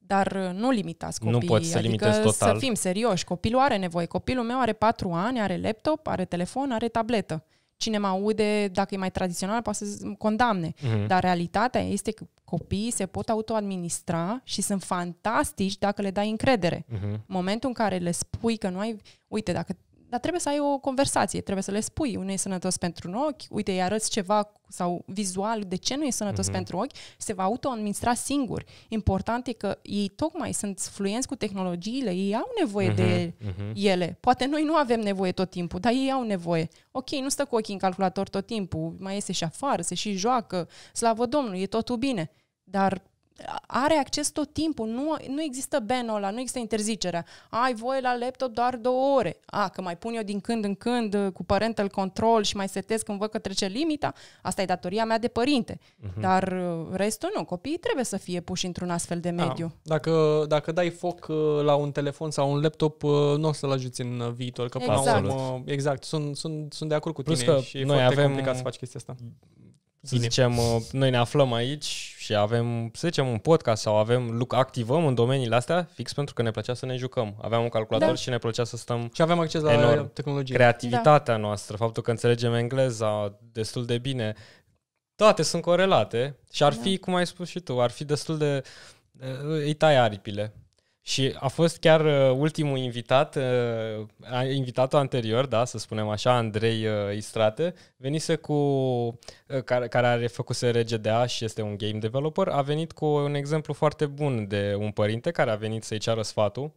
dar uh, nu limitați copiii. Nu poți să adică total. să fim serioși. Copilul are nevoie. Copilul meu are patru ani, are laptop, are telefon, are tabletă cine mă aude, dacă e mai tradițional, poate să condamne. Mm-hmm. Dar realitatea este că copiii se pot autoadministra și sunt fantastici dacă le dai încredere. Mm-hmm. Momentul în care le spui că nu ai... Uite, dacă dar trebuie să ai o conversație, trebuie să le spui, nu e sănătos pentru un ochi, uite, îi arăți ceva sau vizual de ce nu e sănătos mm-hmm. pentru ochi, se va autoadministra singur. Important e că ei tocmai sunt fluenți cu tehnologiile, ei au nevoie mm-hmm. de mm-hmm. ele. Poate noi nu avem nevoie tot timpul, dar ei au nevoie. Ok, nu stă cu ochii în calculator tot timpul, mai iese și afară, se și joacă, slavă Domnului, e totul bine. Dar are acces tot timpul, nu, nu există banul ăla, nu există interzicerea. Ai voie la laptop doar două ore. A, că mai pun eu din când în când uh, cu parental control și mai setez când văd că trece limita, asta e datoria mea de părinte. Uh-huh. Dar uh, restul nu, copiii trebuie să fie puși într-un astfel de da. mediu. Da. Dacă, dacă dai foc uh, la un telefon sau un laptop, nu o să-l ajuți în viitor, că exact. până exact, sunt, sunt, sunt de acord cu tine Plus că și noi avem complicat să faci chestia asta să Bine. zicem, uh, noi ne aflăm aici și avem, să zicem, un podcast sau avem, luc activăm în domeniile astea fix pentru că ne plăcea să ne jucăm. Aveam un calculator da. și ne plăcea să stăm Și aveam acces la enorm. tehnologie. Creativitatea da. noastră, faptul că înțelegem engleza destul de bine, toate sunt corelate și ar da. fi, cum ai spus și tu, ar fi destul de... Uh, îi tai aripile și a fost chiar uh, ultimul invitat, uh, invitatul anterior, da, să spunem așa, Andrei uh, Istrate, venise cu, care, care are făcut RGDA și este un game developer, a venit cu un exemplu foarte bun de un părinte care a venit să-i ceară sfatul,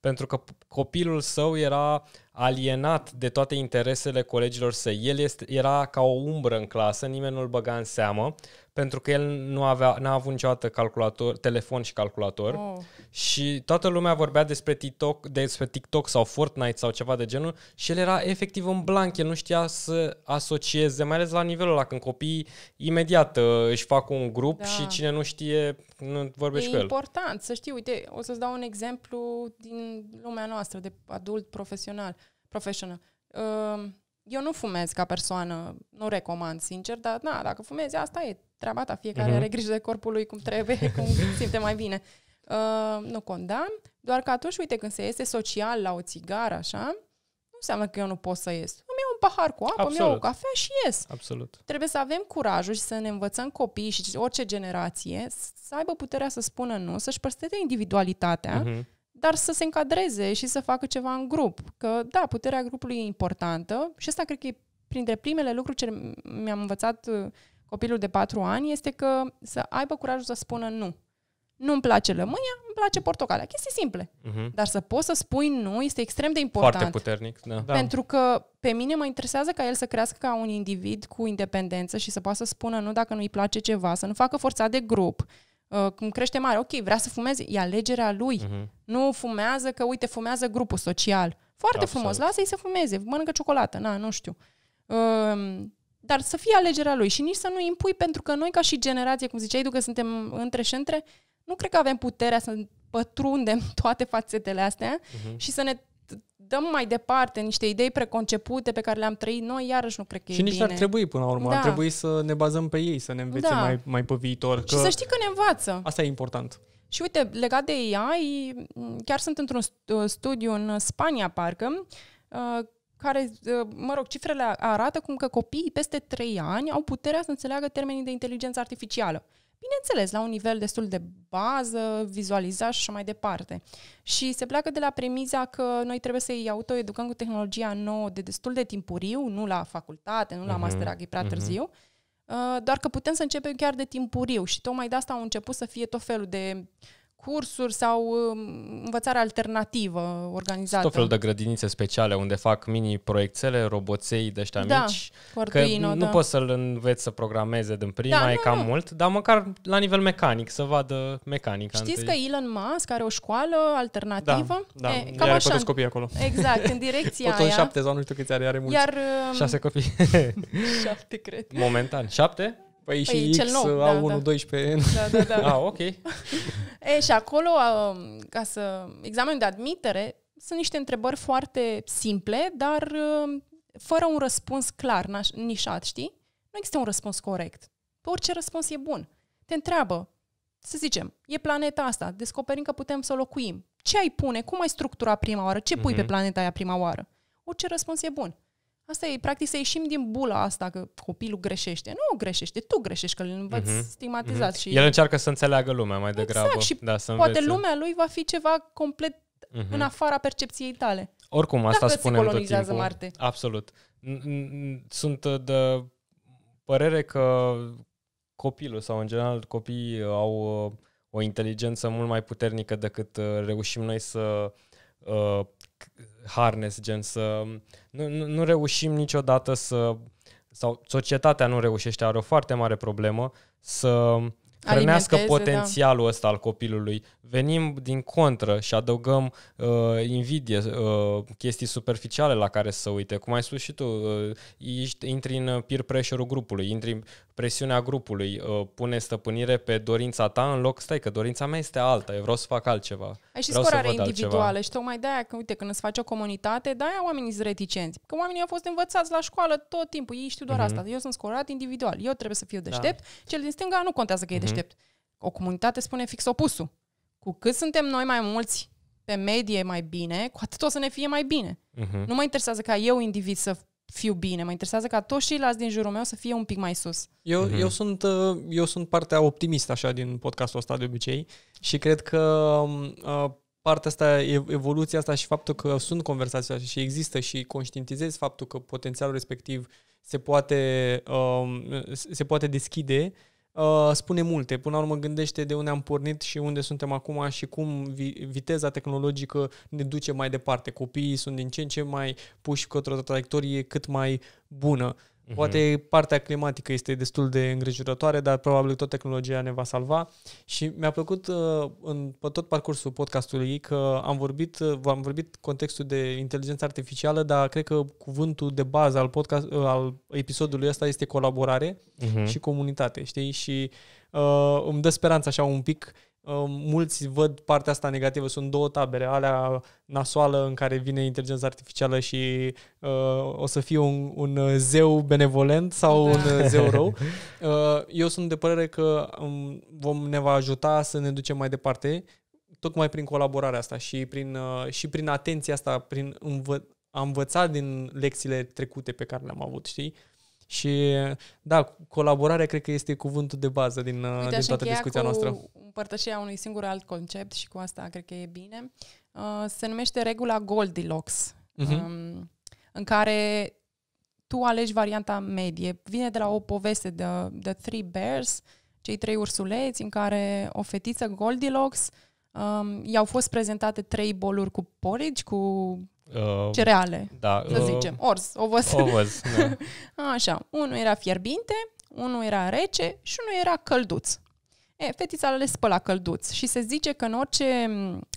pentru că copilul său era alienat de toate interesele colegilor săi. El este, era ca o umbră în clasă, nimeni nu-l băga în seamă pentru că el nu avea, n-a avut niciodată calculator, telefon și calculator oh. și toată lumea vorbea despre TikTok, despre TikTok sau Fortnite sau ceva de genul și el era efectiv în blank, el nu știa să asocieze, mai ales la nivelul ăla, când copiii imediat uh, își fac un grup da. și cine nu știe, nu vorbești e cu el. E important să știi, uite, o să-ți dau un exemplu din lumea noastră de adult profesional, profesional. Uh, eu nu fumez ca persoană, nu recomand sincer, dar na, dacă fumezi, asta e treaba ta, fiecare uh-huh. are grijă de corpul lui cum trebuie, cum simte mai bine. Uh, nu condamn, doar că atunci, uite, când se iese social la o țigară, așa, nu înseamnă că eu nu pot să ies. Îmi iau un pahar cu apă, Absolut. îmi iau o cafea și ies. Absolut. Trebuie să avem curajul și să ne învățăm copiii și orice generație să aibă puterea să spună nu, să-și păstreze individualitatea, uh-huh dar să se încadreze și să facă ceva în grup. Că, da, puterea grupului e importantă și asta cred că e printre primele lucruri ce mi-am învățat uh, copilul de patru ani, este că să aibă curajul să spună nu. Nu-mi place lămâia, îmi place portocalea. Chestii simple. Uh-huh. Dar să poți să spui nu este extrem de important. Foarte puternic, da. da. Pentru că pe mine mă interesează ca el să crească ca un individ cu independență și să poată să spună nu dacă nu-i place ceva, să nu facă forța de grup, Uh, când cum crește mare, ok, vrea să fumeze, e alegerea lui. Uh-huh. Nu fumează că, uite, fumează grupul social. Foarte Absolut. frumos, lasă-i să fumeze, mănâncă ciocolată, na, nu știu. Um, dar să fie alegerea lui și nici să nu impui, pentru că noi, ca și generație, cum ziceai tu că suntem între și între, nu cred că avem puterea să pătrundem toate fațetele astea uh-huh. și să ne dăm mai departe niște idei preconcepute pe care le-am trăit noi, iarăși nu cred că și e nici bine. ar trebui până la urmă, da. ar trebui să ne bazăm pe ei, să ne învețe da. mai, mai pe viitor. Că și să știi că ne învață. Asta e important. Și uite, legat de AI, chiar sunt într-un uh, studiu în Spania, parcă, uh, care, uh, mă rog, cifrele arată cum că copiii peste 3 ani au puterea să înțeleagă termenii de inteligență artificială. Bineînțeles, la un nivel destul de bază, vizualizat și așa mai departe. Și se pleacă de la premiza că noi trebuie să-i autoeducăm cu tehnologia nouă de destul de timpuriu, nu la facultate, nu la mhm, master, e prea uh-huh. doar că putem să începem chiar de timpuriu și tocmai de asta au început să fie tot felul de cursuri sau um, învățare alternativă organizată. Tot felul de grădinițe speciale unde fac mini-proiectele, roboței de ăștia da, mici. Că ino, nu da. poți să-l înveți să programeze din prima, da, e nu, cam nu. mult, dar măcar la nivel mecanic, să vadă mecanica. Știți întâi. că Elon Musk are o școală alternativă? Da, da. E, cam Iar așa. copii acolo. Exact, în direcția aia. șapte sau nu știu câți are, are mulți. Iar, um, Șase copii. șapte, cred. Momentan. Șapte? Păi, păi și cel nou, da, A1, da. 12. Da, da, da. ah, ok. e, și acolo, um, ca să... Examenul de admitere, sunt niște întrebări foarte simple, dar um, fără un răspuns clar, nișat, știi? Nu există un răspuns corect. Pe orice răspuns e bun. Te întreabă, să zicem, e planeta asta, descoperim că putem să o locuim. Ce ai pune? Cum ai structura prima oară? Ce pui mm-hmm. pe mhm. planeta aia prima oară? Orice răspuns e bun. Asta e, practic, să ieșim din bula asta că copilul greșește. Nu greșește, tu greșești, că îl învăți uh-huh. Mhm. stigmatizat. Uh-huh. Și... El încearcă să înțeleagă lumea mai exact, degrabă. Exact, și da, să poate învețe. lumea lui va fi ceva complet uh-huh. în afara percepției tale. Oricum, Dacă asta spune tot timpul. Marte. Absolut. Sunt uh, de părere că copilul sau, în general, copiii au uh, o inteligență mult mai puternică decât uh, reușim noi să uh, harness, gen să... Um, nu, nu, nu reușim niciodată să... Sau societatea nu reușește, are o foarte mare problemă să um, hrănească da. potențialul da. ăsta al copilului. Venim din contră și adăugăm uh, invidie, uh, chestii superficiale la care să uite. Cum ai spus și tu, uh, intri în peer pressure-ul grupului, intri presiunea grupului uh, pune stăpânire pe dorința ta în loc, stai că dorința mea este alta, eu vreau să fac altceva. Ai și scorare individuală altceva. și tocmai de-aia că, uite, când îți faci o comunitate, de-aia oamenii sunt reticenți. Că oamenii au fost învățați la școală tot timpul, ei știu doar mm-hmm. asta. Eu sunt scorat individual, eu trebuie să fiu da. deștept, da. cel din stânga nu contează că mm-hmm. e mhm. deștept. O comunitate spune fix opusul. Cu cât suntem noi mai mulți pe medie mai bine, cu atât o să ne fie mai bine. Uh-huh. Nu mă interesează ca eu, individ, să fiu bine, mă interesează ca toți ceilalți din jurul meu să fie un pic mai sus. Eu, mm-hmm. eu, sunt, uh, eu sunt partea optimistă așa din podcastul ăsta de obicei și cred că um, uh, partea asta, evoluția asta și faptul că sunt conversații așa și există și conștientizez faptul că potențialul respectiv se poate, um, se poate deschide Uh, spune multe. Până la urmă gândește de unde am pornit și unde suntem acum și cum vi- viteza tehnologică ne duce mai departe. Copiii sunt din ce în ce mai puși către o traiectorie cât mai bună. Mhm. Poate partea climatică este destul de îngrijorătoare, dar probabil tot tehnologia ne va salva. Și mi-a plăcut uh, în, pe tot parcursul podcastului că am vorbit, uh, am vorbit contextul de inteligență artificială, dar cred că cuvântul de bază al, podcast, uh, al episodului ăsta este colaborare uh-huh. și comunitate, știi? Și uh, îmi dă speranța așa un pic uh, Uh, mulți văd partea asta negativă, sunt două tabere, alea nasoală în care vine inteligența artificială și uh, o să fie un, un uh, zeu benevolent sau un uh, zeu da. rău. Uh, eu sunt de părere că um, vom ne va ajuta să ne ducem mai departe, tocmai prin colaborarea asta și prin, uh, și prin atenția asta, prin învă- a învăța din lecțiile trecute pe care le-am avut, știi? Uh, și, da, colaborarea cred că este cuvântul de bază din, Uite, din toată discuția cu noastră. împărtășirea unui singur alt concept și cu asta cred că e bine. Uh, se numește regula Goldilocks, uh-huh. um, în care tu alegi varianta medie. Vine de la o poveste de The Three Bears, cei trei ursuleți, în care o fetiță Goldilocks um, i-au fost prezentate trei boluri cu porridge, cu Uh, cereale, da, să uh, zicem, orz, ovăz. ovăz da. Așa, unul era fierbinte, unul era rece și unul era călduț. E, fetița le spăla călduț și se zice că în orice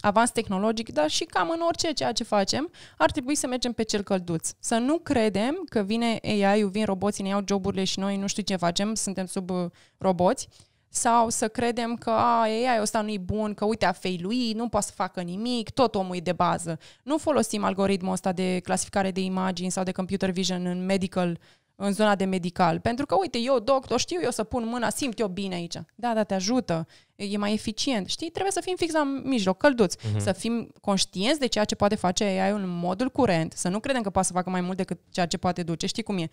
avans tehnologic, dar și cam în orice ceea ce facem, ar trebui să mergem pe cel călduț. Să nu credem că vine AI-ul, vin roboții, ne iau joburile și noi nu știu ce facem, suntem sub uh, roboți, sau să credem că a, AI ăsta nu-i bun, că uite a failuit, nu poate să facă nimic, tot omul e de bază. Nu folosim algoritmul ăsta de clasificare de imagini sau de computer vision în medical, în zona de medical, pentru că uite, eu doctor știu eu să pun mâna, simt eu bine aici. Da, dar te ajută, e mai eficient. Știi, trebuie să fim fix la mijloc, călduți, uh-huh. să fim conștienți de ceea ce poate face AI-ul în modul curent, să nu credem că poate să facă mai mult decât ceea ce poate duce. Știi cum e?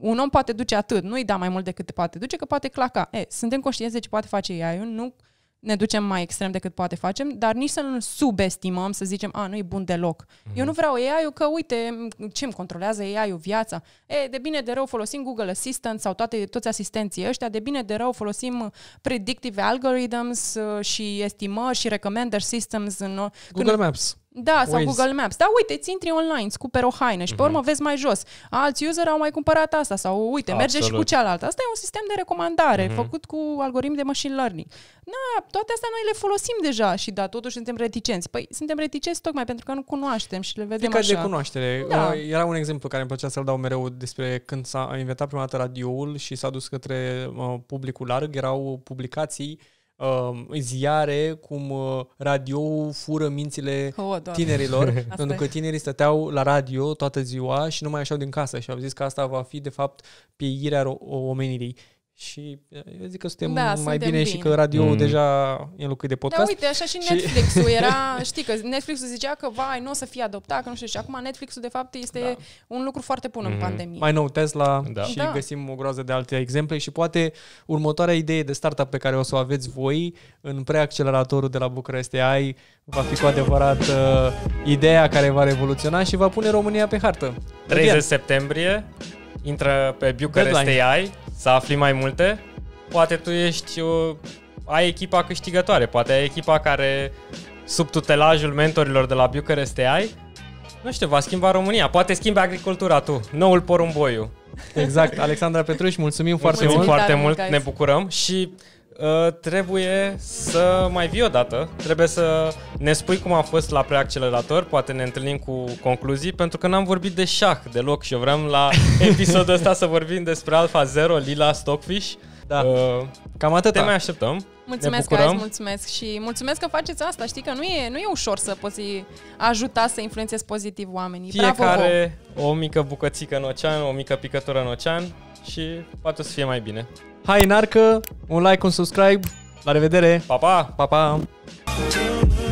un om poate duce atât, nu-i da mai mult decât poate duce, că poate claca. E, suntem conștienți de ce poate face ai nu ne ducem mai extrem decât poate facem, dar nici să nu subestimăm, să zicem, a, nu-i bun deloc. Mm-hmm. Eu nu vreau ai că, uite, ce îmi controlează AI-ul viața. E, de bine de rău folosim Google Assistant sau toate, toți asistenții ăștia, de bine de rău folosim predictive algorithms uh, și estimări și recommender systems. În, Google când, da, sau Google Maps. Da, uite, ți intri online, îți cumperi o haină și pe urmă mhm. vezi mai jos. Alți user au mai cumpărat asta sau uite, merge și cu cealaltă. Asta e un sistem de recomandare mm-hmm. făcut cu algoritmi de machine learning. Da, toate astea noi le folosim deja și da, totuși suntem reticenți. Păi suntem reticenți tocmai pentru că nu cunoaștem și le vedem Fica așa. de cunoaștere. Da. Ă, era un exemplu care îmi plăcea să-l dau mereu despre când s-a inventat prima dată radioul și s-a dus către publicul larg, erau publicații uh, ziare cum uh, radio fură mințile oh, tinerilor, tinerilor, pentru că tinerii stăteau la radio toată ziua și nu mai așau din casă și au zis că asta va fi, de fapt, pieirea omenirii. Și uh, eu zic că suntem da, mai suntem bine, bine și că radio mm. deja e înlocuit de da, podcast. Da, uite, așa și Netflix-ul și... era, știi că Netflix-ul zicea că vai, nu o să fie adoptat, că nu știu și acum Netflix-ul de fapt este da. un lucru foarte bun mm. în mm-hmm. pandemie. Mai nou Tesla da. și da. găsim o groază de alte exemple și poate următoarea idee de startup pe care o să o aveți voi în preacceleratorul de la București AI va fi cu adevărat uh, ideea care va revoluționa și va pune România pe hartă. 30 septembrie intră pe București AI să afli mai multe. Poate tu ești, o ai echipa câștigătoare, poate ai echipa care sub tutelajul mentorilor de la Bucharest ai, nu știu, va schimba România. Poate schimbe agricultura tu, noul porumboiu. Exact, Alexandra Petruș, mulțumim, mulțumim foarte mult. foarte mult, ne bucurăm și Uh, trebuie să mai vii dată, trebuie să ne spui cum a fost la preaccelerator, poate ne întâlnim cu concluzii, pentru că n-am vorbit de șah deloc și eu vreau la episodul ăsta să vorbim despre Alfa Zero, Lila, Stockfish. Da. Uh, Cam atât. Te mai așteptăm. Mulțumesc că azi, mulțumesc și mulțumesc că faceți asta. Știi că nu e, nu e ușor să poți ajuta să influențezi pozitiv oamenii. Fiecare Bravo, o mică bucățică în ocean, o mică picătură în ocean și poate o să fie mai bine. Hai în arcă, un like, un subscribe. La revedere! Pa, pa! Pa, pa!